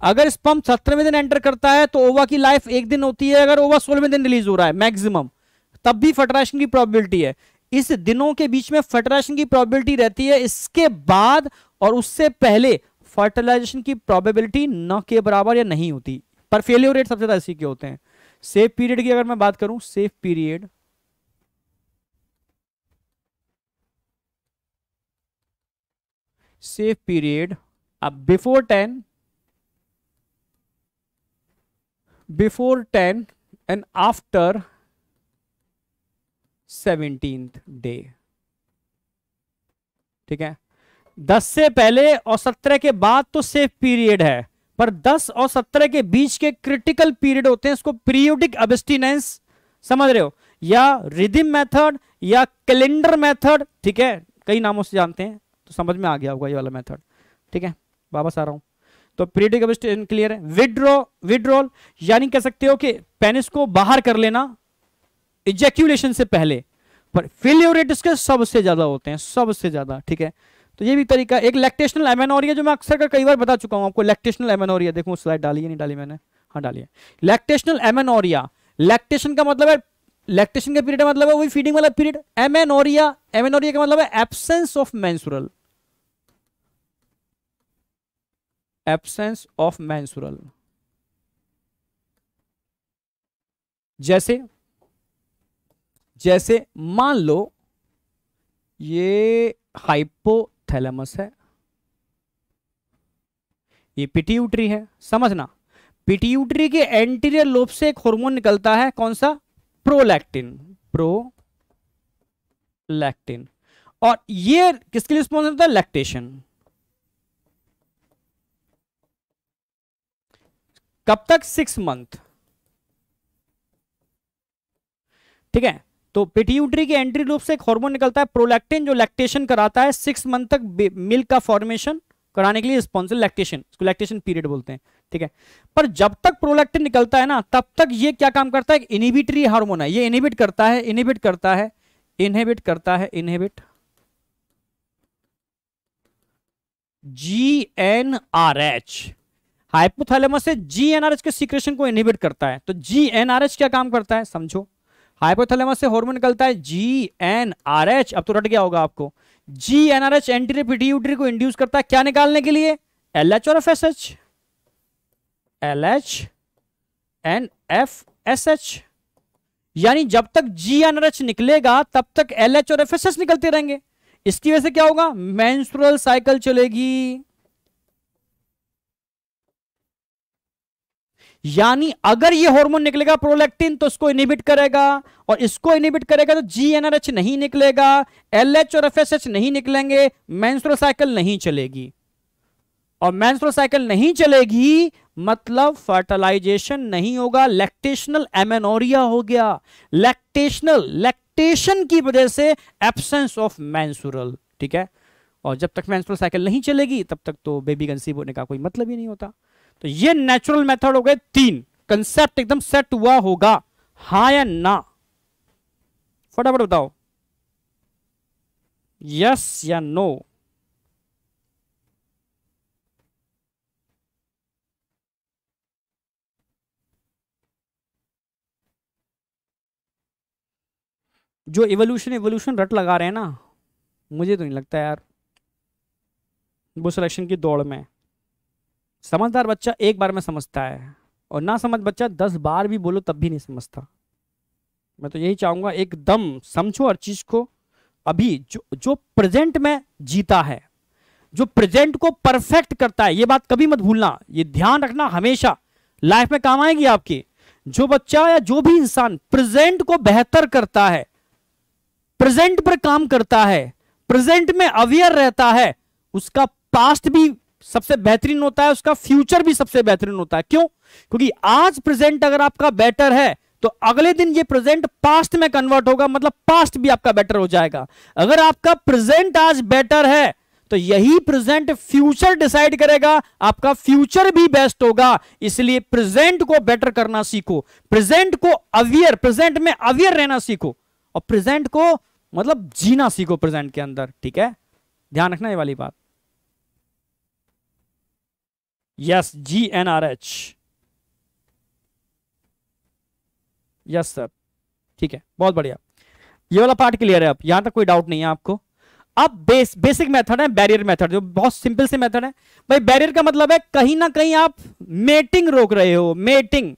S1: अगर स्पम सत्रहवें दिन एंटर करता है तो ओवा की लाइफ एक दिन होती है अगर ओवा सोलहवें दिन रिलीज हो रहा है मैक्सिमम तब भी फटराशन की प्रॉबिलिटी है इस दिनों के बीच में फर्टिलाइजेशन की प्रॉबिलिटी रहती है इसके बाद और उससे पहले फर्टिलाइजेशन की प्रोबेबिलिटी न के बराबर या नहीं होती पर फेलियर रेट सबसे ज्यादा इसी के होते हैं सेफ पीरियड की अगर मैं बात करूं सेफ पीरियड सेफ पीरियड अब before ten before ten and after seventeenth day ठीक है दस से पहले और सत्रह के बाद तो सेफ पीरियड है पर दस और सत्रह के बीच के क्रिटिकल पीरियड होते हैं इसको पीरियोडिक अबेस्टिनेंस समझ रहे हो या रिदिम मेथड या कैलेंडर मेथड ठीक है कई नामों से जानते हैं तो समझ में आ गया होगा ये वाला मेथड ठीक है वापस आ रहा हूं तो पीरियडिक अब्सटेंशन क्लियर है विड्रॉ विड्रॉल यानी कह सकते हो कि पेनिस को बाहर कर लेना इजेक्यूलेशन से पहले पर फेलियोरेटिस इसके सबसे ज्यादा होते हैं सबसे ज्यादा ठीक है तो ये भी तरीका एक लैक्टेशनल एमेनोरिया जो मैं अक्सर कर कई बार बता चुका हूं आपको लैक्टेशनल एमेनोरिया देखो स्लाइड डाली है नहीं डाली मैंने हाँ डाली है लैक्टेशनल एमेनोरिया लैक्टेशन का मतलब है लैक्टेशन का पीरियड मतलब है वही फीडिंग वाला पीरियड एमेनोरिया एमेनोरिया का मतलब है absence of menstrual absence of menstrual जैसे जैसे मान लो ये हाइपोथैलेमस है ये पिट्यूटरी है समझना पिट्यूटरी के एंटीरियर लोब से एक हार्मोन निकलता है कौन सा प्रोलैक्टिन प्रोलैक्टिन और ये किसके लिए रिस्पॉन्सिबल होता है लैक्टेशन कब तक सिक्स मंथ ठीक है तो पिटीयूटरी के एंट्री रूप से एक हार्मोन निकलता है प्रोलैक्टिन जो लैक्टेशन कराता है सिक्स मंथ तक मिल्क का फॉर्मेशन कराने के लिए रिस्पॉन्सिबल लैक्टेशन इसको लैक्टेशन पीरियड बोलते हैं ठीक है पर जब तक प्रोलैक्टिन निकलता है ना तब तक ये क्या काम करता है इनिबिटरी हार्मोन है ये इनिबिट करता है इनिबिट करता है इनहेबिट करता है inhibit G N R H hypothalamus से जीएनआरएच के सीक्रेशन को इनहिबिट करता है तो जीएनआरएच क्या काम करता है समझो हाइपोथैलेमस से हार्मोन निकलता है जीएनआरएच अब तो रट गया होगा आपको जीएनआरएच एंटीरियर पिट्यूटरी को इंड्यूस करता है क्या निकालने के लिए एलएच और एफएसएच एलएच एंड एफएसएच यानी जब तक जीएनआरएच निकलेगा तब तक एलएच और एफएसएच निकलते रहेंगे इसकी वजह से क्या होगा मेंस्ट्रुअल साइकिल चलेगी यानी अगर ये हार्मोन निकलेगा प्रोलेक्टिन तो इसको इनिबिट करेगा और इसको इनिबिट करेगा तो जी एच नहीं निकलेगा एलएच और एफएसएच नहीं निकलेंगे मैंसुरल साइकिल नहीं चलेगी और मैंसुरल साइकिल नहीं चलेगी मतलब फर्टिलाइजेशन नहीं होगा लैक्टेशनल एमेनोरिया हो गया लैक्टेशनल लैक्टेशन की वजह से एब्सेंस ऑफ मैंसुरल ठीक है और जब तक मैंसुरल साइकिल नहीं चलेगी तब तक तो बेबी कंसीव होने का कोई मतलब ही नहीं होता तो ये नेचुरल मेथड हो गए तीन कंसेप्ट एकदम सेट हुआ होगा हा या ना फटाफट बताओ यस या नो जो इवोल्यूशन इवोल्यूशन रट लगा रहे हैं ना मुझे तो नहीं लगता यार वो सिलेक्शन की दौड़ में समझदार बच्चा एक बार में समझता है और ना समझ बच्चा दस बार भी बोलो तब भी नहीं समझता मैं तो यही चाहूंगा एकदम समझो हर चीज़ को अभी जो जो प्रेजेंट में जीता है जो प्रेजेंट को परफेक्ट करता है ये बात कभी मत भूलना ये ध्यान रखना हमेशा लाइफ में काम आएगी आपकी जो बच्चा या जो भी इंसान प्रेजेंट को बेहतर करता है प्रेजेंट पर काम करता है प्रेजेंट में अवेयर रहता है उसका पास्ट भी सबसे बेहतरीन होता है उसका फ्यूचर भी सबसे बेहतरीन होता है क्यों क्योंकि आज प्रेजेंट अगर आपका बेटर है तो अगले दिन ये प्रेजेंट पास्ट में कन्वर्ट होगा मतलब पास्ट भी आपका बेटर हो जाएगा अगर आपका प्रेजेंट आज बेटर है तो यही प्रेजेंट फ्यूचर डिसाइड करेगा आपका फ्यूचर भी बेस्ट होगा इसलिए प्रेजेंट को बेटर करना सीखो प्रेजेंट को अवेयर प्रेजेंट में अवेयर रहना सीखो और प्रेजेंट को मतलब जीना सीखो प्रेजेंट के अंदर ठीक है ध्यान रखना ये वाली बात Yes, GNRH. यस सर ठीक है बहुत बढ़िया ये वाला पार्ट क्लियर है अब यहां तक कोई डाउट नहीं है आपको अब बेस बेसिक मेथड है बैरियर मेथड जो बहुत सिंपल से मेथड है भाई बैरियर का मतलब है कहीं ना कहीं आप मेटिंग रोक रहे हो मेटिंग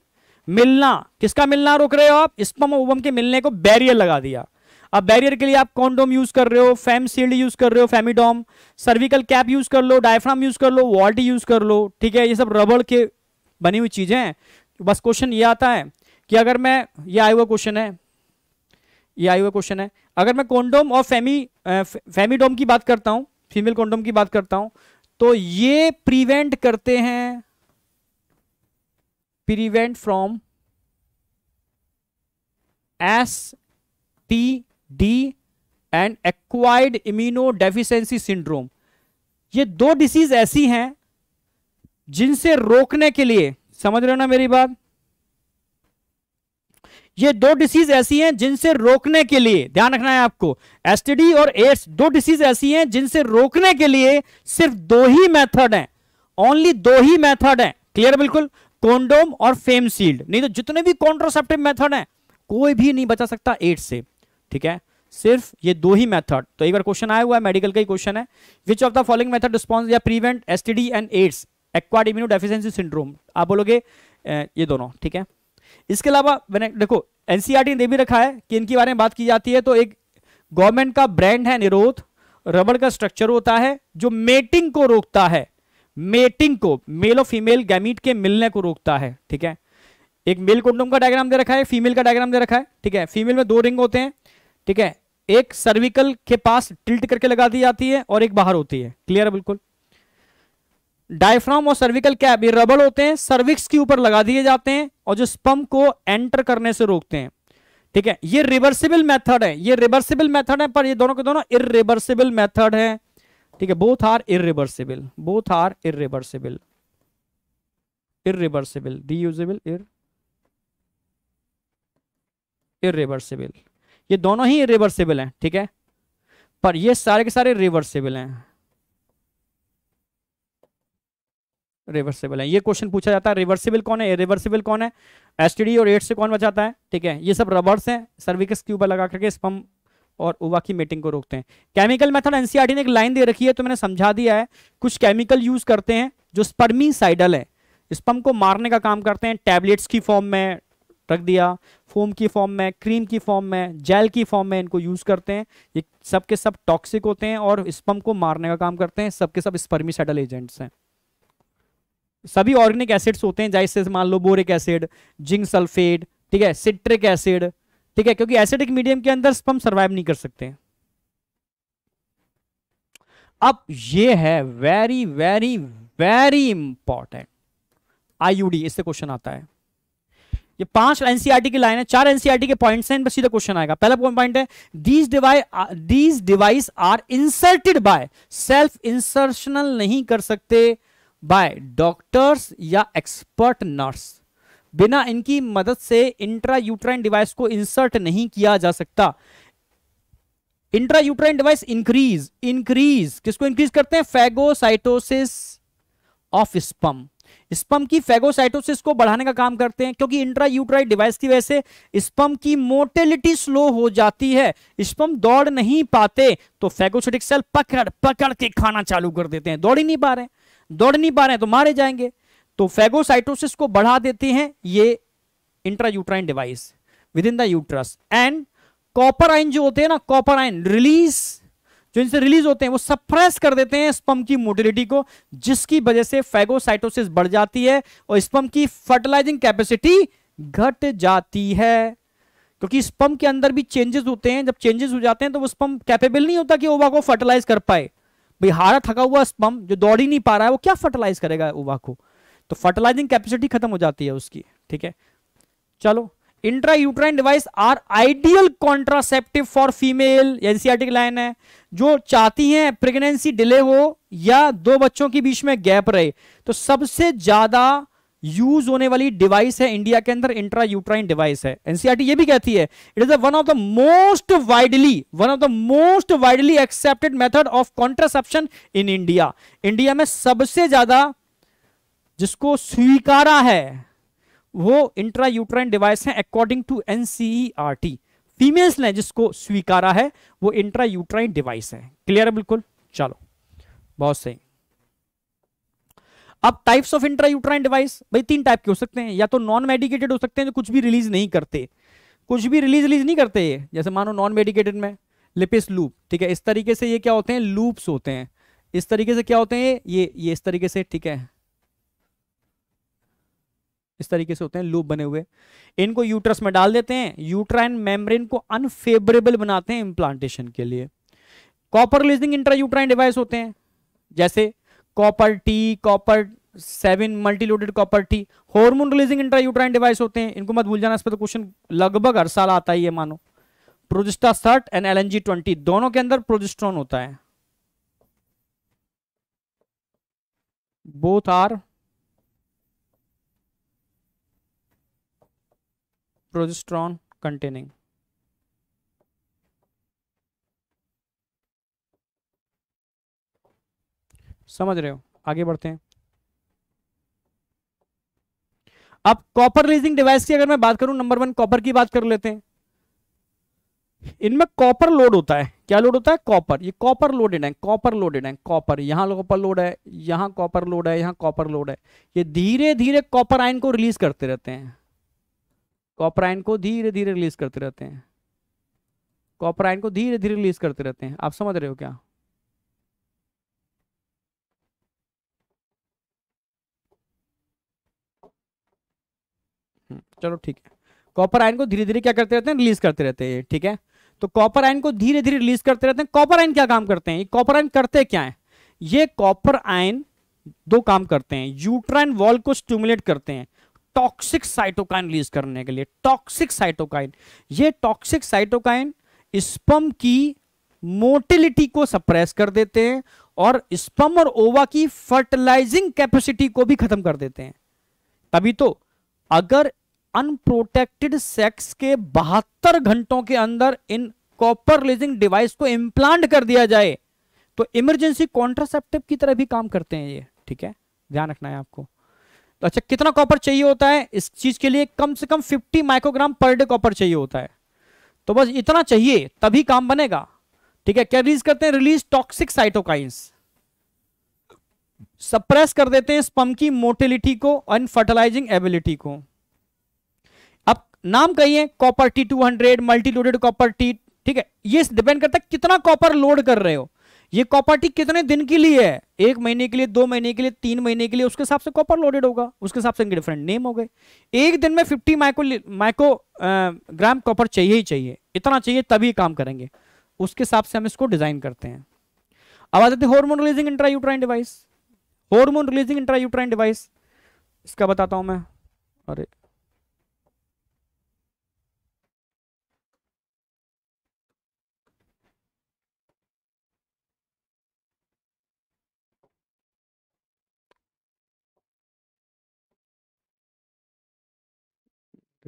S1: मिलना किसका मिलना रोक रहे हो आप स्पम ओवम के मिलने को बैरियर लगा दिया अब बैरियर के लिए आप कॉन्डोम यूज कर रहे हो फेम सील्ड यूज कर रहे हो फेमिडोम सर्विकल कैप यूज कर लो डायफ्राम यूज कर लो वॉल्टी यूज कर लो ठीक है ये सब रबड़ के बनी हुई चीजें हैं बस क्वेश्चन ये आता है कि अगर मैं ये आया हुआ क्वेश्चन है ये आया हुआ क्वेश्चन है अगर मैं कॉन्डोम और फेमी फेमिडोम की बात करता हूँ फीमेल कॉन्डोम की बात करता हूँ तो ये प्रिवेंट करते हैं prevent from S T D and acquired immunodeficiency syndrome ये दो डिसीज ऐसी हैं जिनसे रोकने के लिए समझ रहे हो ना मेरी बात ये दो डिसीज ऐसी हैं जिनसे रोकने के लिए ध्यान रखना है आपको एसटीडी और एड्स दो डिसीज ऐसी हैं जिनसे रोकने के लिए सिर्फ दो ही मेथड हैं ओनली दो ही मेथड हैं क्लियर बिल्कुल कोंडोम और फेम सील्ड नहीं तो जितने भी कॉन्ट्रोसेप्टिव मेथड हैं कोई भी नहीं बचा सकता एड्स से ठीक है सिर्फ ये दो ही मेथड तो एक बार क्वेश्चन आया हुआ है मेडिकल का ही क्वेश्चन है which of the following method response या prevent STD and AIDS acquired immunodeficiency syndrome आप बोलोगे ये दोनों ठीक है इसके अलावा मैंने देखो एनसीआरटी e ने भी रखा है कि इनके बारे में बात की जाती है तो एक गवर्नमेंट का ब्रांड है निरोध रबड़ का स्ट्रक्चर होता है जो मेटिंग को रोकता है मेटिंग को मेल और फीमेल गैमिट के मिलने को रोकता है ठीक है एक मेल कुंडम का डायग्राम दे रखा है फीमेल का डायग्राम दे रखा है ठीक है फीमेल में दो रिंग होते हैं ठीक है एक सर्विकल के पास टिल्ट करके लगा दी जाती है और एक बाहर होती है क्लियर है बिल्कुल डायफ्राम और सर्विकल क्या ये रबड़ होते हैं सर्विक्स के ऊपर लगा दिए जाते हैं और जो स्पम को एंटर करने से रोकते हैं ठीक है ये रिवर्सिबल मेथड है ये रिवर्सिबल मेथड है पर ये दोनों के दोनों इरिवर्सिबल मेथड है ठीक है both are irreversible both are irreversible irreversible usable ir irreversible ये दोनों ही रिवर्सेबल हैं ठीक है पर ये सारे के सारे रिवर्सेबल हैं रिवर्सेबल है ये क्वेश्चन पूछा जाता है रिवर्सिबल कौन है रिवर्सिबल कौन है एसटीडी और एड्स से कौन बचाता है ठीक है ये सब रबर्स हैं सर्विकस के ऊपर लगा करके स्पम और उवा की मेटिंग को रोकते हैं केमिकल मेथड एनसीईआरटी ने एक लाइन दे रखी है तो मैंने समझा दिया है कुछ केमिकल यूज करते हैं जो स्पर्मी साइडल है स्पम को मारने का काम करते हैं टैबलेट्स की फॉर्म में रख दिया फोम की फॉर्म में क्रीम की फॉर्म में जेल की फॉर्म में इनको यूज़ करते हैं ये सब सब टॉक्सिक होते हैं और स्पम को मारने का काम करते हैं सबके सब स्पर्मी सब एजेंट्स हैं सभी ऑर्गेनिक एसिड्स होते हैं जैसे मान लो बोरिक एसिड जिंक सल्फेट ठीक है सिट्रिक एसिड ठीक है क्योंकि एसिडिक मीडियम के अंदर स्पम सर्वाइव नहीं कर सकते अब ये है very very very important IUD इससे क्वेश्चन आता है ये पांच एनसीईआरटी e की लाइन है चार एनसीईआरटी e के पॉइंट्स हैं इन पर सीधा क्वेश्चन आएगा पहला पॉइंट है these device these device are inserted by self इंसर्शनल नहीं कर सकते बाय डॉक्टर्स या एक्सपर्ट नर्स बिना इनकी मदद से इंट्रा यूट्राइन डिवाइस को इंसर्ट नहीं किया जा सकता intra uterine device increase increase किसको इंक्रीज करते हैं फैगोसाइटोसिस ऑफ स्पम्प स्पम की फेगोसाइटोसिस को बढ़ाने का काम करते हैं क्योंकि इंट्रा यूट्राइड डिवाइस की वजह से स्पम की मोर्टेलिटी स्लो हो जाती है स्पम दौड़ नहीं पाते तो फेगोसाइटिक सेल पकड़ पकड़ के खाना चालू कर देते हैं दौड़ ही नहीं पा रहे दौड़ नहीं पा रहे तो मारे जाएंगे तो फेगोसाइटोसिस को बढ़ा देते हैं ये intra uterine device within the uterus and copper ion जो होते हैं ना कॉपर आइन रिलीज जो इनसे रिलीज होते हैं वो सप्रेस कर देते हैं स्पम की मोटिलिटी को जिसकी वजह से फैगोसाइटोसिस बढ़ जाती है और स्पम की फर्टिलाइजिंग कैपेसिटी घट जाती है क्योंकि स्पम के अंदर भी चेंजेस होते हैं जब चेंजेस हो जाते हैं तो वो स्पम कैपेबल नहीं होता कि ओवा को फर्टिलाइज कर पाए भाई हारा थका हुआ स्पम जो दौड़ ही नहीं पा रहा है वो क्या फर्टिलाइज करेगा ओवा को तो फर्टिलाइजिंग कैपेसिटी खत्म हो जाती है उसकी ठीक है चलो intra uterine device are ideal contraceptive for female NCERT line है जो चाहती हैं प्रेगनेंसी डिले हो या दो बच्चों के बीच में गैप रहे तो सबसे ज्यादा यूज होने वाली डिवाइस है इंडिया के अंदर इंट्रा यूट्राइन डिवाइस है एनसीआरटी e ये भी कहती है it is one of the most widely one of the most widely accepted method of contraception in India India में सबसे ज्यादा जिसको स्वीकारा है वो इंट्रा यूट्राइन डिवाइस है अकॉर्डिंग टू एनसीआरटी फीमेल्स ने जिसको स्वीकारा है वो इंट्रा यूट्राइन डिवाइस है क्लियर है बिल्कुल चलो बहुत सही अब types of intra uterine device भाई तीन टाइप के हो सकते हैं या तो नॉन मेडिकेटेड हो सकते हैं जो कुछ भी रिलीज नहीं करते कुछ भी रिलीज रिलीज नहीं करते ये जैसे मानो नॉन मेडिकेटेड में लिपिस लूप ठीक है इस तरीके से ये क्या होते हैं लूप्स होते हैं इस तरीके से क्या होते हैं ये ये इस तरीके से ठीक है इस तरीके से होते हैं लूप बने हुए इनको यूट्रस में डाल देते हैं यूट्राइन मेम्ब्रेन को अनफेवरेबल बनाते हैं इम्प्लांटेशन के लिए copper releasing intra uterine device होते हैं जैसे copper T copper seven multiloaded copper T hormone releasing intra uterine device होते हैं इनको मत भूल जाना इस पर तो क्वेश्चन लगभग हर साल आता ही है मानो Progestasert and L NG twenty दोनों के अंदर प्रोजिस्ट्रॉन होता है बोथ आर progesterone containing समझ रहे हो आगे बढ़ते हैं अब कॉपर रेजिंग डिवाइस की अगर मैं बात करूं नंबर वन कॉपर की बात कर लेते हैं इनमें कॉपर लोड होता है क्या लोड होता है कॉपर ये कॉपर लोडेड है कॉपर लोडेड है कॉपर यहां कॉपर लोड है यहां कॉपर लोड है यहां कॉपर लोड है ये धीरे धीरे कॉपर आयन को रिलीज करते रहते हैं कॉपराइन को धीरे धीरे रिलीज करते रहते हैं कॉपराइन को धीरे धीरे रिलीज करते रहते हैं आप समझ रहे हो क्या हम्म, चलो ठीक है कॉपर आयन को धीरे धीरे क्या करते रहते हैं रिलीज करते रहते हैं ठीक है तो कॉपर आयन को धीरे धीरे रिलीज करते रहते हैं कॉपर आयन क्या काम करते हैं कॉपर आयन करते क्या है ये कॉपर आयन दो काम करते हैं यूट्राइन वॉल को स्टिमुलेट करते हैं टॉक्सिक साइटोकाइन रिलीज करने के लिए टॉक्सिक साइटोकाइन ये टॉक्सिक साइटोकाइन स्पम की मोटिलिटी को सप्रेस कर देते हैं और स्पम और ओवा की फर्टिलाइजिंग कैपेसिटी को भी खत्म कर देते हैं तभी तो अगर अनप्रोटेक्टेड सेक्स के बहत्तर घंटों के अंदर इन कॉपर लेजिंग डिवाइस को इम्प्लांट कर दिया जाए तो इमरजेंसी कॉन्ट्रासेप्टिव की तरह भी काम करते हैं ये ठीक है ध्यान रखना है आपको तो अच्छा कितना कॉपर चाहिए होता है इस चीज के लिए कम से कम 50 माइक्रोग्राम पर डे कॉपर चाहिए होता है तो बस इतना चाहिए तभी काम बनेगा ठीक है क्या रिलीज करते हैं रिलीज टॉक्सिक साइटोकाइंस सप्रेस कर देते हैं स्पम की मोटिलिटी को एंड फर्टिलाइजिंग एबिलिटी को अब नाम कहिए copper T two hundred multiloaded copper T ठीक है ये डिपेंड करता है कितना कॉपर लोड कर रहे हो ये कॉपर कितने दिन के लिए है एक महीने के लिए दो महीने के लिए तीन महीने के लिए उसके हिसाब से कॉपर लोडेड होगा उसके हिसाब से डिफरेंट नेम हो गए एक दिन में fifty micro microgram copper चाहिए ही चाहिए इतना चाहिए तभी काम करेंगे उसके हिसाब से हम इसको डिजाइन करते हैं अब आ जाते hormone releasing intrauterine device hormone releasing intrauterine device इसका बताता हूं मैं अरे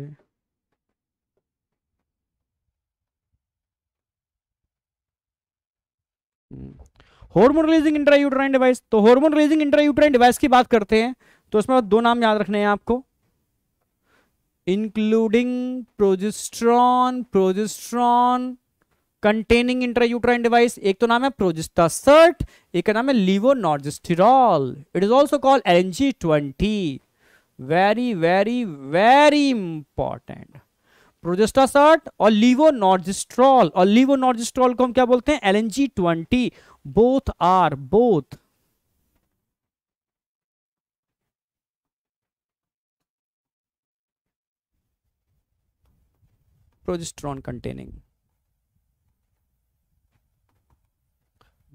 S1: हैं हार्मोन रिलीजिंग इंट्रायूट्राइन डिवाइस तो हार्मोन रिलीजिंग इंट्रायूट्राइन डिवाइस की बात करते हैं तो उसमें दो नाम याद रखने हैं आपको including progesterone progesterone containing intrauterine device एक तो नाम है प्रोजिस्टासर्ट एक का नाम है levonorgestrel it is also called NG twenty very very very important Progestasert और नॉर्जिस्ट्रॉल और नॉर्जिस्ट्रॉल को हम क्या बोलते हैं L NG twenty both are both progesterone containing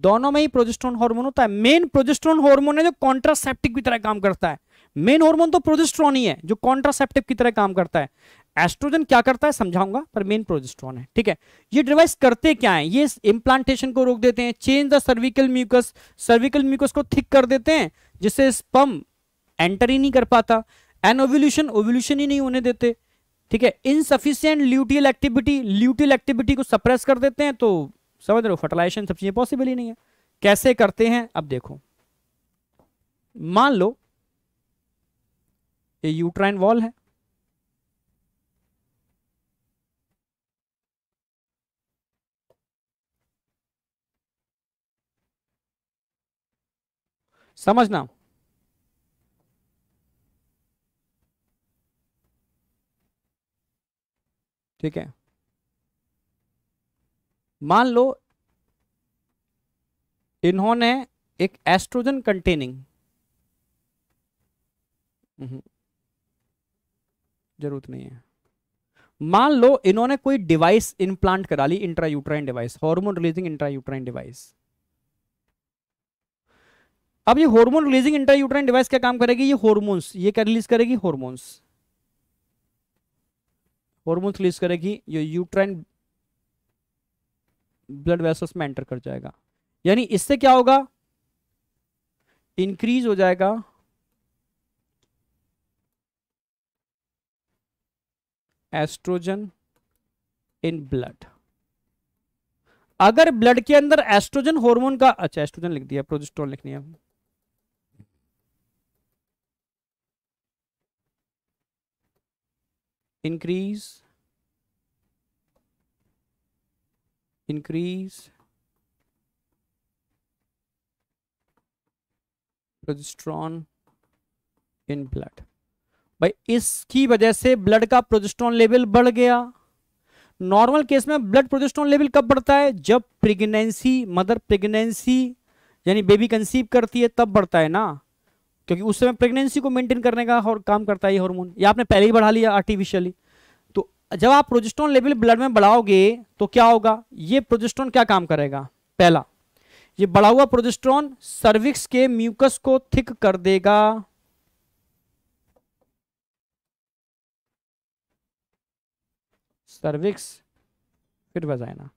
S1: दोनों में ही प्रोजेस्ट्रॉन हार्मोन होता है मेन प्रोजेस्ट्रॉन हार्मोन है जो कॉन्ट्रासेप्टिक की तरह काम करता है मेन हॉर्मोन तो प्रोजेस्ट्रॉन ही है जो कॉन्ट्रासेप्टिव की तरह काम करता है एस्ट्रोजन क्या करता है समझाऊंगा पर मेन प्रोजेस्ट्रॉन है ठीक है ये डिवाइस करते क्या है ये इम्प्लांटेशन को रोक देते हैं change the cervical mucus cervical mucus को थिक कर देते हैं जिससे स्पम एंटर ही नहीं कर पाता एन ओवल्यूशन ओवल्यूशन ही नहीं होने देते ठीक है insufficient luteal activity luteal activity को सप्रेस कर देते हैं तो समझ रहे हो फर्टिलाइजेशन सब चीजें पॉसिबल ही नहीं है कैसे करते हैं अब देखो मान लो ये यूट्राइन वॉल है समझना ठीक है मान लो इन्होंने एक एस्ट्रोजन कंटेनिंग हम्म। जरूरत नहीं है मान लो इन्होंने कोई डिवाइस इंप्लांट करा ली intrauterine device hormone releasing intrauterine device अब ये हार्मोन रिलीजिंग इंट्रायूट्राइन डिवाइस क्या काम करेगी ये हार्मोन्स ये क्या रिलीज करेगी हार्मोन्स हार्मोन्स रिलीज करेगी ये यूट्राइन ब्लड वेसल्स में एंटर कर जाएगा यानी इससे क्या होगा इंक्रीज हो जाएगा एस्ट्रोजन इन ब्लड अगर ब्लड के अंदर एस्ट्रोजन हार्मोन का अच्छा एस्ट्रोजन लिख दिया प्रोजेस्ट्रॉन लिखनी है increase increase progesterone in blood भाई इसकी वजह से ब्लड का प्रोजेस्ट्रॉन लेवल बढ़ गया नॉर्मल केस में ब्लड प्रोजेस्ट्रॉन लेवल कब बढ़ता है जब प्रेगनेंसी मदर प्रेगनेंसी यानी बेबी कंसीव करती है तब बढ़ता है ना क्योंकि उस समय प्रेगनेंसी को मेंटेन करने का और काम करता है हार्मोन ये आपने पहले ही बढ़ा लिया आर्टिफिशियली तो जब आप प्रोजेस्ट्रॉन लेवल ब्लड में बढ़ाओगे तो क्या होगा ये प्रोजेस्ट्रॉन क्या काम करेगा पहला ये बढ़ा हुआ प्रोजेस्ट्रॉन सर्विक्स के म्यूकस को थिक कर देगा सर्विक्स फिर वजाइना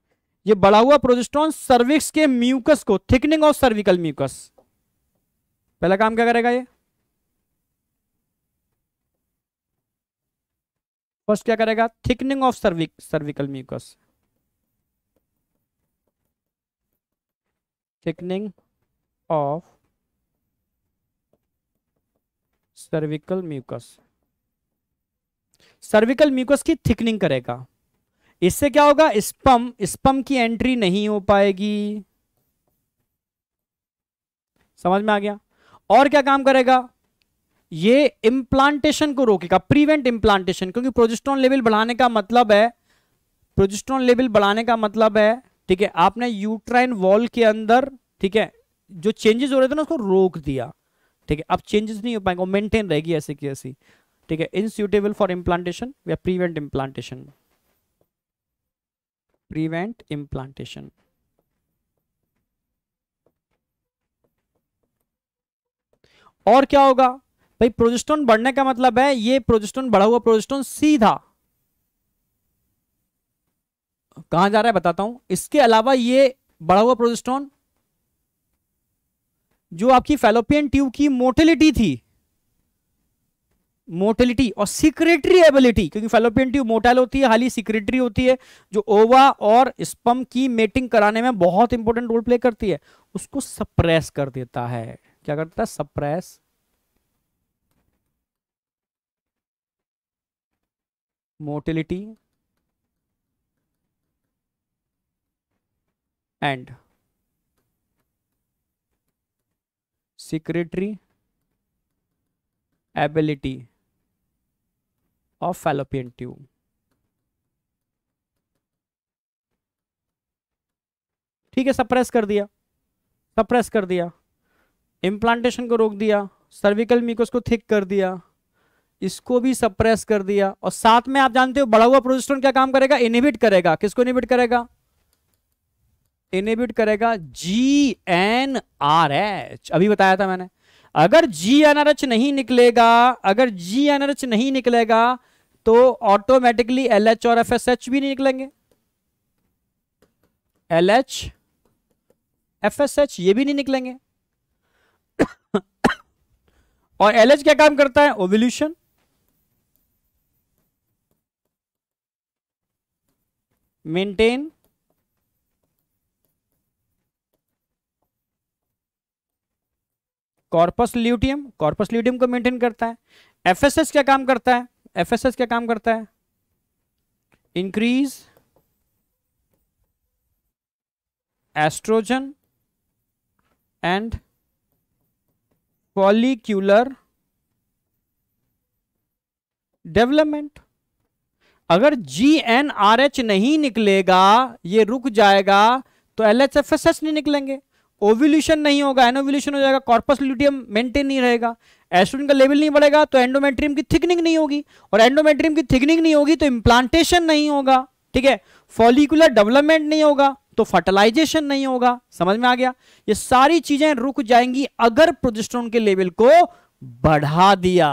S1: ये बढ़ा हुआ प्रोजेस्ट्रॉन सर्विक्स के म्यूकस को थिकनिंग ऑफ सर्विकल म्यूकस पहला काम क्या करेगा ये फर्स्ट क्या करेगा thickening of cervic cervical mucus thickening of cervical mucus cervical mucus की थिकनिंग करेगा इससे क्या होगा स्पम स्पम की एंट्री नहीं हो पाएगी समझ में आ गया और क्या काम करेगा ये इम्प्लांटेशन को रोकेगा प्रीवेंट इम्प्लांटेशन क्योंकि प्रोजेस्ट्रॉन लेवल बढ़ाने का मतलब है प्रोजेस्ट्रॉन लेवल बढ़ाने का मतलब है ठीक है आपने यूट्राइन वॉल के अंदर ठीक है जो चेंजेस हो रहे थे ना उसको रोक दिया ठीक है अब चेंजेस नहीं हो पाएंगे मेंटेन रहेगी ऐसे की ऐसी ठीक है इनस्यूटेबल फॉर इम्प्लांटेशन या प्रिवेंट इम्प्लांटेशन prevent implantation और क्या होगा भाई प्रोजेस्टोन बढ़ने का मतलब है ये प्रोजेस्टोन बढ़ा हुआ प्रोजेस्टोन सीधा कहा जा रहा है बताता हूं इसके अलावा ये बढ़ा हुआ प्रोजेस्टोन जो आपकी फेलोपियन ट्यूब की मोटिलिटी थी मोटिलिटी और सिक्रेटरी एबिलिटी क्योंकि फेलोपियन ट्यूब मोटाइल होती है हाली सिक्रेटरी होती है जो ओवा और स्पम की मेटिंग कराने में बहुत इंपॉर्टेंट रोल प्ले करती है उसको सप्रेस कर देता है क्या करता है suppress motility and secretory ability of fallopian tube. ठीक है सप्रेस कर दिया सप्रेस कर दिया इम्प्लांटेशन को रोक दिया सर्विकल म्यूकस को थिक कर दिया इसको भी सप्रेस कर दिया और साथ में आप जानते हो बढ़ा हुआ प्रोजेस्ट्रोन क्या काम करेगा इनहिबिट करेगा किसको इनहिबिट करेगा इनहिबिट करेगा जी एन आर एच अभी बताया था मैंने अगर जी एन आर एच नहीं निकलेगा अगर जी एन आर एच नहीं निकलेगा तो ऑटोमेटिकली एल एच और एफ एस एच भी नहीं निकलेंगे L H F S H ये भी नहीं निकलेंगे और एल एच क्या काम करता है ovulation maintain corpus luteum corpus luteum को मेंटेन करता है एफएसएस क्या काम करता है एफ एस एस क्या काम करता है increase estrogen and follicular development अगर जी एन आर एच नहीं निकलेगा ये रुक जाएगा तो L H F S S नहीं निकलेंगे ओव्यूल्यूशन नहीं होगा एनोव्यूल्यूशन हो जाएगा कॉर्पस ल्यूटियम मेंटेन नहीं रहेगा एस्ट्रोजन का लेवल नहीं बढ़ेगा तो एंडोमेट्रियम की थिकनिंग नहीं होगी और एंडोमेट्रियम की थिकनिंग नहीं होगी तो इम्प्लांटेशन नहीं होगा ठीक है फॉलिकुलर डेवलपमेंट नहीं होगा तो फर्टिलाइजेशन नहीं होगा समझ में आ गया ये सारी चीजें रुक जाएंगी अगर प्रोजेस्ट्रोन के लेवल को बढ़ा दिया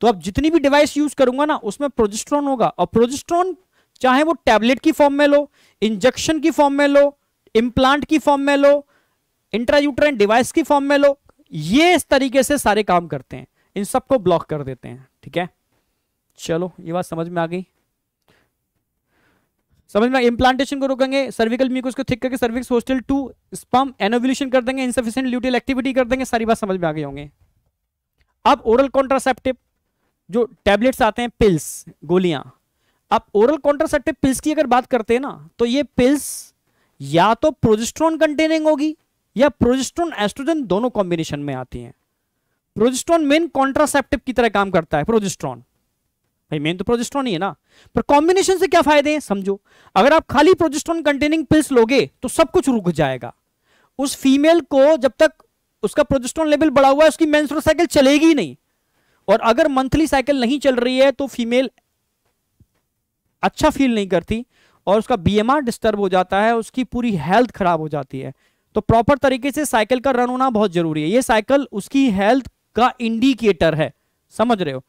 S1: तो अब जितनी भी डिवाइस यूज करूंगा ना उसमें प्रोजेस्ट्रॉन होगा और प्रोजेस्ट्रॉन चाहे वो टैबलेट की फॉर्म में लो इंजेक्शन की फॉर्म में लो इम्प्लांट की फॉर्म में लो इंट्रायूट्राइन डिवाइस की फॉर्म में लो ये इस तरीके से सारे काम करते हैं इन सबको ब्लॉक कर देते हैं ठीक है चलो ये बात समझ में आ गई समझ में इम्प्लांटेशन को रोकेंगे सर्विकल म्यूकस को थिक करके cervix hostile to sperm anovulation कर देंगे इनसफिशियंट ल्यूटियल एक्टिविटी कर देंगे सारी बात समझ में आ गई होंगे अब ओरल कॉन्ट्रासेप्टिव जो टैबलेट्स आते हैं पिल्स गोलियां अब ओरल कॉन्ट्रासेप्टिव पिल्स की अगर बात करते हैं ना तो ये पिल्स या तो प्रोजेस्ट्रॉन कंटेनिंग होगी या प्रोजेस्ट्रोन एस्ट्रोजन दोनों कॉम्बिनेशन में आती हैं प्रोजेस्ट्रॉन मेन कॉन्ट्रासेप्टिव की तरह काम करता है प्रोजेस्ट्रॉन भाई मेन तो प्रोजेस्ट्रॉन ही है ना पर कॉम्बिनेशन से क्या फायदे हैं समझो अगर आप खाली प्रोजेस्ट्रॉन कंटेनिंग पिल्स लोगे तो सब कुछ रुक जाएगा उस फीमेल को जब तक उसका प्रोजेस्ट्रॉन लेवल बढ़ा हुआ है उसकी मेंस्ट्रुअल साइकिल चलेगी नहीं और अगर मंथली साइकिल नहीं चल रही है तो फीमेल अच्छा फील नहीं करती और उसका बीएमआर डिस्टर्ब हो जाता है उसकी पूरी हेल्थ खराब हो जाती है तो प्रॉपर तरीके से साइकिल का रन होना बहुत जरूरी है ये साइकिल उसकी हेल्थ का इंडिकेटर है समझ रहे हो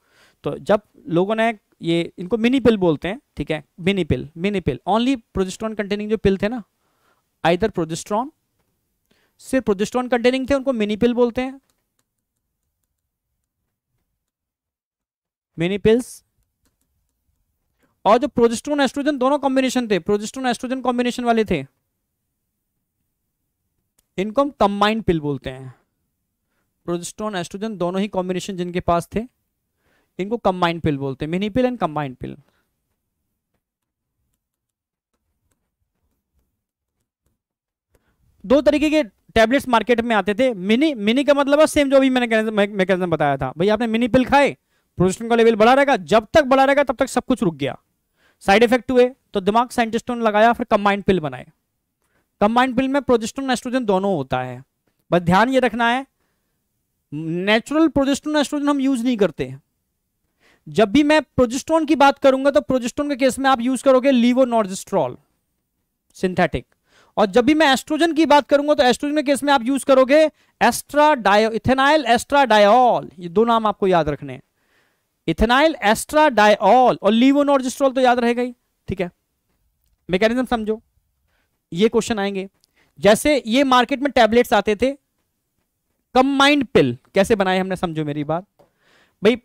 S1: तो जब लोगों ने ये इनको मिनी पिल बोलते हैं ठीक है mini pill mini pill only progesterone containing जो पिल थे ना आइदर प्रोजेस्ट्रॉन सिर्फ प्रोजेस्ट्रॉन कंटेनिंग थे उनको मिनी पिल बोलते हैं मिनी पिल्स और जो प्रोजेस्ट्रॉन एस्ट्रोजन दोनों कॉम्बिनेशन थे प्रोजेस्ट्रॉन एस्ट्रोजन कॉम्बिनेशन वाले थे इनको हम कंबाइंड पिल बोलते हैं प्रोजेस्ट्रॉन एस्ट्रोजन दोनों ही कॉम्बिनेशन जिनके पास थे इनको कंबाइंड पिल बोलते हैं mini pill and combined pill दो तरीके के टैबलेट्स मार्केट में आते थे मिनी मिनी का मतलब है सेम जो अभी मैंने मैकेनिज्म बताया था भाई आपने मिनी पिल खाए प्रोजेस्ट्रॉन का लेवल बढ़ा रहेगा जब तक बढ़ा रहेगा तब तक सब कुछ रुक गया साइड इफेक्ट हुए तो दिमाग साइंटिस्टों ने लगाया फिर कंबाइंड पिल बनाए कंबाइंड पिल में प्रोजेस्ट्रोन एस्ट्रोजन दोनों होता है बस ध्यान ये रखना है नेचुरल प्रोजेस्ट्रोन एस्ट्रोजन हम यूज नहीं करते जब भी मैं प्रोजेस्टोन की बात करूंगा तो प्रोजेस्टोन के केस में आप यूज करोगे लीवोनॉर्जिस्ट्रॉल सिंथेटिक और जब भी मैं एस्ट्रोजन की बात करूंगा तो एस्ट्रोजन के केस में आप यूज करोगे estradiol ethinyl estradiol ये दो नाम आपको याद रखने हैं इथेनाइल एस्ट्रा डायोल और लीवोनॉर्जिस्ट्रॉल तो याद रहेगा ही ठीक है मैकेनिज्म समझो ये क्वेश्चन आएंगे जैसे ये मार्केट में टैबलेट्स आते थे कंबाइंड पिल कैसे बनाए हमने समझो मेरी बात भाई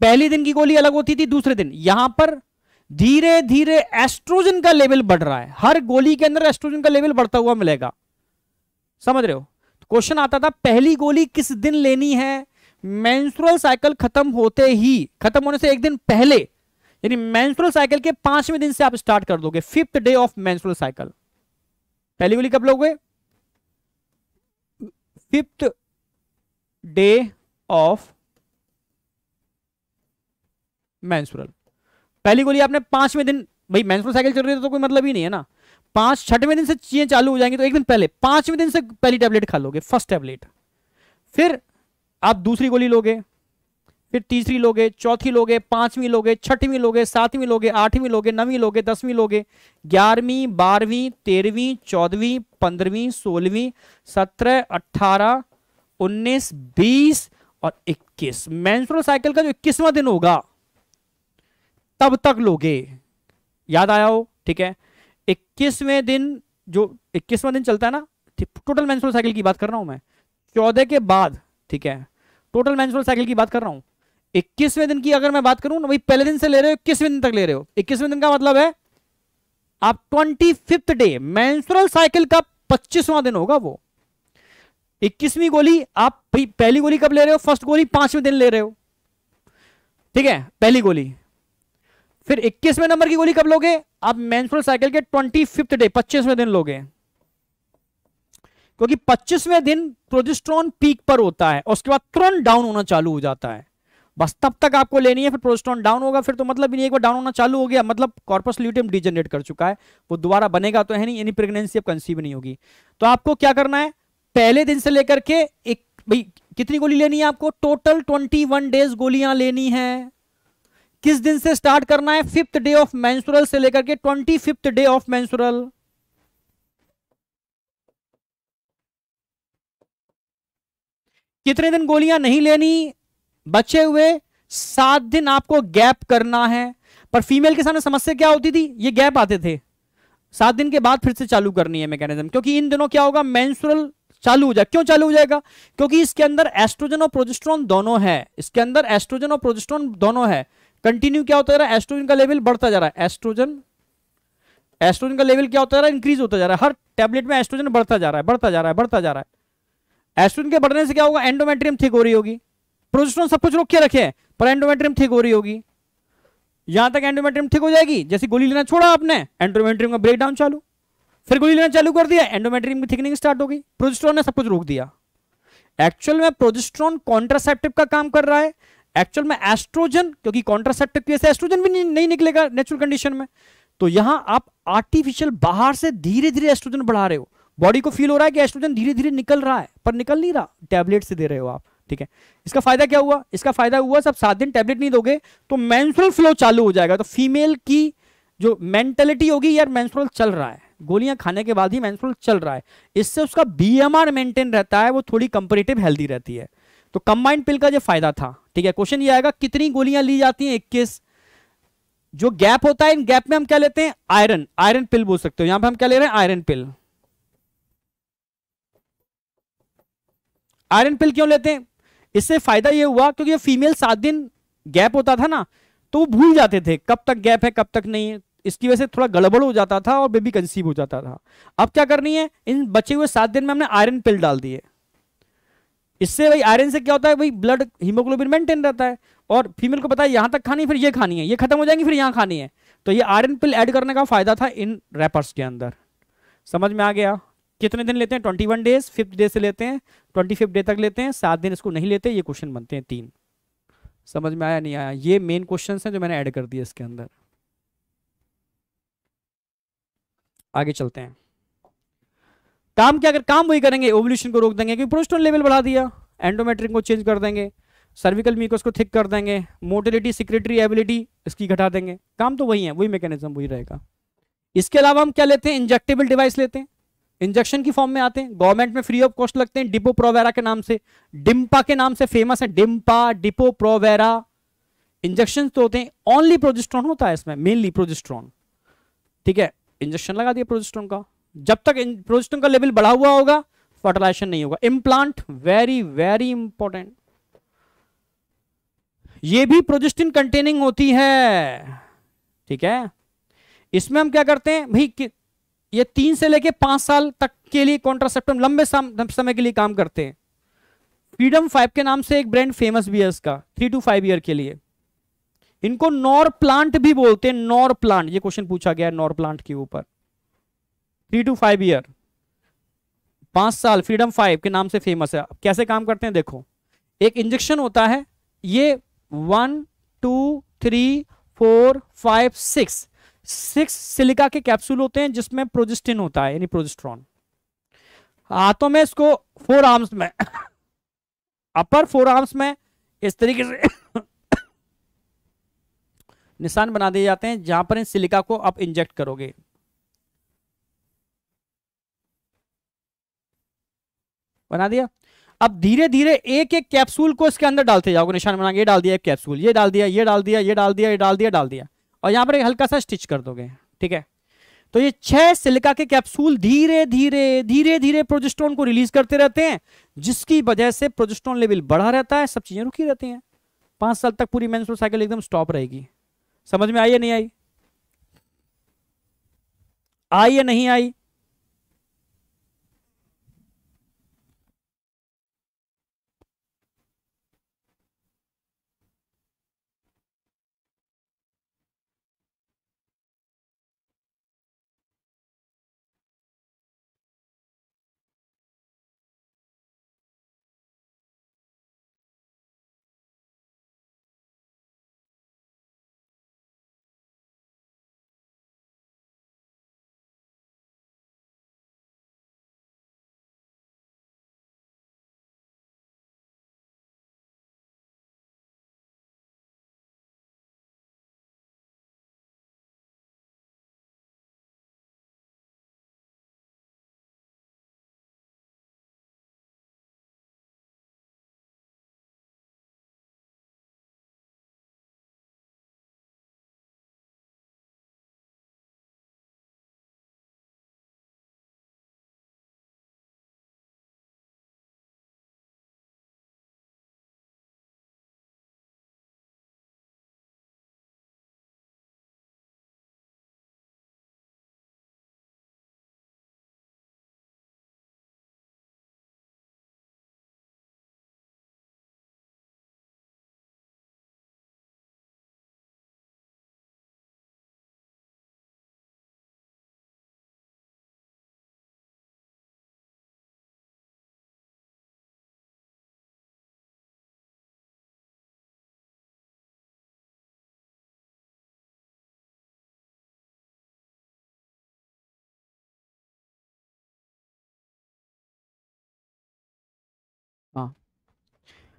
S1: पहले दिन की गोली अलग होती थी दूसरे दिन यहां पर धीरे धीरे एस्ट्रोजन का लेवल बढ़ रहा है हर गोली के अंदर एस्ट्रोजन का लेवल बढ़ता हुआ मिलेगा समझ रहे हो तो क्वेश्चन आता था पहली गोली किस दिन लेनी है मेंस्ट्रुअल साइकिल खत्म होते ही खत्म होने से एक दिन पहले यानी मेंस्ट्रुअल साइकिल के पांचवें दिन से आप स्टार्ट कर दोगे fifth day of menstrual cycle पहली गोली कब लोगे फिफ्थ डे ऑफ मेंस्ट्रुअल पहली गोली आपने पांचवें दिन भाई मेंस्ट्रुअल साइकिल चल रही है तो कोई मतलब ही नहीं है ना पांच छठवें दिन से चीजें चालू हो जाएंगी तो एक दिन पहले पांचवें दिन से पहली टैबलेट खा लोगे फर्स्ट टैबलेट फिर आप दूसरी गोली लोगे फिर तीसरी लोगे चौथी लोगे पांचवी लोगे छठवीं लोगे सातवीं लोगे आठवीं लोगे नवीं लोगे दसवीं लोगे ग्यारहवीं बारहवीं तेरहवीं चौदहवीं पंद्रहवीं सोलहवीं सत्रह अट्ठारह उन्नीस बीस और इक्कीस मैंसुरल साइकिल का जो इक्कीसवां दिन होगा तब तक लोगे याद आया हो ठीक है इक्कीसवें दिन जो इक्कीसवां दिन चलता है ना टोटल मैंसुरल साइकिल की बात कर रहा हूं मैं चौदह के बाद ठीक है टोटल मैंसुरल साइकिल की बात कर रहा हूं इक्कीसवें दिन की अगर मैं बात करूं भाई पहले दिन से ले रहे हो इक्कीसवें दिन तक ले रहे हो इक्कीसवें दिन का मतलब है आप twenty fifth day menstrual cycle का पच्चीसवां दिन होगा वो इक्कीसवीं गोली आप पहली गोली कब ले रहे हो फर्स्ट गोली पांचवें दिन ले रहे हो ठीक है पहली गोली फिर इक्कीसवें नंबर की गोली कब लोगे आप मैंसुरल साइकिल के ट्वेंटी फिफ्थ डे पच्चीसवें दिन लोगे क्योंकि पच्चीसवें दिन प्रोजिस्ट्रॉन पीक पर होता है उसके बाद तुरंत डाउन होना चालू हो जाता है बस तब तक आपको लेनी है फिर प्रोस्टोन डाउन होगा फिर तो मतलब नहीं एक बार डाउन होना चालू हो गया मतलब कॉर्पस ल्यूटियम डिजेनरेट कर चुका है वो दोबारा बनेगा तो है नहीं यानी प्रेगनेंसी अब कंसीव नहीं होगी तो आपको क्या करना है पहले दिन से लेकर के एक भाई कितनी गोली लेनी है आपको टोटल ट्वेंटी वन डेज गोलियां लेनी है किस दिन से स्टार्ट करना है फिफ्थ डे ऑफ मैंसुरल से लेकर के twenty fifth day of menstrual कितने दिन गोलियां नहीं लेनी बचे हुए सात दिन आपको गैप करना है पर फीमेल के सामने समस्या क्या होती थी ये गैप आते थे सात दिन के बाद फिर से चालू करनी है मैकेनिज्म क्योंकि इन दिनों क्या होगा मेंसुरल चालू हो जाएगा क्यों चालू हो जाएगा क्योंकि इसके अंदर एस्ट्रोजन और प्रोजेस्ट्रॉन दोनों है इसके अंदर एस्ट्रोजन और प्रोजेस्ट्रॉन दोनों है कंटिन्यू क्या होता जा रहा है एस्ट्रोजन का लेवल बढ़ता जा रहा है एस्ट्रोजन एस्ट्रोजन का लेवल क्या होता जा रहा है इंक्रीज होता जा रहा है हर टेबलेट में एस्ट्रोजन बढ़ता जा रहा है बढ़ता जा रहा है बढ़ता जा रहा है एस्ट्रोजन के बढ़ने से क्या होगा एंडोमेट्रियम थिक हो रही होगी प्रोजेस्ट्रॉन सब कुछ रोक के रखे पर एंडोमेट्रियम ठीक हो रही होगी यहां तक एंडोमेट्रियम ठीक हो जाएगी जैसे गोली लेना छोड़ा आपने एंडोमेट्रियम का ब्रेक डाउन चालू फिर गोली लेना चालू कर दिया एंडोमेट्रियम की थिकनिंग स्टार्ट होगी प्रोजेस्ट्रॉन ने सब कुछ रोक दिया एक्चुअल में प्रोजेस्ट्रॉन कॉन्ट्रासेप्टिव का काम कर रहा है एक्चुअल में एस्ट्रोजन क्योंकि कॉन्ट्रासेप्टिव की वजह से एस्ट्रोजन भी नहीं निकलेगा नेचुरल कंडीशन में तो यहां आप आर्टिफिशियल बाहर से धीरे धीरे एस्ट्रोजन बढ़ा रहे हो बॉडी को फील हो रहा है कि एस्ट्रोजन धीरे धीरे निकल रहा है पर निकल नहीं रहा टैबलेट से दे रहे हो आप ठीक है इसका फायदा क्या हुआ इसका फायदा हुआ सब सात दिन टैबलेट नहीं दोगे तो मैंसुरल फ्लो चालू हो जाएगा तो फीमेल की जो मेंटेलिटी होगी यार मैंसुरल चल रहा है गोलियां खाने के बाद ही मैंसुरल चल रहा है इससे उसका बी मेंटेन रहता है वो थोड़ी कंपेरेटिव हेल्दी रहती है तो कंबाइंड पिल का जो फायदा था ठीक है क्वेश्चन ये आएगा कितनी गोलियां ली जाती हैं इक्कीस जो गैप होता है इन गैप में हम क्या लेते हैं आयरन आयरन पिल बोल सकते हो यहां पे हम क्या ले रहे हैं आयरन पिल आयरन पिल क्यों लेते हैं इससे फायदा ये हुआ क्योंकि फीमेल सात दिन गैप होता था ना तो वो भूल जाते थे कब तक गैप है कब तक नहीं है इसकी वजह से थोड़ा गड़बड़ हो जाता था और बेबी कंसीव हो जाता था अब क्या करनी है इन बचे हुए सात दिन में हमने आयरन पिल डाल दिए इससे भाई आयरन से क्या होता है भाई ब्लड हीमोग्लोबिन मेंटेन रहता है और फीमेल को पता है यहाँ तक खानी फिर ये खानी है ये खत्म हो जाएंगी फिर यहाँ खानी है तो ये आयरन पिल ऐड करने का फायदा था इन रैपर्स के अंदर समझ में आ गया कितने दिन लेते हैं twenty one days fifth day से लेते हैं ट्वेंटी फिफ्थ डे तक लेते हैं सात दिन इसको नहीं लेते ये क्वेश्चन बनते हैं तीन समझ में आया नहीं आया ये मेन क्वेश्चन हैं जो मैंने ऐड कर दिया इसके अंदर आगे चलते हैं काम क्या अगर काम वही करेंगे ओवल्यूशन को रोक देंगे क्योंकि प्रोस्टोन लेवल बढ़ा दिया एंडोमेट्रिक को चेंज कर देंगे सर्विकल म्यूकस को थिक कर देंगे मोटिलिटी सिक्रेटरी एबिलिटी इसकी घटा देंगे काम तो वही है वही मैकेनिज्म वही रहेगा इसके अलावा हम क्या लेते हैं इंजेक्टेबल डिवाइस लेते हैं इंजेक्शन की फॉर्म में आते हैं गवर्नमेंट में फ्री ऑफ कॉस्ट लगते हैं डिपो प्रोवेरा के नाम से डिम्पा के नाम से फेमस है डिम्पा डिपो प्रोवेरा इंजेक्शन तो होते हैं ओनली प्रोजिस्ट्रॉन होता है इसमें मेनली प्रोजिस्ट्रॉन ठीक है इंजेक्शन लगा दिया प्रोजिस्ट्रॉन का जब तक प्रोजिस्ट्रॉन का लेवल बढ़ा हुआ होगा फर्टिलाइजेशन नहीं होगा इम्प्लांट वेरी वेरी इंपॉर्टेंट ये भी प्रोजेस्टिन कंटेनिंग होती है ठीक है इसमें हम क्या करते हैं भाई ये तीन से लेके पांच साल तक के लिए कॉन्ट्रासेप्टम लंबे समय के लिए काम करते हैं फ्रीडम फाइव के नाम से एक ब्रांड फेमस भी है इसका थ्री टू फाइव ईयर के लिए इनको नॉर प्लांट भी बोलते हैं नॉर प्लांट ये क्वेश्चन पूछा गया है नॉर प्लांट के ऊपर थ्री टू फाइव ईयर पांच साल फ्रीडम फाइव के नाम से फेमस है कैसे काम करते हैं देखो एक इंजेक्शन होता है ये one two three four five six six silica के कैप्सूल होते हैं जिसमें प्रोजिस्टिन होता है यानी प्रोजिस्ट्रॉन हाथों में इसको फोर आर्म्स में अपर फोर आर्म्स में इस तरीके से निशान बना दिए जाते हैं जहां पर इन सिलिका को आप इंजेक्ट करोगे बना दिया अब धीरे धीरे एक एक कैप्सूल को इसके अंदर डालते जाओगे निशान बना के डाल दिया एक कैप्सूल ये डाल दिया ये डाल दिया ये डाल दिया ये डाल दिया डाल दिया और यहां पर एक हल्का सा स्टिच कर दोगे ठीक है तो ये छह सिलिका के कैप्सूल धीरे धीरे धीरे धीरे प्रोजेस्ट्रॉन को रिलीज करते रहते हैं जिसकी वजह से प्रोजेस्ट्रॉन लेवल बढ़ा रहता है सब चीजें रुकी रहती हैं पांच साल तक पूरी मेंस्ट्रुअल साइकिल एकदम स्टॉप रहेगी समझ में आई या नहीं आई आई या नहीं आई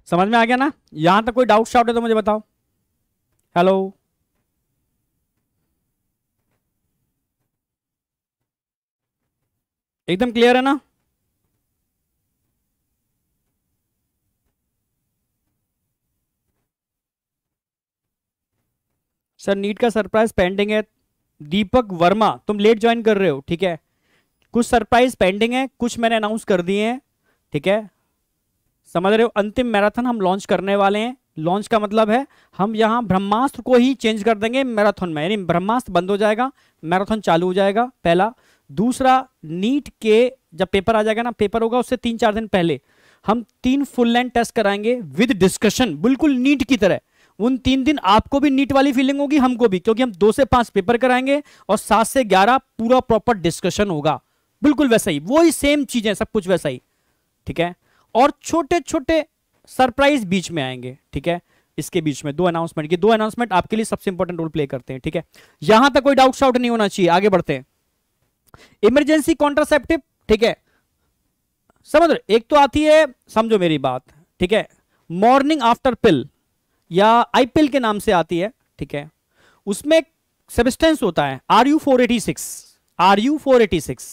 S1: समझ में आ गया ना यहां तक कोई डाउट शाउट है तो मुझे बताओ हेलो एकदम क्लियर है ना सर नीट का सरप्राइज पेंडिंग है दीपक वर्मा तुम लेट ज्वाइन कर रहे हो ठीक है कुछ सरप्राइज पेंडिंग है कुछ मैंने अनाउंस कर दिए हैं ठीक है समझ रहे हो अंतिम मैराथन हम लॉन्च करने वाले हैं लॉन्च का मतलब है हम यहाँ ब्रह्मास्त्र को ही चेंज कर देंगे मैराथन में यानी ब्रह्मास्त्र बंद हो जाएगा मैराथन चालू हो जाएगा पहला दूसरा नीट के जब पेपर आ जाएगा ना पेपर होगा उससे तीन चार दिन पहले हम तीन फुल लैंड टेस्ट कराएंगे विद डिस्कशन बिल्कुल नीट की तरह उन तीन दिन आपको भी नीट वाली फीलिंग होगी हमको भी क्योंकि हम दो से पांच पेपर कराएंगे और सात से ग्यारह पूरा प्रॉपर डिस्कशन होगा बिल्कुल वैसा ही वही सेम चीजें सब कुछ वैसा ही ठीक है और छोटे छोटे सरप्राइज बीच में आएंगे ठीक है इसके बीच में दो अनाउंसमेंट ये दो अनाउंसमेंट आपके लिए सबसे इंपॉर्टेंट रोल प्ले करते हैं ठीक है यहां तक कोई डाउट शाउट नहीं होना चाहिए आगे बढ़ते हैं इमरजेंसी कॉन्ट्रासेप्टिव ठीक है समझ रहे एक तो आती है समझो मेरी बात ठीक है मॉर्निंग आफ्टर पिल या आई पिल के नाम से आती है ठीक है उसमें सबिस्टेंस होता है R U four eighty six R U four eighty six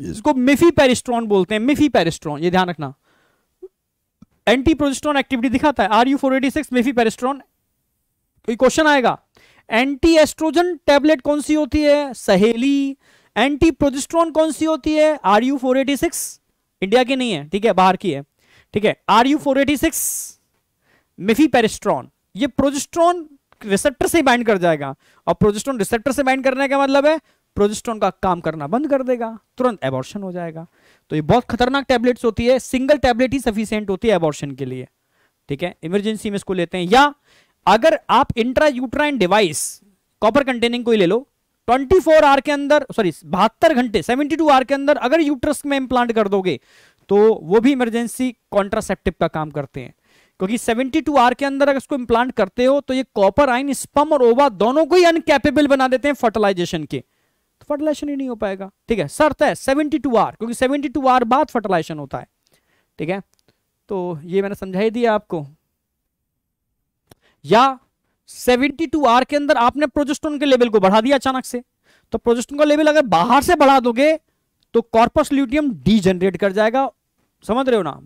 S1: इसको मिफी पेरिस्ट्रॉन बोलते हैं मिफी पेरिस्ट्रॉन ये ध्यान रखना एंटी प्रोजेस्ट्रॉन एक्टिविटी दिखाता है R U four eighty six mifepristone कोई क्वेश्चन आएगा एंटी एस्ट्रोजन टेबलेट कौन सी होती है सहेली एंटी प्रोजेस्ट्रॉन कौन सी होती है R U four eighty six India की नहीं है ठीक है बाहर की है ठीक है R U four eighty six mifepristone ये प्रोजेस्ट्रॉन रिसेप्टर से बाइंड कर जाएगा और प्रोजेस्ट्रॉन रिसेप्टर से बाइंड करने का मतलब है प्रोजेस्ट्रॉन का काम करना बंद कर देगा तुरंत एबॉर्शन हो जाएगा तो ये बहुत खतरनाक टैबलेट्स होती है सिंगल टैबलेट ही सफिशियंट होती है एबॉर्शन के लिए ठीक है इमरजेंसी में इसको लेते हैं या अगर आप intra uterine device copper containing कोई ले लो 24 फोर आवर के अंदर सॉरी बहत्तर घंटे 72 टू आवर के अंदर अगर यूट्रस में इम्प्लांट कर दोगे तो वो भी इमरजेंसी कॉन्ट्रासेप्टिव का काम करते हैं क्योंकि 72 टू आवर के अंदर अगर इसको इम्प्लांट करते हो तो ये कॉपर आइन स्पम और ओवा दोनों को ही अनकैपेबल बना देते हैं फर्टिलाइजेशन के तो फर्टिलाइजेशन ही नहीं हो पाएगा ठीक है शर्त है सेवेंटी टू आर क्योंकि सेवेंटी टू आर बाद फर्टिलाइजेशन होता है ठीक है तो ये मैंने समझाई दिया आपको या 72 आर के अंदर आपने प्रोजेस्टोन के लेवल को बढ़ा दिया अचानक से तो प्रोजेस्टोन का लेवल अगर बाहर से बढ़ा दोगे तो कॉर्पस ल्यूटियम डी जनरेट कर जाएगा समझ रहे हो ना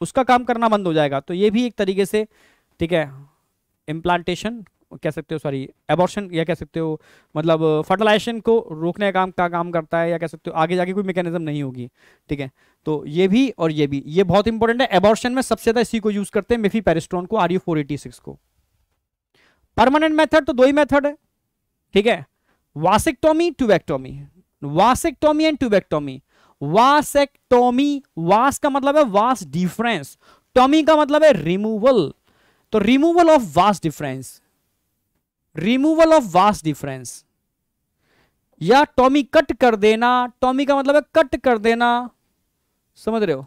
S1: उसका काम करना बंद हो जाएगा तो ये भी एक तरीके से ठीक है इम्प्लांटेशन कह सकते हो सॉरी एबॉर्शन या कह सकते हो मतलब फर्टिलाइजेशन को रोकने का काम का काम करता है या कह सकते हो आगे जाके कोई मैकेनिज्म नहीं होगी ठीक है तो ये भी और ये भी ये बहुत इंपॉर्टेंट है एबॉर्शन में सबसे ज्यादा इसी को यूज करते हैं मेफी पेरिस्ट्रॉन को R U four eighty six को परमानेंट मेथड तो दो ही मेथड है ठीक है vasectomy tubectomy vasectomy and tubectomy vasectomy vas का मतलब है वास डिफरेंस टॉमी का मतलब है रिमूवल तो removal of vas deferens removal of vas deferens या टॉमी कट कर देना टॉमी का मतलब है कट कर देना समझ रहे हो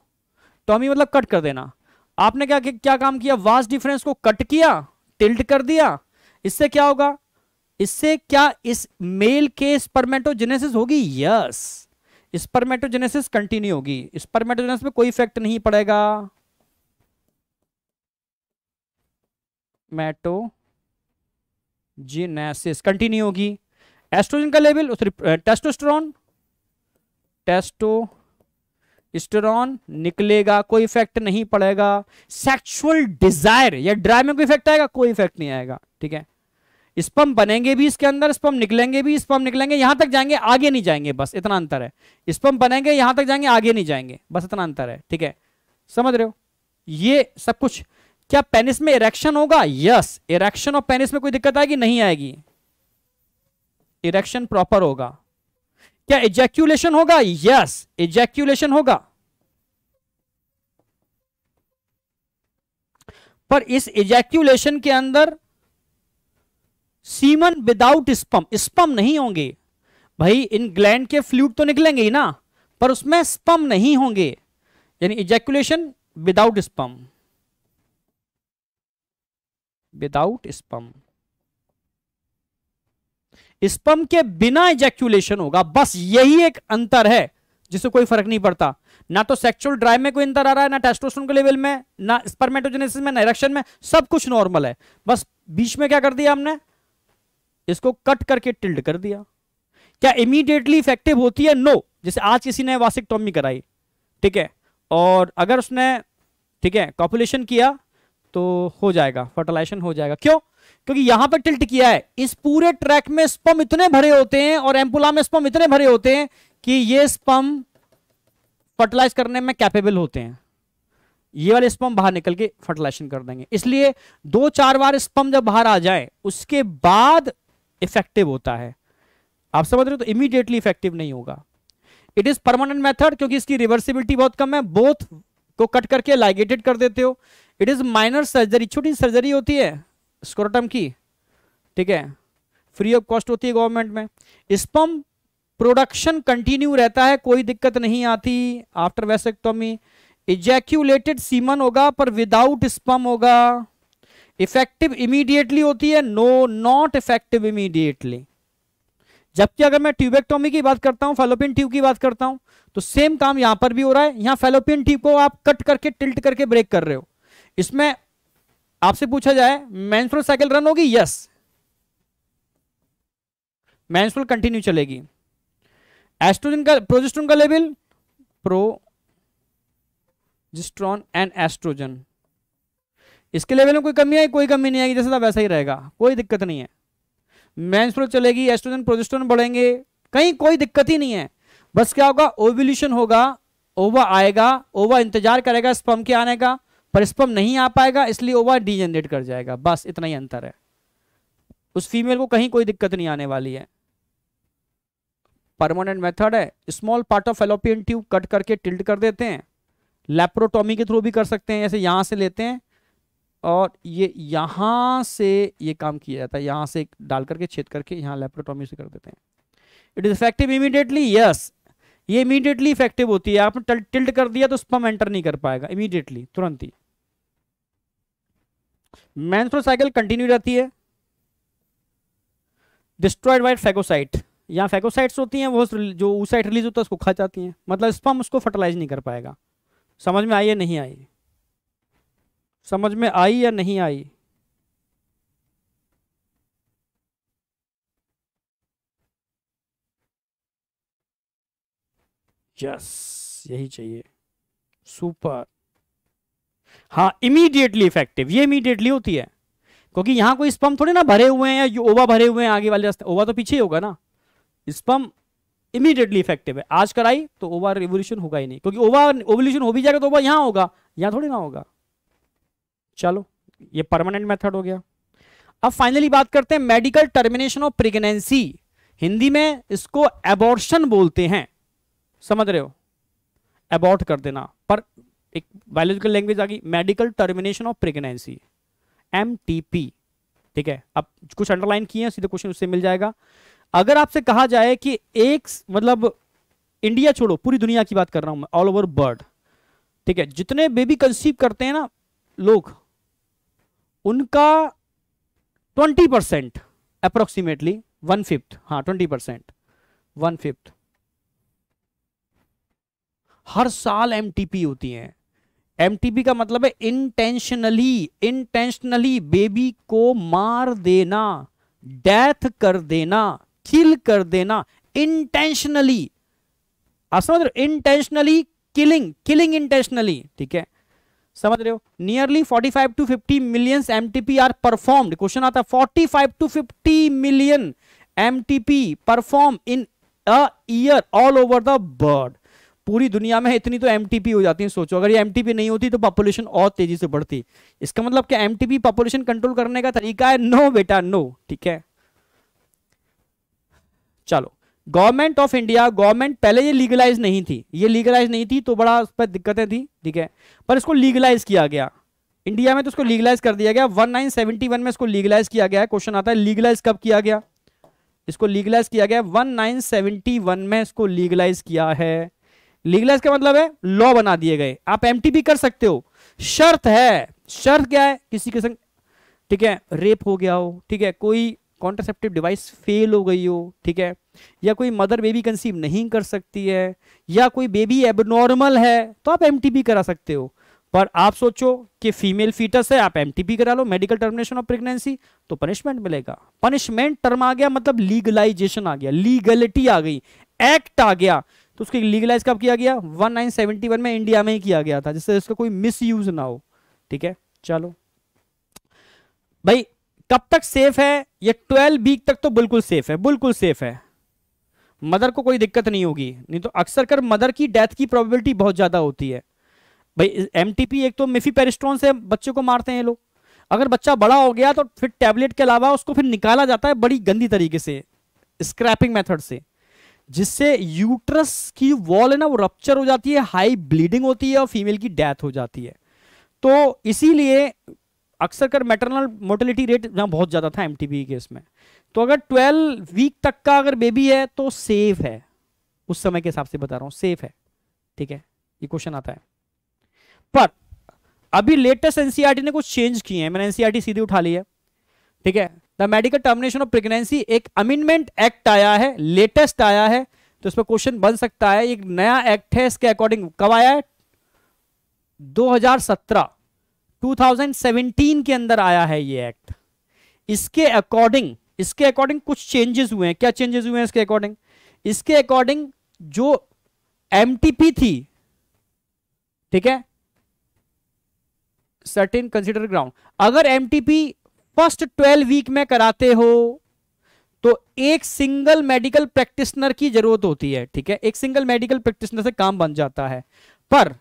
S1: टॉमी मतलब कट कर देना आपने क्या क्या काम किया वास्ट डिफरेंस को कट किया टिल्ट कर दिया इससे क्या होगा इससे क्या इस मेल के स्पर्मेटोजेनेसिस होगी यस स्पर्मेटोजेनेसिस कंटिन्यू होगी स्पर्मेटोजेनेसिस में कोई इफेक्ट नहीं पड़ेगा मैटो जीनेसिस कंटिन्यू होगी एस्ट्रोजन का लेवल उस टेस्टो स्टेरॉन निकलेगा कोई इफेक्ट नहीं पड़ेगा सेक्सुअल डिजायर या ड्राइव में कोई इफेक्ट आएगा कोई इफेक्ट नहीं आएगा ठीक है स्पम बनेंगे भी इसके अंदर स्पम निकलेंगे भी स्पम निकलेंगे यहां तक जाएंगे आगे नहीं जाएंगे बस इतना अंतर है स्पम बनेंगे यहां तक जाएंगे आगे नहीं जाएंगे बस इतना अंतर है ठीक है समझ रहे हो ये सब कुछ क्या पेनिस में इरेक्शन होगा यस इरेक्शन और पेनिस में कोई दिक्कत आएगी नहीं आएगी इरेक्शन प्रॉपर होगा क्या इजेक्यूलेशन होगा यस इजैक्यूलेशन होगा पर इस इजेक्यूलेशन के अंदर सीमन विदाउट स्पम स्पम नहीं होंगे भाई इन ग्लैंड के फ्लूड तो निकलेंगे ही ना पर उसमें स्पम नहीं होंगे यानी ejaculation without sperm without sperm sperm के बिना इजेक्यूलेशन होगा बस यही एक अंतर है जिससे कोई फर्क नहीं पड़ता ना तो सेक्सुअल ड्राइव में कोई अंतर आ रहा है ना टेस्टोस्टेरोन के लेवल में ना स्पर्मेटोजेनेसिस में ना इरेक्शन में सब कुछ नॉर्मल है बस बीच में क्या कर दिया हमने इसको कट करके टिल्ड कर दिया क्या इमीडिएटली इफेक्टिव होती है नो no. जैसे आज किसी ने वासिक टॉमी कराई ठीक है और अगर उसने ठीक है कॉपुलेशन किया तो हो जाएगा फर्टिलाइजेशन हो जाएगा क्यों क्योंकि यहां पर टिल्ट किया है इस पूरे ट्रैक में स्पम इतने भरे होते हैं और एम्पुला में स्पम इतने भरे होते हैं कि ये स्पम फर्टिलाइज करने में कैपेबल होते हैं ये वाले स्पम बाहर निकल के फर्टिलाइजेशन कर देंगे इसलिए दो चार बार स्पम जब बाहर आ जाए उसके बाद इफेक्टिव होता है आप समझ रहे हो तो इमीडिएटली इफेक्टिव नहीं होगा इट इज परमानेंट मेथड क्योंकि इसकी रिवर्सिबिलिटी बहुत कम है बोथ को कट करके लाइगेटेड कर देते हो इट इज माइनर सर्जरी छोटी सर्जरी होती है स्क्रोटम की ठीक है फ्री ऑफ कॉस्ट होती है गवर्नमेंट में स्पम प्रोडक्शन कंटिन्यू रहता है कोई दिक्कत नहीं आती आफ्टर वेसेक्टोमी इजैक्यूलेटेड सीमन होगा पर विदाउट स्पम होगा इफेक्टिव इमीडिएटली होती है नो नॉट इफेक्टिव इमीडिएटली जबकि अगर मैं ट्यूबेक्टोमी की बात करता हूँ फेलोपियन ट्यूब की बात करता हूँ तो सेम काम यहां पर भी हो रहा है यहां फेलोपियन ट्यूब को आप कट करके टिल्ट करके ब्रेक कर रहे हो इसमें आपसे पूछा जाए मैंसुरल साइकिल रन होगी यस मैंसुरल कंटिन्यू चलेगी एस्ट्रोजन का प्रोजेस्ट्रोन का लेवल प्रोजिस्ट्रॉन एंड एस्ट्रोजन इसके लेवल में कोई कमी आई कोई कमी नहीं आएगी जैसे था वैसा ही रहेगा कोई दिक्कत नहीं है मैंसुरल चलेगी एस्ट्रोजन प्रोजेस्ट्रोन बढ़ेंगे कहीं कोई दिक्कत ही नहीं है बस क्या होगा ओवल्यूशन होगा ओवा आएगा ओवा इंतजार करेगा स्पम के आने का परिस्पम नहीं आ पाएगा इसलिए ओवा डीजनरेट कर जाएगा बस इतना ही अंतर है उस फीमेल को कहीं कोई दिक्कत नहीं आने वाली है परमानेंट मेथड है small part of fallopian tube cut करके टिल्ट कर देते हैं लेप्रोटोमी के थ्रू भी कर सकते हैं ऐसे यहाँ से लेते हैं और ये यहाँ से ये काम किया जाता है यहाँ से डाल करके छेद करके यहाँ लेप्रोटॉमी से कर देते हैं it is effective immediately yes ये इमीडिएटली इफेक्टिव होती है आपने टिल्ट कर दिया तो स्पम एंटर नहीं कर पाएगा इमीडिएटली तुरंत ही मैंथ्रो साइकिल कंटिन्यू रहती है डिस्ट्रॉयड बाई फेगोसाइट यहां फेगोसाइट्स होती हैं वो जो ऊसाइट रिलीज होता है उसको खा जाती हैं मतलब स्पम उसको फर्टिलाइज नहीं कर पाएगा समझ में आई या नहीं आई समझ में आई या नहीं आई यस यही चाहिए सुपर हाँ इमीडिएटली इफेक्टिव ये इमीडिएटली होती है क्योंकि यहां कोई स्पम थोड़े ना भरे हुए हैं या ओवा भरे हुए हैं आगे वाले रास्ते ओवा तो पीछे ही होगा ना स्पम इमीडिएटली इफेक्टिव है आज कराई तो ओवा रिवोल्यूशन होगा ही नहीं क्योंकि ओवा ओवोल्यूशन हो भी जाएगा तो ओवा यहां होगा यहाँ थोड़ी ना होगा चलो ये परमानेंट मेथड हो गया अब फाइनली बात करते हैं medical termination of pregnancy Hindi में इसको एबॉर्शन बोलते हैं समझ रहे हो अबॉर्ट कर देना पर एक बायोलॉजिकल लैंग्वेज आ गई medical termination of pregnancy M ठीक है अब कुछ अंडरलाइन किए हैं सीधे क्वेश्चन उससे मिल जाएगा अगर आपसे कहा जाए कि एक मतलब इंडिया छोड़ो पूरी दुनिया की बात कर रहा हूं मैं ऑल ओवर वर्ल्ड ठीक है जितने बेबी कंसीव करते हैं ना लोग उनका twenty percent approximately one fifth हाँ ट्वेंटी परसेंट वन फिफ्थ हर साल एम होती हैं एम का मतलब है इंटेंशनली इंटेंशनली बेबी को मार देना डेथ कर देना किल कर देना इंटेंशनली समझ रहे हो इंटेंशनली किलिंग किलिंग इंटेंशनली ठीक है समझ रहे हो nearly 45 to 50 million M R performed question आता है 45 to 50 million M performed in a year all over the world पूरी दुनिया में इतनी तो एम हो जाती है सोचो अगर ये एम नहीं होती तो पॉपुलेशन और तेजी से बढ़ती इसका मतलब क्या एम पॉपुलेशन कंट्रोल करने का तरीका है नो बेटा नो ठीक है चलो गवर्नमेंट ऑफ इंडिया गवर्नमेंट पहले ये लीगलाइज नहीं थी ये लीगलाइज नहीं थी तो बड़ा उस पर दिक्कतें थी ठीक है पर इसको लीगलाइज किया गया इंडिया में तो इसको लीगलाइज कर दिया गया 1971 में इसको लीगलाइज किया गया क्वेश्चन आता है लीगलाइज कब किया गया इसको लीगलाइज किया गया 1971 में इसको लीगलाइज किया है लीगलाइज का मतलब है लॉ बना दिए गए आप एम कर सकते हो शर्त है शर्त क्या है किसी के संग ठीक है रेप हो गया हो ठीक है कोई कॉन्ट्रासेप्टिव डिवाइस फेल हो गई हो ठीक है या कोई मदर बेबी कंसीव नहीं कर सकती है या कोई बेबी एबनॉर्मल है तो आप एम करा सकते हो पर आप सोचो कि फीमेल फीटस है आप एम करा लो मेडिकल टर्मिनेशन ऑफ प्रेगनेंसी तो पनिशमेंट मिलेगा पनिशमेंट टर्म आ गया मतलब लीगलाइजेशन आ गया लीगलिटी आ गई एक्ट आ गया तो उसको लीगलाइज कब किया गया 1971 में इंडिया में ही किया गया था जिससे इसका कोई मिस यूज ना हो ठीक है चलो भाई कब तक सेफ है ये ट्वेल्व वीक तक तो बिल्कुल सेफ है बिल्कुल सेफ है मदर को कोई दिक्कत नहीं होगी नहीं तो अक्सर कर मदर की डेथ की प्रोबेबिलिटी बहुत ज़्यादा होती है भाई एम एक तो मिफी पेरिस्ट्रॉन से बच्चे को मारते हैं लोग अगर बच्चा बड़ा हो गया तो फिर टैबलेट के अलावा उसको फिर निकाला जाता है बड़ी गंदी तरीके से स्क्रैपिंग मेथड से जिससे यूट्रस की वॉल है ना वो रप्चर हो जाती है हाई ब्लीडिंग होती है और फीमेल की डेथ हो जाती है तो इसीलिए अक्सर कर मेटरनल मोर्टिलिटी रेट बहुत ज़्यादा था एम केस में तो अगर 12 वीक तक का अगर बेबी है तो सेफ है उस समय के हिसाब से बता रहा हूं सेफ है ठीक है ये क्वेश्चन आता है पर अभी लेटेस्ट एनसीईआरटी e ने कुछ चेंज किए हैं मैंने एनसीईआरटी e सीधी उठा ली है ठीक है the medical termination of pregnancy एक अमेंडमेंट एक्ट आया है लेटेस्ट आया है तो इस पर क्वेश्चन बन सकता है एक नया एक्ट है इसके अकॉर्डिंग कब आया है 2017 2017 के अंदर आया है ये एक्ट इसके अकॉर्डिंग इसके अकॉर्डिंग कुछ चेंजेस हुए हैं क्या चेंजेस हुए हैं इसके अकॉर्डिंग इसके अकॉर्डिंग जो एम थी ठीक है सर्टेन कंसिडर ग्राउंड अगर एमटीपी फर्स्ट ट्वेल्व वीक में कराते हो तो एक सिंगल मेडिकल प्रैक्टिशनर की जरूरत होती है ठीक है एक सिंगल मेडिकल प्रैक्टिशनर से काम बन जाता है पर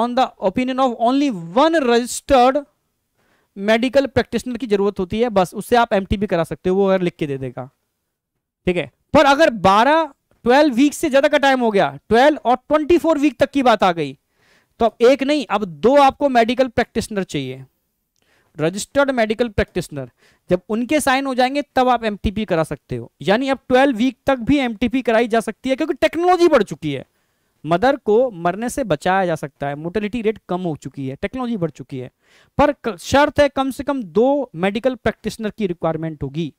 S1: on the opinion of only one registered medical practitioner की जरूरत होती है बस उससे आप एम करा सकते हो वो अगर लिख के दे देगा ठीक है पर अगर 12 12 वीक से ज्यादा का टाइम हो गया 12 और 24 वीक तक की बात आ गई तो अब एक नहीं अब दो आपको मेडिकल प्रैक्टिशनर चाहिए रजिस्टर्ड मेडिकल प्रैक्टिशनर जब उनके साइन हो जाएंगे तब आप एम करा सकते हो यानी अब ट्वेल्व वीक तक भी एम कराई जा सकती है क्योंकि टेक्नोलॉजी बढ़ चुकी है मदर को मरने से बचाया जा सकता है मोटेलिटी रेट कम हो चुकी है टेक्नोलॉजी बढ़ चुकी है पर शर्त है कम से कम दो मेडिकल प्रैक्टिशनर की रिक्वायरमेंट होगी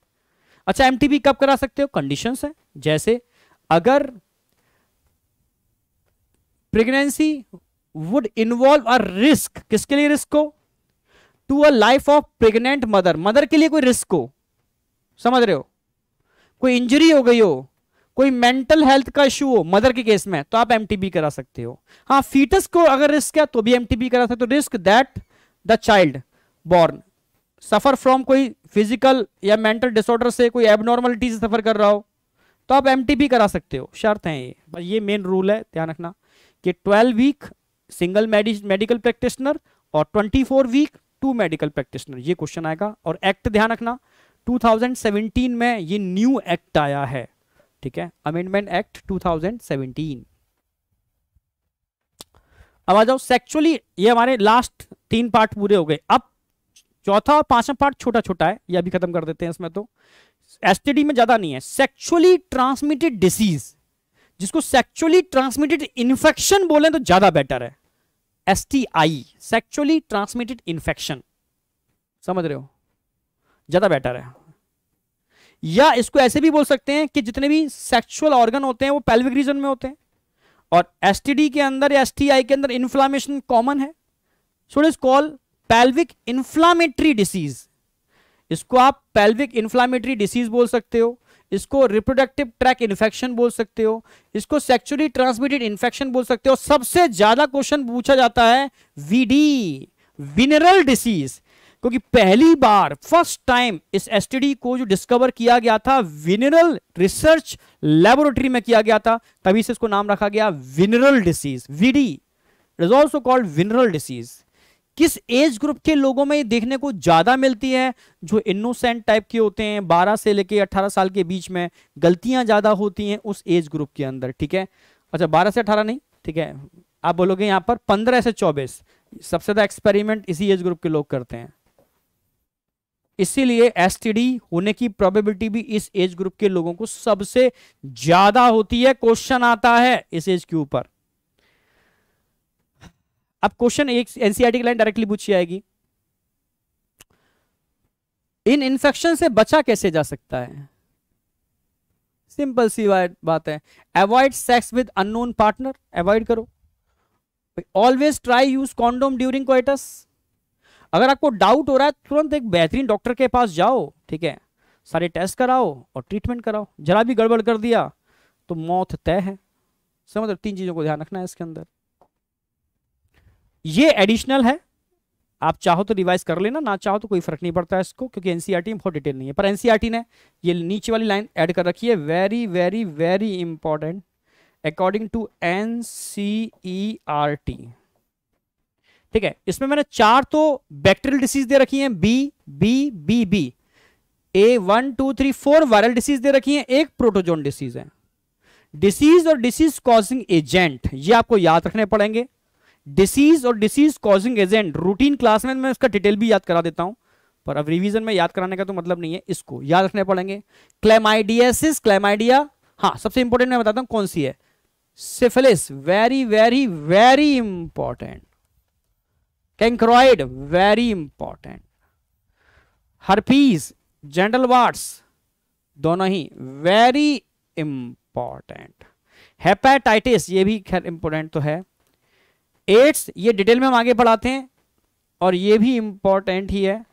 S1: अच्छा एम कब करा सकते हो कंडीशन है जैसे अगर pregnancy would involve a risk किसके लिए रिस्क हो to a life of pregnant mother mother के लिए कोई रिस्क हो समझ रहे हो कोई इंजरी हो गई हो कोई मेंटल हेल्थ का इशू हो मदर के केस में तो आप एमटीबी करा सकते हो हाँ फीटस को अगर रिस्क है तो भी एमटीबी करा सकते हो तो risk that the child born suffer from कोई फिजिकल या मेंटल डिसऑर्डर से कोई एबनॉर्मलिटी से सफर कर रहा हो तो आप एम करा सकते हो शर्त है ये बस ये मेन रूल है ध्यान रखना कि 12 वीक सिंगल मेडिकल प्रैक्टिशनर और 24 वीक टू मेडिकल प्रैक्टिशनर ये क्वेश्चन आएगा और एक्ट ध्यान रखना 2017 में ये न्यू एक्ट आया है ठीक है अमेंडमेंट एक्ट 2017 अब आ जाओ सेक्चुअली ये हमारे लास्ट तीन पार्ट पूरे हो गए अब चौथा और पांचवा पार्ट छोटा छोटा है ये अभी खत्म कर देते हैं इसमें तो एस में ज्यादा नहीं है सेक्चुअली ट्रांसमिटेड डिसीज जिसको सेक्चुअली ट्रांसमिटेड इन्फेक्शन बोले तो ज्यादा बेटर है S T I sexually transmitted infection समझ रहे हो ज़्यादा बेटर है या इसको ऐसे भी बोल सकते हैं कि जितने भी सेक्सुअल ऑर्गन होते हैं वो पेल्विक रीजन में होते हैं और एस के अंदर या एस के अंदर इंफ्लामेशन कॉमन है so it is called pelvic inflammatory disease इसको आप पेल्विक इन्फ्लामेटरी डिसीज बोल सकते हो इसको रिप्रोडक्टिव ट्रैक इन्फेक्शन बोल सकते हो इसको सेक्चुअली ट्रांसमिटेड इन्फेक्शन बोल सकते हो सबसे ज्यादा क्वेश्चन पूछा जाता है वीडी विनरल डिसीज क्योंकि पहली बार फर्स्ट टाइम इस एसटीडी को जो डिस्कवर किया गया था विनरल रिसर्च लेबोरेटरी में किया गया था तभी से इसको नाम रखा गया venereal disease VD it is also called venereal disease किस एज ग्रुप के लोगों में ये देखने को ज़्यादा मिलती है जो इनोसेंट टाइप के होते हैं 12 से लेके 18 साल के बीच में गलतियां ज़्यादा होती हैं उस एज ग्रुप के अंदर ठीक है अच्छा 12 से 18 नहीं ठीक है आप बोलोगे यहां पर 15 से 24 सबसे ज़्यादा एक्सपेरिमेंट इसी एज ग्रुप के लोग करते हैं इसीलिए एस होने की प्रोबेबिलिटी भी इस एज ग्रुप के लोगों को सबसे ज़्यादा होती है क्वेश्चन आता है इस एज के ऊपर अब क्वेश्चन एक एनसीआरटी e की लाइन डायरेक्टली पूछी आएगी इन इंफेक्शन से बचा कैसे जा सकता है सिंपल सी बात है avoid sex with unknown partner avoid करो always try use condom during coitus अगर आपको डाउट हो रहा है तुरंत एक बेहतरीन डॉक्टर के पास जाओ ठीक है सारे टेस्ट कराओ और ट्रीटमेंट कराओ जरा भी गड़बड़ कर दिया तो मौत तय है समझ लो तीन चीज़ों को ध्यान रखना है इसके अंदर ये एडिशनल है आप चाहो तो रिवाइज कर लेना ना चाहो तो कोई फर्क नहीं पड़ता है इसको क्योंकि एनसीईआरटी e में बहुत डिटेल नहीं है पर एनसीईआरटी e ने ये नीचे वाली लाइन ऐड कर रखी है very very very important according to an ठीक है इसमें मैंने चार तो बैक्टीरियल डिसीज दे रखी है B B B B A one two three four viral disease दे रखी है एक प्रोटोजोन डिसीज है डिसीज और डिसीज कॉजिंग एजेंट ये आपको याद रखने पड़ेंगे डिसीज और disease causing agent routine class में मैं उसका डिटेल भी याद करा देता हूं पर अब रिवीजन में याद कराने का तो मतलब नहीं है इसको याद रखने पड़ेंगे क्लेमाइडियासिस क्लेमाइडिया हाँ सबसे इंपॉर्टेंट मैं बताता हूं कौन सी है syphilis very very very important chancroid very important herpes general wards दोनों ही वेरी इंपॉर्टेंट हेपेटाइटिस ये भी खैर इंपॉर्टेंट तो है एड्स ये डिटेल में हम आगे बढ़ाते हैं और ये भी इंपॉर्टेंट ही है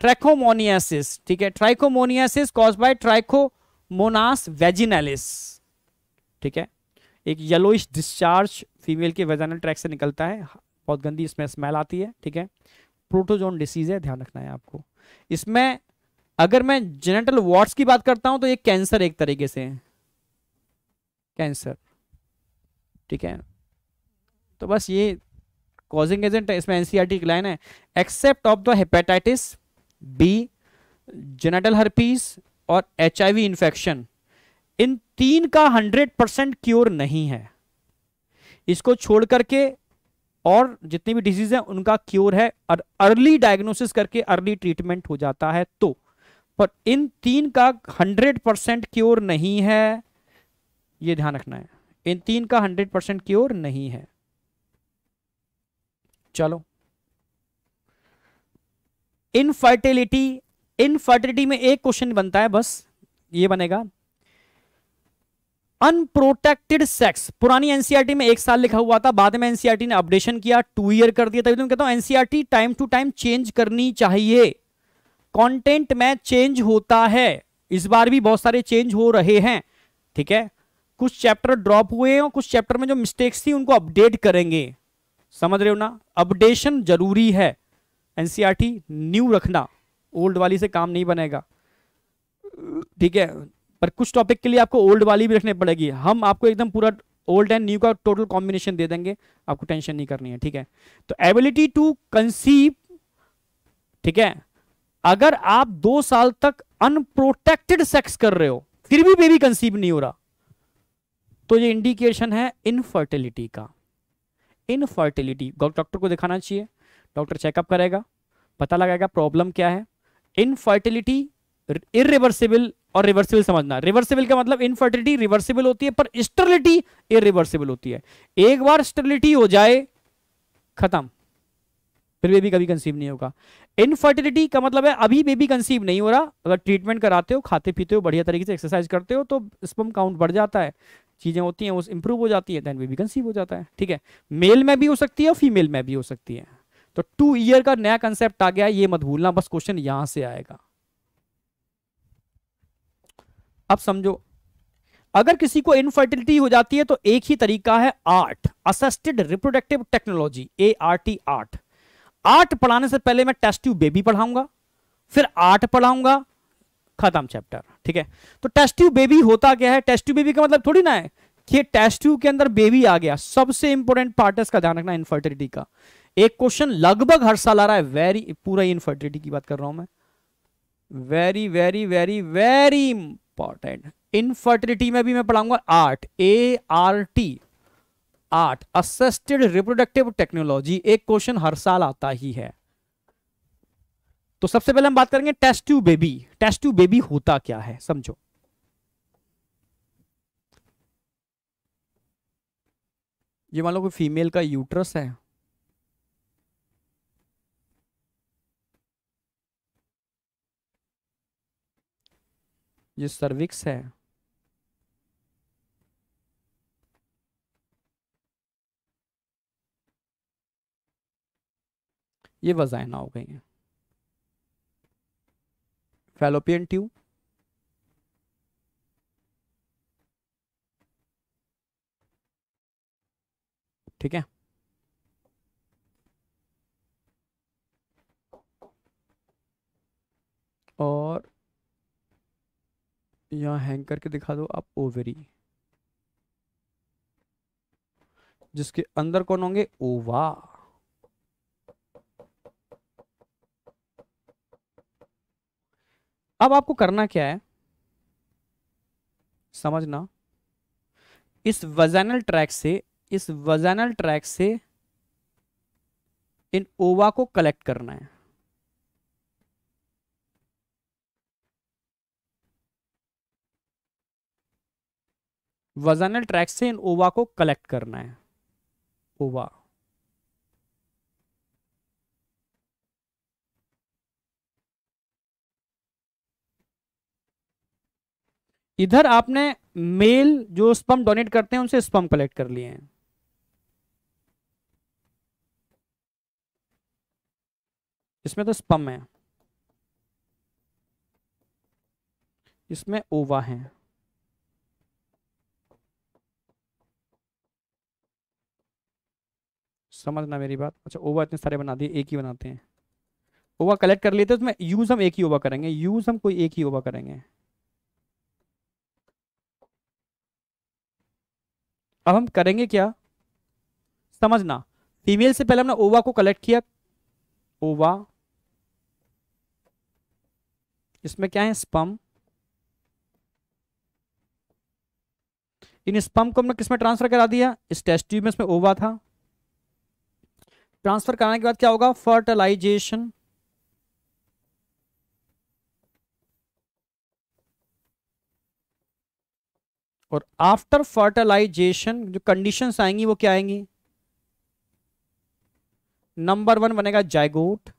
S1: ट्रैकोमोनियासिस ठीक है trichomoniasis cause by Trichomonas vaginalis ठीक है एक येलोइश डिस्चार्ज फीमेल के वेजाइनल ट्रैक से निकलता है बहुत गंदी इसमें स्मेल आती है ठीक है प्रोटोजोन डिसीज है ध्यान रखना है आपको इसमें अगर मैं जेनेटल वार्ड्स की बात करता हूं तो ये कैंसर एक तरीके से है कैंसर ठीक है तो बस ये कॉजिंग एजेंट है इसमें एनसीआर e की लाइन है except of the hepatitis B genital herpes और एच इन्फेक्शन इन तीन का 100 परसेंट क्योर नहीं है इसको छोड़ करके और जितनी भी डिजीज है उनका क्योर है और अर्ली डायग्नोसिस करके अर्ली ट्रीटमेंट हो जाता है तो पर इन तीन का 100 परसेंट क्योर नहीं है ये ध्यान रखना है इन तीन का 100 परसेंट क्योर नहीं है चलो इनफर्टिलिटी इनफर्टिलिटी में एक क्वेश्चन बनता है बस ये बनेगा अनप्रोटेक्टेड सेक्स पुरानी एनसीआरटी e में एक साल लिखा हुआ था बाद में एनसीआरटी e ने अपडेशन किया टू ईयर कर दिया तभी तो मैं कहता हूं NCERT time to time change करनी चाहिए कंटेंट में चेंज होता है इस बार भी बहुत सारे चेंज हो रहे हैं ठीक है कुछ चैप्टर ड्रॉप हुए हैं और कुछ चैप्टर में जो मिस्टेक्स थी उनको अपडेट करेंगे समझ रहे हो ना अपडेशन जरूरी है एनसीईआरटी न्यू e रखना ओल्ड वाली से काम नहीं बनेगा ठीक है पर कुछ टॉपिक के लिए आपको ओल्ड वाली भी रखनी पड़ेगी हम आपको एकदम पूरा ओल्ड एंड न्यू का टोटल कॉम्बिनेशन दे देंगे आपको टेंशन नहीं करनी है ठीक है तो एबिलिटी टू कंसीव ठीक है अगर आप दो साल तक अनप्रोटेक्टेड सेक्स कर रहे हो फिर भी बेबी कंसीव नहीं हो रहा तो ये इंडिकेशन है इनफर्टिलिटी का इनफर्टिलिटी डॉक्टर को दिखाना चाहिए डॉक्टर चेकअप करेगा पता लगाएगा प्रॉब्लम क्या है इनफर्टिलिटी इरिवर्सिबल और रिवर्सिबल समझना रिवर्सिबल का मतलब इनफर्टिलिटी रिवर्सिबल होती है पर स्टर्लिटी इरिवर्सिबल होती है एक बार स्टर्लिटी हो जाए खत्म फिर बेबी कभी कंसीव नहीं होगा इनफर्टिलिटी का मतलब है अभी बेबी कंसीव नहीं हो रहा अगर ट्रीटमेंट कराते हो खाते पीते हो बढ़िया तरीके से एक्सरसाइज करते हो तो स्पम काउंट बढ़ जाता है चीज़ें होती हैं वो इंप्रूव हो जाती है देन बेबी कंसीव हो जाता है ठीक है मेल में भी हो सकती है और फीमेल में भी हो सकती है तो टू ईयर का नया कंसेप्ट आ गया ये मत भूलना बस क्वेश्चन यहां से आएगा अब समझो अगर किसी को इनफर्टिलिटी हो जाती है तो एक ही तरीका है art assisted reproductive technology A R T art art पढ़ाने से पहले मैं टेस्ट ट्यूब बेबी पढ़ाऊंगा फिर आर्ट पढ़ाऊंगा खत्म चैप्टर ठीक है तो टेस्ट ट्यूब बेबी होता क्या है टेस्ट ट्यूब बेबी का मतलब थोड़ी ना है कि टेस्ट ट्यूब के अंदर बेबी आ गया सबसे इंपॉर्टेंट पार्ट है इसका ध्यान रखना इनफर्टिलिटी का एक क्वेश्चन लगभग हर साल आ रहा है वेरी पूरा इनफर्टिलिटी की बात कर रहा हूं मैं very very very very important infertility में भी मैं पढ़ाऊंगा art A R T art assisted reproductive technology एक क्वेश्चन हर साल आता ही है तो सबसे पहले हम बात करेंगे test tube baby test tube baby होता क्या है समझो ये मान लो कोई फीमेल का यूट्रस है ये सर्विक्स है ये वजाइना हो गई हैं फेलोपियन ट्यूब ठीक है और यहां हैंग करके दिखा दो आप ओवरी जिसके अंदर कौन होंगे ओवा अब आपको करना क्या है समझना इस वजैनल ट्रैक से इस वजैनल ट्रैक से इन ओवा को कलेक्ट करना है वजनल ट्रैक से इन ओवा को कलेक्ट करना है ओवा इधर आपने मेल जो स्पम डोनेट करते हैं उनसे स्पम कलेक्ट कर लिए हैं इसमें तो स्पम है इसमें ओवा है समझना मेरी बात अच्छा ओवा इतने सारे बना दिए एक ही बनाते हैं ओवा कलेक्ट कर लेते हैं उसमें यूज हम एक ही ओवा करेंगे यूज हम कोई एक ही ओवा करेंगे अब हम करेंगे क्या समझना फीमेल से पहले हमने ओवा को कलेक्ट किया ओवा इसमें क्या है स्पम इन स्पम को हमने किसमें ट्रांसफर करा दिया इस टेस्ट ट्यूब में इसमें ओवा था ट्रांसफर कराने के बाद क्या होगा फर्टिलाइजेशन और आफ्टर फर्टिलाइजेशन जो कंडीशंस आएंगी वो क्या आएंगी नंबर वन बनेगा जायगोट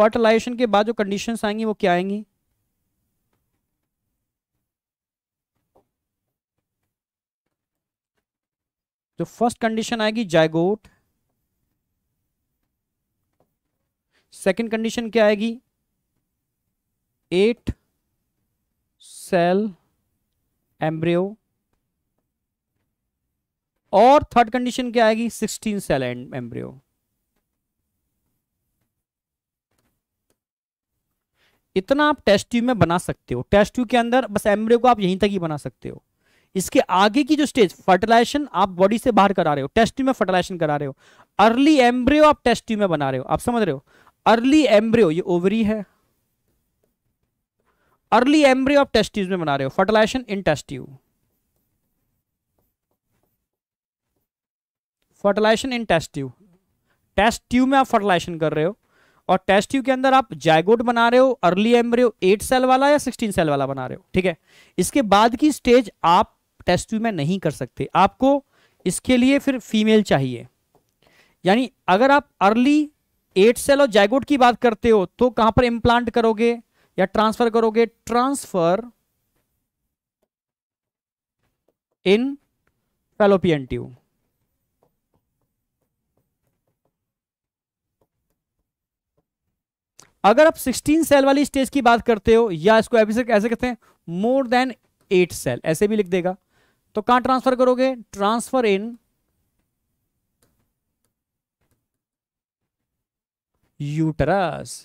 S1: फर्टिलाइजेशन के बाद जो कंडीशंस आएंगी वो क्या आएंगी जो फर्स्ट कंडीशन आएगी जायगोट सेकंड कंडीशन क्या आएगी एट सेल एम्ब्रियो और थर्ड कंडीशन क्या आएगी सिक्सटीन सेल एंड एम्ब्रियो इतना आप टेस्ट ट्यूब में बना सकते हो टेस्ट ट्यूब के अंदर बस एम्ब्रियो को आप यहीं तक ही बना सकते हो इसके आगे की जो स्टेज फर्टिलाइजेशन आप बॉडी से बाहर करा रहे हो टेस्ट ट्यूब में फर्टिलाइजेशन करा रहे हो अर्ली एम्ब्रियो आप टेस्ट ट्यूब में बना रहे हो आप समझ रहे हो अर्ली एम्ब्रियो ये ओवरी है अर्ली एम्ब्रियो आप टेस्टिव में बना रहे हो fertilization in test tube fertilization in test tube test tube में आप फर्टिलाइजेशन कर रहे हो और टेस्ट ट्यूब के अंदर आप जायगोट बना रहे हो अर्ली एम्ब्रियो एट सेल वाला या सिक्सटीन सेल वाला बना रहे हो ठीक है इसके बाद की स्टेज आप टेस्ट ट्यूब में नहीं कर सकते आपको इसके लिए फिर फीमेल चाहिए यानी अगर आप अर्ली एट सेल और जायगोट की बात करते हो तो कहां पर इम्प्लांट करोगे या ट्रांसफर करोगे ट्रांसफर इन फेलोपियन ट्यूब अगर आप 16 सेल वाली स्टेज की बात करते हो या इसको ऐसे कहते हैं मोर देन एट सेल ऐसे भी लिख देगा तो कहां ट्रांसफर करोगे ट्रांसफर इन यूटरस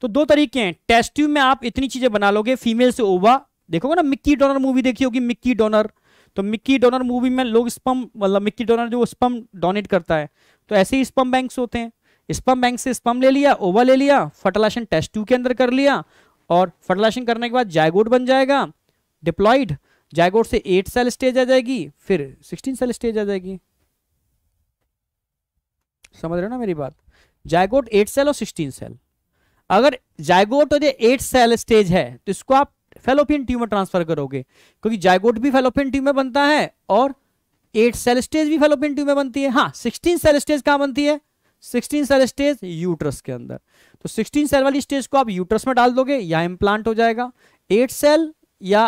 S1: तो दो तरीके हैं टेस्ट में आप इतनी चीजें बना लोगे फीमेल से ओवा देखोगे ना मिक्की डोनर मूवी देखी होगी मिक्की डोनर तो मिक्की डोनर मूवी में लोग स्पम मतलब मिक्की डोनर जो स्पम डोनेट करता है तो ऐसे ही स्पम बैंक्स होते हैं स्पम बैंक से स्पम ले लिया ओवा ले लिया फर्टिलाइजेशन टेस्ट ट्यूब के अंदर कर लिया और फर्टिलाइजेशन करने के बाद जायगोट बन जाएगा डिप्लॉइड जायगोट से एट सेल स्टेज आ जाएगी फिर सिक्सटीन सेल स्टेज आ जाएगी समझ रहे हो ना मेरी बात जायगोट एट सेल और सिक्सटीन सेल अगर जायगोट और ये एट सेल स्टेज है तो इसको आप फेलोपियन ट्यूब में ट्रांसफर करोगे क्योंकि जायगोट भी फेलोपियन ट्यूब में बनता है और एट सेल स्टेज भी फेलोपियन में बनती है हाँ सिक्सटीन सेल स्टेज कहाँ बनती है सिक्सटीन सेल स्टेज यूट्रस के अंदर तो सिक्सटीन सेल वाली स्टेज को आप यूट्रस में डाल दोगे या इम्प्लांट हो जाएगा एट सेल या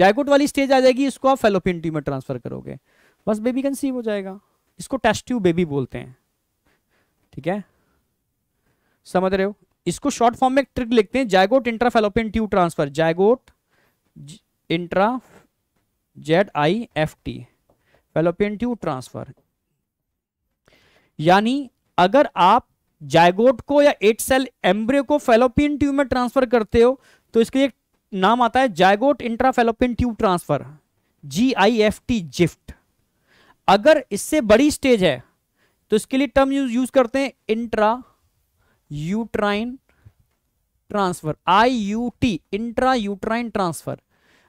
S1: जायगोट वाली स्टेज आ जाएगी इसको आप फेलोपियन में ट्रांसफर करोगे बस बेबी कंसीव हो जाएगा इसको टेस्ट ट्यूब बेबी बोलते हैं ठीक है समझ रहे हो इसको शॉर्ट फॉर्म में ट्रिक लिखते हैं zygote intrafallopian tube transfer zygote intra Z I F T fallopian tube transfer यानी अगर आप जायगोट को या एट सेल एम्ब्रियो को फेलोपियन ट्यूब में ट्रांसफर करते हो तो इसके एक नाम आता है zygote intrafallopian tube transfer G I F T GIFT अगर इससे बड़ी स्टेज है तो इसके लिए टर्म यूज यूज करते हैं intra uterine transfer I U T intra uterine transfer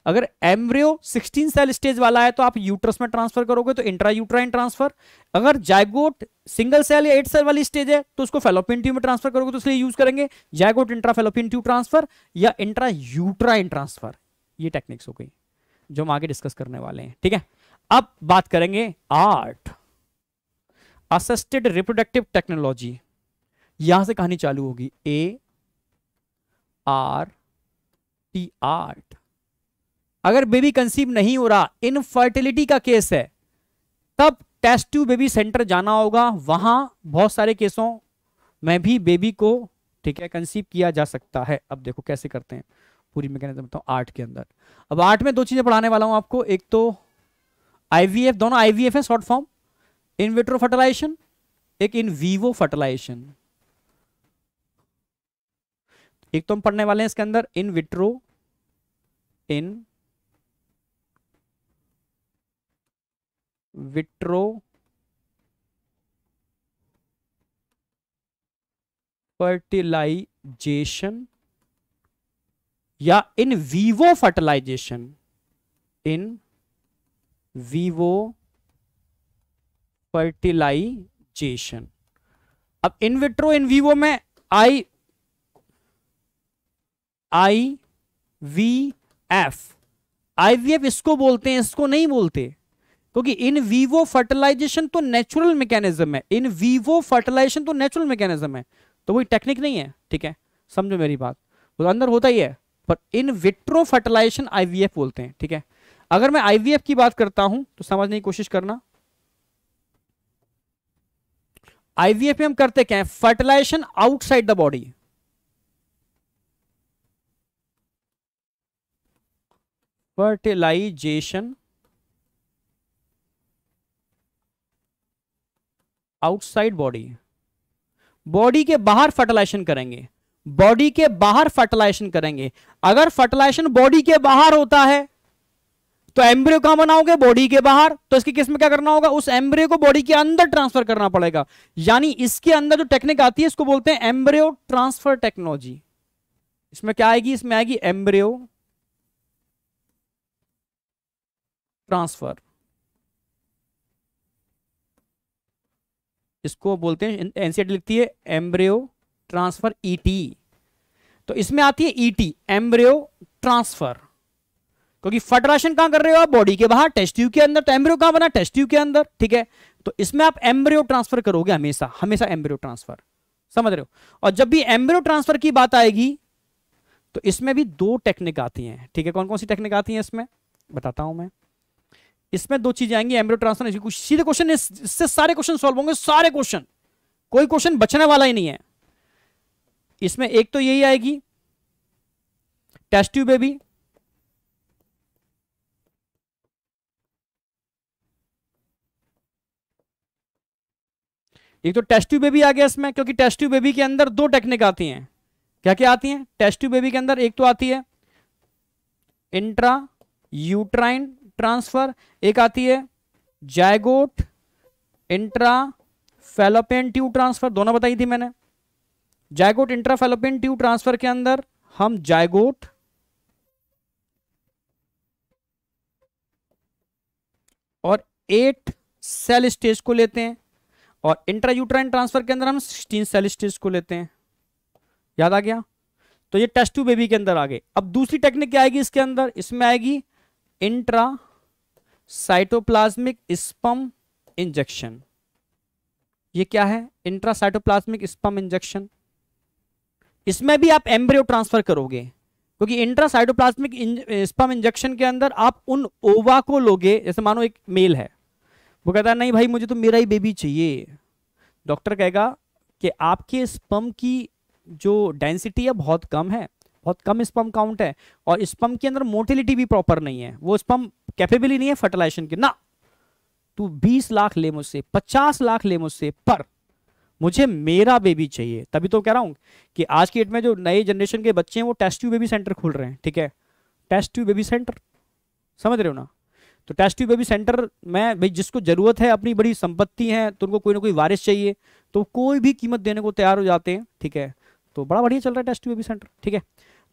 S1: अगर एम्ब्रियो 16 सेल स्टेज वाला है तो आप यूट्रस में ट्रांसफर करोगे तो इंट्रा यूट्राइन ट्रांसफर अगर जायगोट सिंगल सेल या एट सेल वाली स्टेज है तो उसको फेलोपिन ट्यूब में ट्रांसफर करोगे तो इसलिए यूज करेंगे zygote intra fallopian tube transfer या इंट्रा यूट्राइन ट्रांसफर ये टेक्निक्स हो गई जो हम आगे डिस्कस करने वाले हैं ठीक है अब बात करेंगे आर्ट असिस्टेड रिप्रोडक्टिव टेक्नोलॉजी यहां से कहानी चालू होगी ए आर टी आर्ट अगर बेबी कंसीव नहीं हो रहा इनफर्टिलिटी का केस है तब टेस्ट टू बेबी सेंटर जाना होगा वहां बहुत सारे केसों में भी बेबी को ठीक है कंसीव किया जा सकता है अब देखो कैसे करते हैं पूरी मैं कहना बताऊँ आर्ट के अंदर अब आर्ट में दो चीज़ें पढ़ाने वाला हूं आपको एक तो आईवीएफ दोनों आईवीएफ है short form in vitro fertilization एक इन वीवो फर्टिलाइजेशन एक तो हम पढ़ने वाले हैं इसके अंदर in vitro in vitro fertilization या in vivo fertilization in vivo fertilization अब इन विट्रो इन वीवो में I I V F IVF इसको बोलते हैं इसको नहीं बोलते क्योंकि इन वीवो फर्टिलाइजेशन तो नेचुरल मैकेनिज्म है इन वीवो फर्टिलाइजेशन तो नेचुरल मैकेनिज्म है तो वही टेक्निक नहीं है ठीक है समझो मेरी बात वो तो अंदर होता ही है पर इन विट्रो फर्टिलाइजेशन आईवीएफ बोलते हैं ठीक है अगर मैं आईवीएफ की बात करता हूं तो समझने की कोशिश करना आईवीएफ में हम करते क्या है fertilization outside the body fertilization outside body body के बाहर फर्टिलाइजेशन करेंगे बॉडी के बाहर फर्टिलाइजेशन करेंगे अगर फर्टिलाइजेशन बॉडी के बाहर होता है तो एम्ब्रियो कहां बनाओगे बॉडी के बाहर तो इसकी किस्म में क्या करना होगा उस एम्ब्रियो को बॉडी के अंदर ट्रांसफर करना पड़ेगा यानी इसके अंदर जो टेक्निक आती है इसको बोलते हैं एम्ब्रियो ट्रांसफर टेक्नोलॉजी इसमें क्या आएगी इसमें आएगी एम्ब्रियो ट्रांसफर इसको बोलते हैं एनसीआरटी e लिखती है एम्ब्रियो ट्रांसफर ईटी तो इसमें आती है ईटी एम्ब्रियो ट्रांसफर क्योंकि राशन कहां कर रहे हो आप बॉडी के बाहर टेस्ट के अंदर तो एम्ब्रियो कहां बना टेस्ट के अंदर ठीक है तो इसमें आप एम्ब्रियो ट्रांसफर करोगे हमेशा हमेशा एम्ब्रियो ट्रांसफर समझ रहे हो और जब भी एम्ब्रियो ट्रांसफर की बात आएगी तो इसमें भी दो टेक्निक आती हैं ठीक है कौन कौन सी टेक्निक आती है इसमें बताता हूं मैं इसमें दो चीजें आएंगी एम्ब्रियो ट्रांसफर सीधे क्वेश्चन इससे सारे क्वेश्चन सॉल्व होंगे सारे क्वेश्चन कोई क्वेश्चन बचने वाला ही नहीं है इसमें एक तो यही आएगी टेस्ट्यू बेबी एक तो टेस्ट ट्यूब बेबी आ गया इसमें क्योंकि टेस्ट ट्यूब बेबी के अंदर दो टेक्निक आती हैं क्या क्या आती हैं टेस्ट ट्यूब बेबी के अंदर एक तो आती है इंट्रा यूट्राइन ट्रांसफर एक आती है zygote intra fallopian tube transfer दोनों बताई थी मैंने zygote intra fallopian tube transfer के अंदर हम जायगोट और एट सेल स्टेज को लेते हैं और इंट्रायूट्राइन ट्रांसफर के अंदर हम सिक्सटीन सेल स्टेज को लेते हैं याद आ गया तो ये टेस्ट टू बेबी के अंदर आ गए अब दूसरी टेक्निक क्या आएगी इसके अंदर इसमें आएगी इंट्रा साइटोप्लाज्मिक स्पम इंजेक्शन ये क्या है इंट्रा साइटोप्लाज्मिक स्पम इंजेक्शन इसमें भी आप एम्ब्रियो ट्रांसफर करोगे क्योंकि इंट्रा साइटोप्लाज्मिक स्पम इंजेक्शन के अंदर आप उन ओवा को लोगे जैसे मानो एक मेल है वो कहता है नहीं भाई मुझे तो मेरा ही बेबी चाहिए डॉक्टर कहेगा कि आपके स्पम की जो डेंसिटी है बहुत कम है बहुत कम स्पम काउंट है और स्पम के अंदर मोटिलिटी भी प्रॉपर नहीं है वो स्पम कैपेबल नहीं है फर्टिलाइजेशन के ना तू 20 लाख ले मुझसे 50 लाख ले मुझसे पर मुझे मेरा बेबी चाहिए तभी तो कह रहा हूँ कि आज की डेट में जो नए जनरेशन के बच्चे हैं वो टेस्ट बेबी सेंटर खोल रहे हैं ठीक है टेस्ट बेबी सेंटर समझ रहे हो ना तो टेस्ट ट्यूब बेबी सेंटर में भाई जिसको ज़रूरत है अपनी बड़ी संपत्ति है तो उनको कोई ना कोई वारिश चाहिए तो कोई भी कीमत देने को तैयार हो जाते हैं ठीक है तो बड़ा बढ़िया चल रहा है टेस्ट ट्यूब बेबी सेंटर ठीक है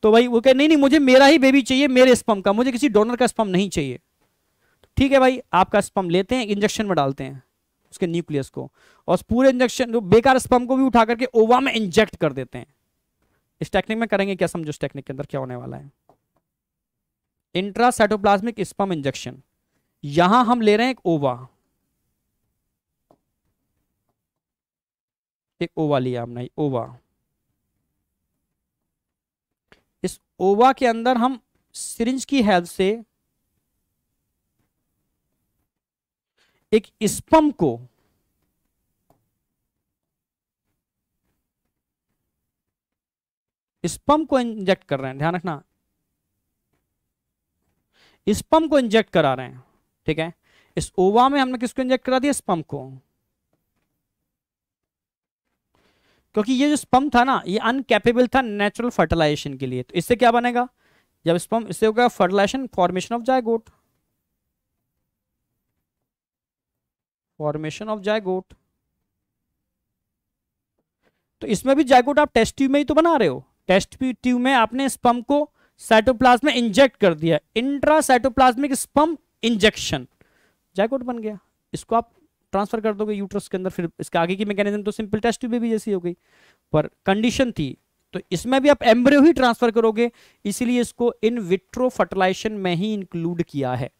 S1: तो भाई वो कह नहीं नहीं मुझे मेरा ही बेबी चाहिए मेरे स्पम का मुझे किसी डोनर का स्पम नहीं चाहिए तो ठीक है भाई आपका स्पम लेते हैं इंजेक्शन में डालते हैं उसके न्यूक्लियस को और पूरे इंजेक्शन जो बेकार स्पम को भी उठा करके ओवा में इंजेक्ट कर देते हैं इस टेक्निक में करेंगे क्या समझो इस टेक्निक के अंदर क्या होने वाला है इंट्रा साइटोप्लाज्मिक स्पम इंजेक्शन यहां हम ले रहे हैं एक ओवा एक ओवा लिया हमने ओवा इस ओवा के अंदर हम सिरिंज की हेल्प से एक स्पम को स्पम को इंजेक्ट कर रहे हैं ध्यान रखना स्पम को इंजेक्ट करा रहे हैं ठीक है इस ओवा में हमने किसको इंजेक्ट करा दिया स्पम को क्योंकि ये जो स्पम था ना ये अनकैपेबल था नेचुरल फर्टिलाइजेशन के लिए तो इससे क्या बनेगा जब स्पम इससे होगा fertilization formation of zygote formation of zygote तो इसमें भी जायगोट आप टेस्ट ट्यूब में ही तो बना रहे हो टेस्ट ट्यूब में आपने स्पम को साइटोप्लाज्म में इंजेक्ट कर दिया intra cytoplasmic sperm injection zygote बन गया इसको आप ट्रांसफर कर दोगे यूट्रस के अंदर फिर इसके आगे की मैकेनिज्म तो सिंपल टेस्ट ट्यूब भी जैसी हो गई पर कंडीशन थी तो इसमें भी आप एम्ब्रियो ही ट्रांसफर करोगे इसीलिए इसको इन विट्रो फर्टिलाइजेशन में ही इंक्लूड किया है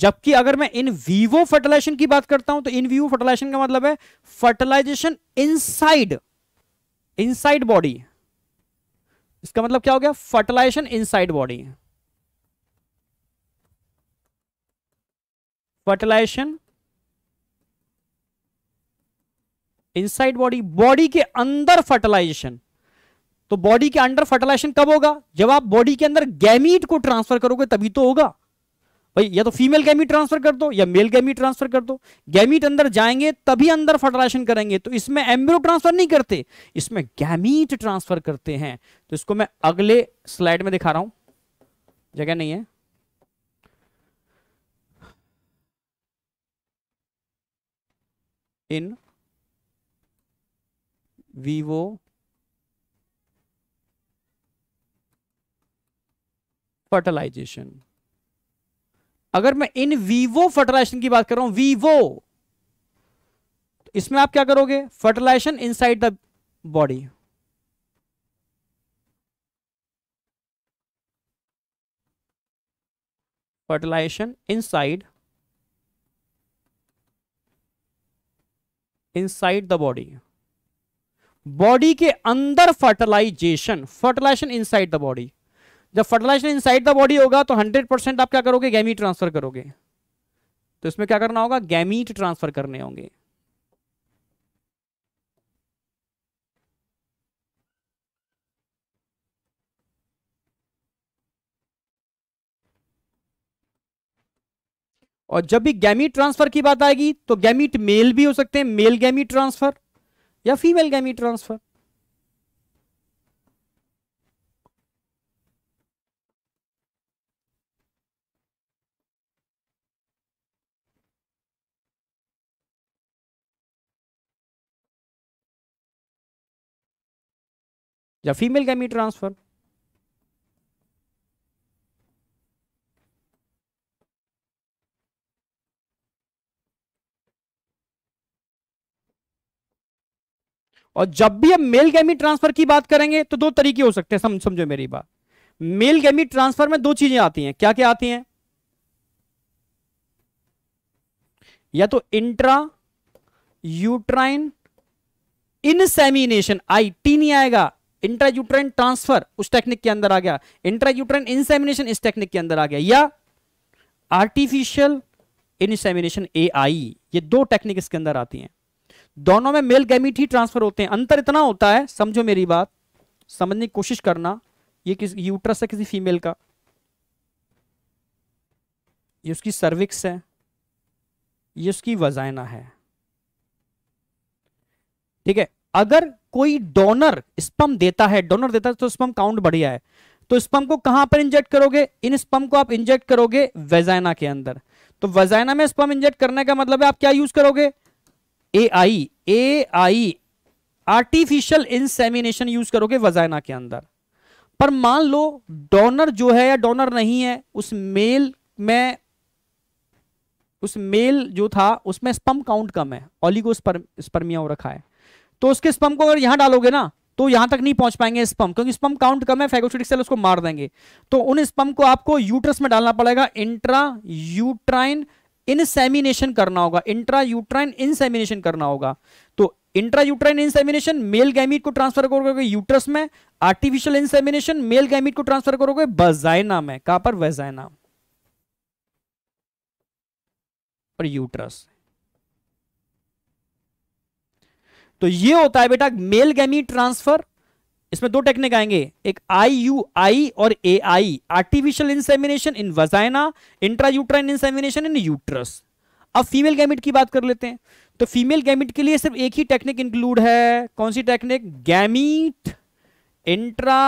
S1: जबकि अगर मैं इन वीवो फर्टिलाइजेशन की बात करता हूं तो इन वीवो फर्टिलाइजेशन का मतलब है फर्टिलाइजेशन इनसाइड इनसाइड बॉडी इसका मतलब क्या हो गया fertilization inside body fertilization inside body body के अंदर फर्टिलाइजेशन तो बॉडी के अंदर फर्टिलाइजेशन कब होगा जब आप बॉडी के अंदर गैमीट को ट्रांसफर करोगे तभी तो होगा भाई या तो फीमेल गैमीट ट्रांसफर कर दो या मेल गैमीट ट्रांसफर कर दो गैमीट अंदर जाएंगे तभी अंदर फर्टिलाइजेशन करेंगे तो इसमें एम्ब्रो ट्रांसफर नहीं करते इसमें गैमीट ट्रांसफर करते हैं तो इसको मैं अगले स्लाइड में दिखा रहा हूं जगह नहीं है in vivo फर्टिलाइजेशन अगर मैं इन वीवो फर्टिलाइजेशन की बात कर रहा हूं वीवो तो इसमें आप क्या करोगे fertilization inside the body fertilization inside inside the body body के अंदर fertilization fertilization inside the body जब फर्टिलाइजेशन इनसाइड द बॉडी होगा तो 100 परसेंट आप क्या करोगे गैमी ट्रांसफर करोगे तो इसमें क्या करना होगा गैमीट ट्रांसफर करने होंगे और जब भी गैमी ट्रांसफर की बात आएगी तो गैमीट मेल भी हो सकते हैं मेल गैमी ट्रांसफर या फीमेल गैमी ट्रांसफर या फीमेल गैमी ट्रांसफर और जब भी हम मेल गैमी ट्रांसफर की बात करेंगे तो दो तरीके हो सकते हैं सम, समझो मेरी बात मेल गैमी ट्रांसफर में दो चीजें आती हैं क्या क्या आती हैं या तो intra uterine insemination I T नहीं आएगा इंट्रा यूट्राइन ट्रांसफर उस टेक्निक के अंदर आ गया इंट्रा यूट्राइन इनसेमिनेशन इस टेक्निक के अंदर आ गया या आर्टिफिशियल इनसेमिनेशन ए आई ये दो टेक्निक इसके अंदर आती हैं दोनों में मेल गैमिट ही ट्रांसफर होते हैं अंतर इतना होता है समझो मेरी बात समझने की कोशिश करना ये किस यूट्रस है किसी फीमेल का ये उसकी सर्विक्स है ये उसकी वजाइना है ठीक है अगर कोई डोनर स्पम देता है डोनर देता है तो स्पम काउंट बढ़िया है तो स्पम को कहां पर इंजेक्ट करोगे इन स्पम को आप इंजेक्ट करोगे वेजाइना के अंदर तो वेजाइना में स्पम इंजेक्ट करने का मतलब है आप क्या यूज करोगे A I A I artificial insemination use करोगे वजाइना के अंदर पर मान लो डोनर जो है या डोनर नहीं है उस मेल में उस मेल जो था उसमें स्पम काउंट कम है ऑलिगो स्पर्मिया हो रखा है तो उसके स्पम को अगर यहां डालोगे ना तो यहां तक नहीं पहुंच पाएंगे स्पम क्योंकि स्पम काउंट कम है फैगोसिटिक सेल उसको मार देंगे तो उन स्पम को आपको यूट्रस में डालना पड़ेगा इंट्रा यूट्राइन इनसेमिनेशन करना होगा इंट्रा यूट्राइन इनसेमिनेशन करना होगा तो intra uterine insemination male gamete को ट्रांसफर करोगे यूट्रस में आर्टिफिशियल इनसेमिनेशन मेल गैमिट को ट्रांसफर करोगे वजाइना में कहां पर वेजाइना पर यूट्रस तो ये होता है बेटा मेल गैमी ट्रांसफर इसमें दो टेक्निक आएंगे एक आई यू आई और A I artificial insemination in vagina intrauterine insemination in uterus अब फीमेल गैमिट की बात कर लेते हैं तो फीमेल गैमिट के लिए सिर्फ एक ही टेक्निक इंक्लूड है कौन सी technique gamete intra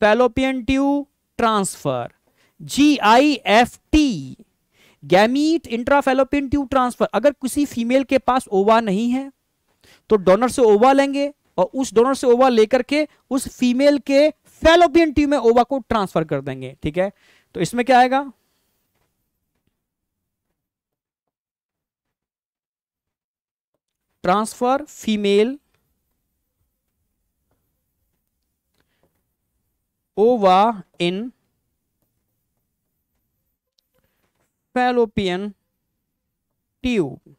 S1: fallopian tube transfer G I F T gamete intrafallopian tube transfer अगर किसी फीमेल के पास ओवा नहीं है तो डोनर से ओवा लेंगे और उस डोनर से ओवा लेकर के उस फीमेल के फेलोपियन ट्यूब में ओवा को ट्रांसफर कर देंगे ठीक है तो इसमें क्या आएगा ट्रांसफर फीमेल ओवा इन फेलोपियन ट्यूब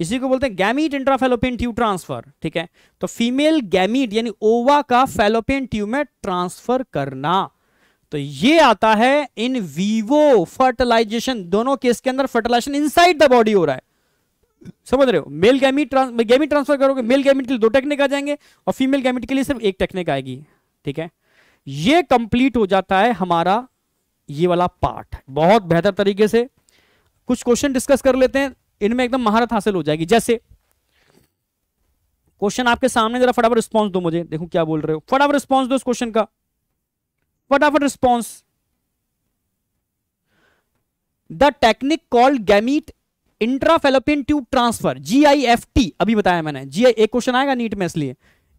S1: इसी को बोलते हैं गैमीट इंट्राफेलोपियन ट्यूब ट्रांसफर ठीक है तो फीमेल गैमीट यानी ओवा का फेलोपियन ट्यूब में ट्रांसफर करना तो ये आता है इन वीवो फर्टिलाइजेशन दोनों केस के अंदर फर्टिलाइजेशन इनसाइड द बॉडी हो रहा है समझ रहे हो मेल गैमिट ट्रांस ट्रांसफर करोगे मेल गैमिट के लिए दो टेक्निक आ जाएंगे और फीमेल गैमिट के लिए सिर्फ एक टेक्निक आएगी ठीक है ये कंप्लीट हो जाता है हमारा ये वाला पार्ट बहुत बेहतर तरीके से कुछ क्वेश्चन डिस्कस कर लेते हैं इनमें एकदम महारत हासिल हो जाएगी जैसे क्वेश्चन आपके सामने जरा फटाफट रिस्पॉन्स दो मुझे देखो क्या बोल रहे हो फटाफट रिस्पॉन्स दो इस क्वेश्चन का फटाफट response the technique called gamete intrafallopian tube transfer T अभी बताया मैंने जी एक क्वेश्चन आएगा नीट में इसलिए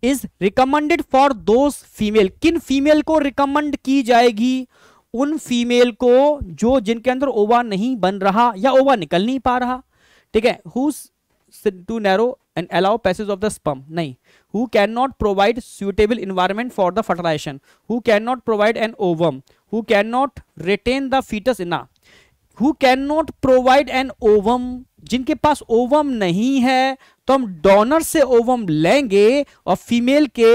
S1: is recommended for those female किन फीमेल को रिकमेंड की जाएगी उन फीमेल को जो जिनके अंदर ओवा नहीं बन रहा या ओवा निकल नहीं पा रहा ठीक है who too narrow and allow passage of the sperm नहीं who can not provide suitable environment for the fertilization who can not provide an ovum who can not retain the foetus in a who can not provide an ovum जिनके पास ovum नहीं है तो हम donor से ovum लेंगे और female के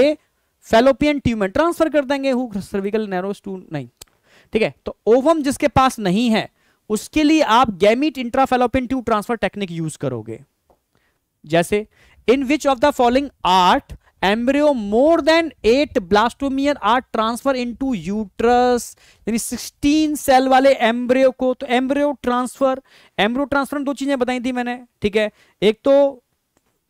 S1: फेलोपियन ट्यूब में ट्रांसफर कर देंगे हु सर्विकल नैरो नहीं ठीक है तो ओवम जिसके पास नहीं है उसके लिए आप gamete intrafallopian tube transfer technique use करोगे जैसे in which of the following art embryo more than eight blastomere are transfer into uterus यानी 16 सेल वाले एम्ब्रियो को तो एम्ब्रियो ट्रांसफर एम्ब्रियो ट्रांसफर दो चीजें बताई थी मैंने ठीक है एक तो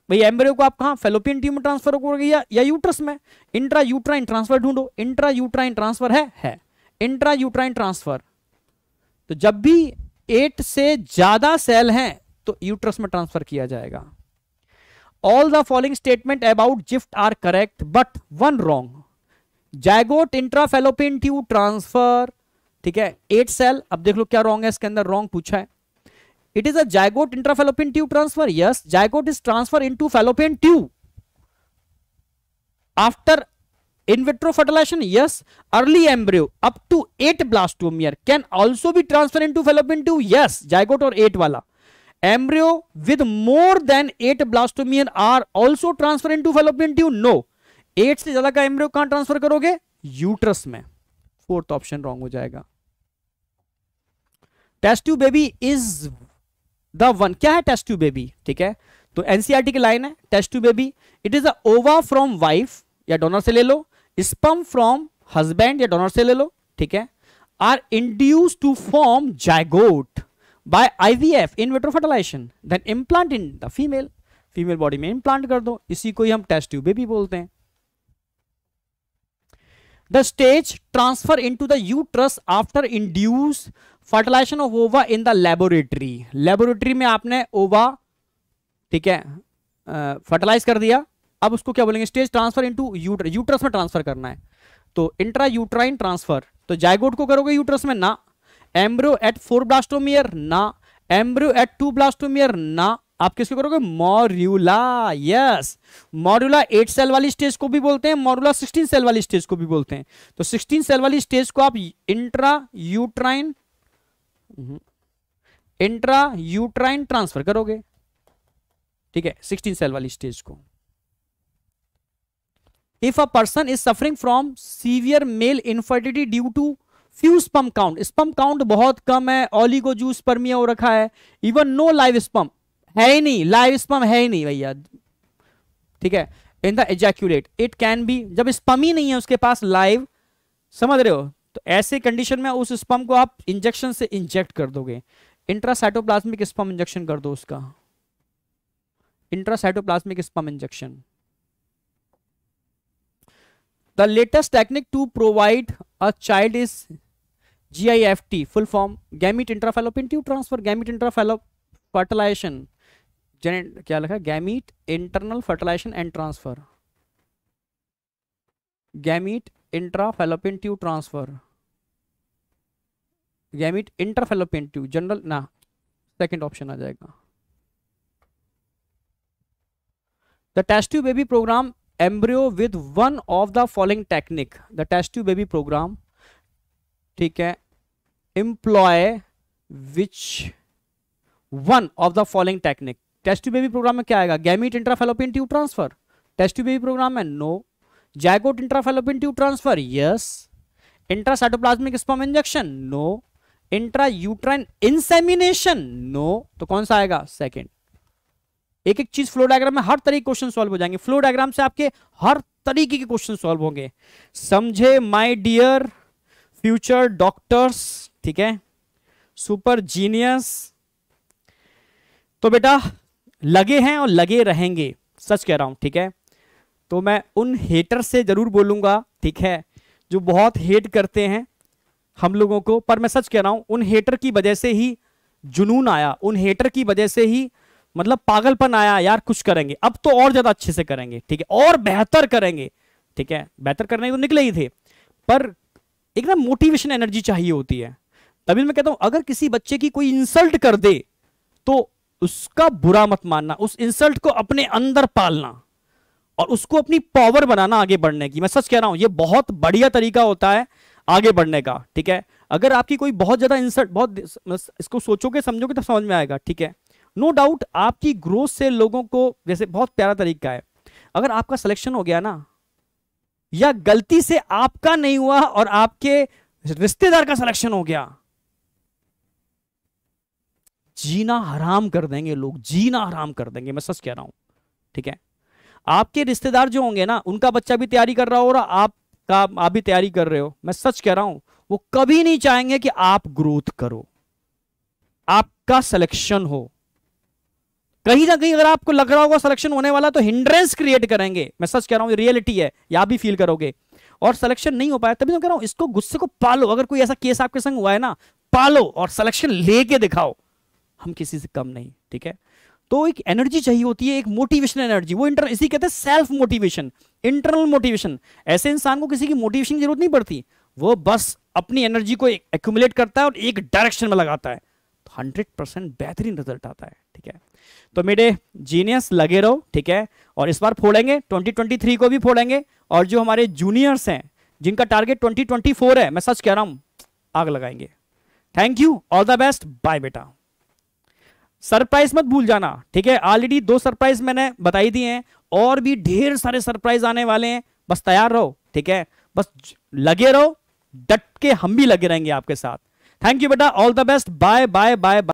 S1: भाई एम्ब्रियो को आप कहा फेलोपियन ट्यूब में ट्रांसफर करोगे या, या यूट्रस में इंट्रा यूट्राइन ट्रांसफर ढूंढो इंट्रा यूट्राइन ट्रांसफर है है इंट्रा यूट्राइन ट्रांसफर तो जब भी एट से ज्यादा सेल हैं तो यूट्रस में ट्रांसफर किया जाएगा all the following statement about GIFT are correct but one wrong zygote intrafallopian tube transfer ठीक है एट सेल अब देख लो क्या रॉन्ग है इसके अंदर रॉन्ग पूछा है it is at intrafallopian tube transfer yes zygote is transfer in into fallopian tube after in vitro fertilization yes early embryo up to eight blastomere can also be transfer in into fallopian tube yes zygote और eight वाला embryo with more than eight blastomere are also transfer in into fallopian tube no eight से ज्यादा का embryo कहां transfer करोगे uterus में fourth option wrong हो जाएगा test tube baby is the one क्या है टेस्ट्यू बेबी ठीक है तो एनसीआरटी e की लाइन है test tube baby it is a ova from wife या डोनर से ले लो स्पम फ्रॉम हस्बैंड या डोनर से ले लो ठीक है are induce to form zygote by IVF in vitro fertilization then implant in the female female body में इम्प्लांट कर दो इसी को ही हम टेस्ट ट्यूब बेबी बोलते हैं the stage transfer in to the uterus after induce fertilization of ova in the laboratory laboratory में आपने ओवा ठीक है फर्टिलाइज कर दिया अब उसको क्या बोलेंगे स्टेज ट्रांसफर इंटू यूटर यूट्रस में ट्रांसफर करना है तो इंट्रा यूट्राइन ट्रांसफर तो जायगोट को करोगे यूट्रस में ना एम्ब्रो एट फोर ब्लास्टोमियर ना एम्ब्रो एट टू ब्लास्टोमियर ना आप किसको करोगे morula yes morula eight cell वाली स्टेज को भी बोलते हैं मॉर्यूला सिक्सटीन सेल वाली स्टेज को भी बोलते हैं तो सिक्सटीन सेल वाली स्टेज को आप intra uterine intra uterine transfer करोगे ठीक है सिक्सटीन सेल वाली स्टेज को if a person is suffering from severe male infertility due to few sperm count sperm count बहुत कम है जूस परमिया हो रखा है इवन नो लाइव स्पम है ही नहीं लाइव स्पम है ही नहीं भैया ठीक है in the ejaculate it can be जब स्पम ही नहीं है उसके पास लाइव समझ रहे हो तो ऐसे कंडीशन में उस स्पम को आप इंजेक्शन से इंजेक्ट कर दोगे इंट्रासाइटोप्लाज्मिक स्पम इंजेक्शन कर दो उसका intracytoplasmic sperm injection the latest technique to provide a child is GIFT full form gamete intrafallopian tube transfer gamete intrafallop fertilization क्या लिखा gamete internal fertilization and transfer gamete intrafallopian tube transfer gamete intrafallopian tube general ना second option आ जाएगा the test tube baby program embryo with one of the following technique the test tube baby program ठीक है employ which one of the following technique test baby program में क्या आएगा gamete intrafallopian tube transfer test baby program में no zygote intrafallopian tube transfer yes intracytoplasmic sperm injection no intra uterine insemination no तो कौन सा आएगा second एक एक चीज फ्लो डायग्राम में हर तरह के क्वेश्चन सॉल्व हो जाएंगे फ्लो डायग्राम से आपके हर तरीके के क्वेश्चन सॉल्व होंगे समझे माय डियर फ्यूचर डॉक्टर्स ठीक है सुपर जीनियस तो बेटा लगे हैं और लगे रहेंगे सच कह रहा हूं ठीक है तो मैं उन हेटर से जरूर बोलूंगा ठीक है जो बहुत हेट करते हैं हम लोगों को पर मैं सच कह रहा हूं उन हेटर की वजह से ही जुनून आया उन हेटर की वजह से ही मतलब पागलपन आया यार कुछ करेंगे अब तो और ज्यादा अच्छे से करेंगे ठीक है और बेहतर करेंगे ठीक है बेहतर करने तो निकले ही थे पर एकदम मोटिवेशन एनर्जी चाहिए होती है तभी मैं कहता हूं अगर किसी बच्चे की कोई इंसल्ट कर दे तो उसका बुरा मत मानना उस इंसल्ट को अपने अंदर पालना और उसको अपनी पावर बनाना आगे बढ़ने की मैं सच कह रहा हूं ये बहुत बढ़िया तरीका होता है आगे बढ़ने का ठीक है अगर आपकी कोई बहुत ज्यादा इंसल्ट बहुत मतलब इसको सोचोगे समझोगे तो समझ में आएगा ठीक है नो डाउट आपकी ग्रोथ से लोगों को जैसे बहुत प्यारा तरीका है अगर आपका सिलेक्शन हो गया ना या गलती से आपका नहीं हुआ और आपके रिश्तेदार का सिलेक्शन हो गया जीना हराम कर देंगे लोग जीना हराम कर देंगे मैं सच कह रहा हूं ठीक है आपके रिश्तेदार जो होंगे ना उनका बच्चा भी तैयारी कर रहा हो और आपका आप भी तैयारी कर रहे हो मैं सच कह रहा हूं वो कभी नहीं चाहेंगे कि आप ग्रोथ करो आपका सिलेक्शन हो कहीं ना कहीं अगर आपको लग रहा होगा सिलेक्शन होने वाला तो हिंड्रेंस क्रिएट करेंगे मैं सच कह रहा हूँ रियलिटी है या भी फील करोगे और सिलेक्शन नहीं हो पाया तभी तो कह रहा हूँ इसको गुस्से को पालो अगर कोई ऐसा केस आपके संग हुआ है ना पालो और सिलेक्शन लेके दिखाओ हम किसी से कम नहीं ठीक है तो एक एनर्जी चाहिए होती है एक मोटिवेशनल एनर्जी वो इंटर इसी कहते हैं सेल्फ मोटिवेशन इंटरनल मोटिवेशन ऐसे इंसान को किसी की मोटिवेशन की जरूरत नहीं पड़ती वो बस अपनी एनर्जी को एक्यूमुलेट करता है और एक डायरेक्शन में लगाता है तो हंड्रेड परसेंट बेहतरीन रिजल्ट आता है ठीक है तो मेरे जीनियस लगे रहो ठीक है और इस बार फोड़ेंगे 2023 को भी फोड़ेंगे और जो हमारे जूनियर्स हैं जिनका टारगेट 2024 है मैं सच कह रहा हूं आग लगाएंगे thank you all the best bye बेटा सरप्राइज मत भूल जाना ठीक है ऑलरेडी दो सरप्राइज मैंने बताई दिए हैं और भी ढेर सारे सरप्राइज आने वाले हैं बस तैयार रहो ठीक है बस लगे रहो डट के हम भी लगे रहेंगे आपके साथ थैंक यू बेटा all the best bye bye bye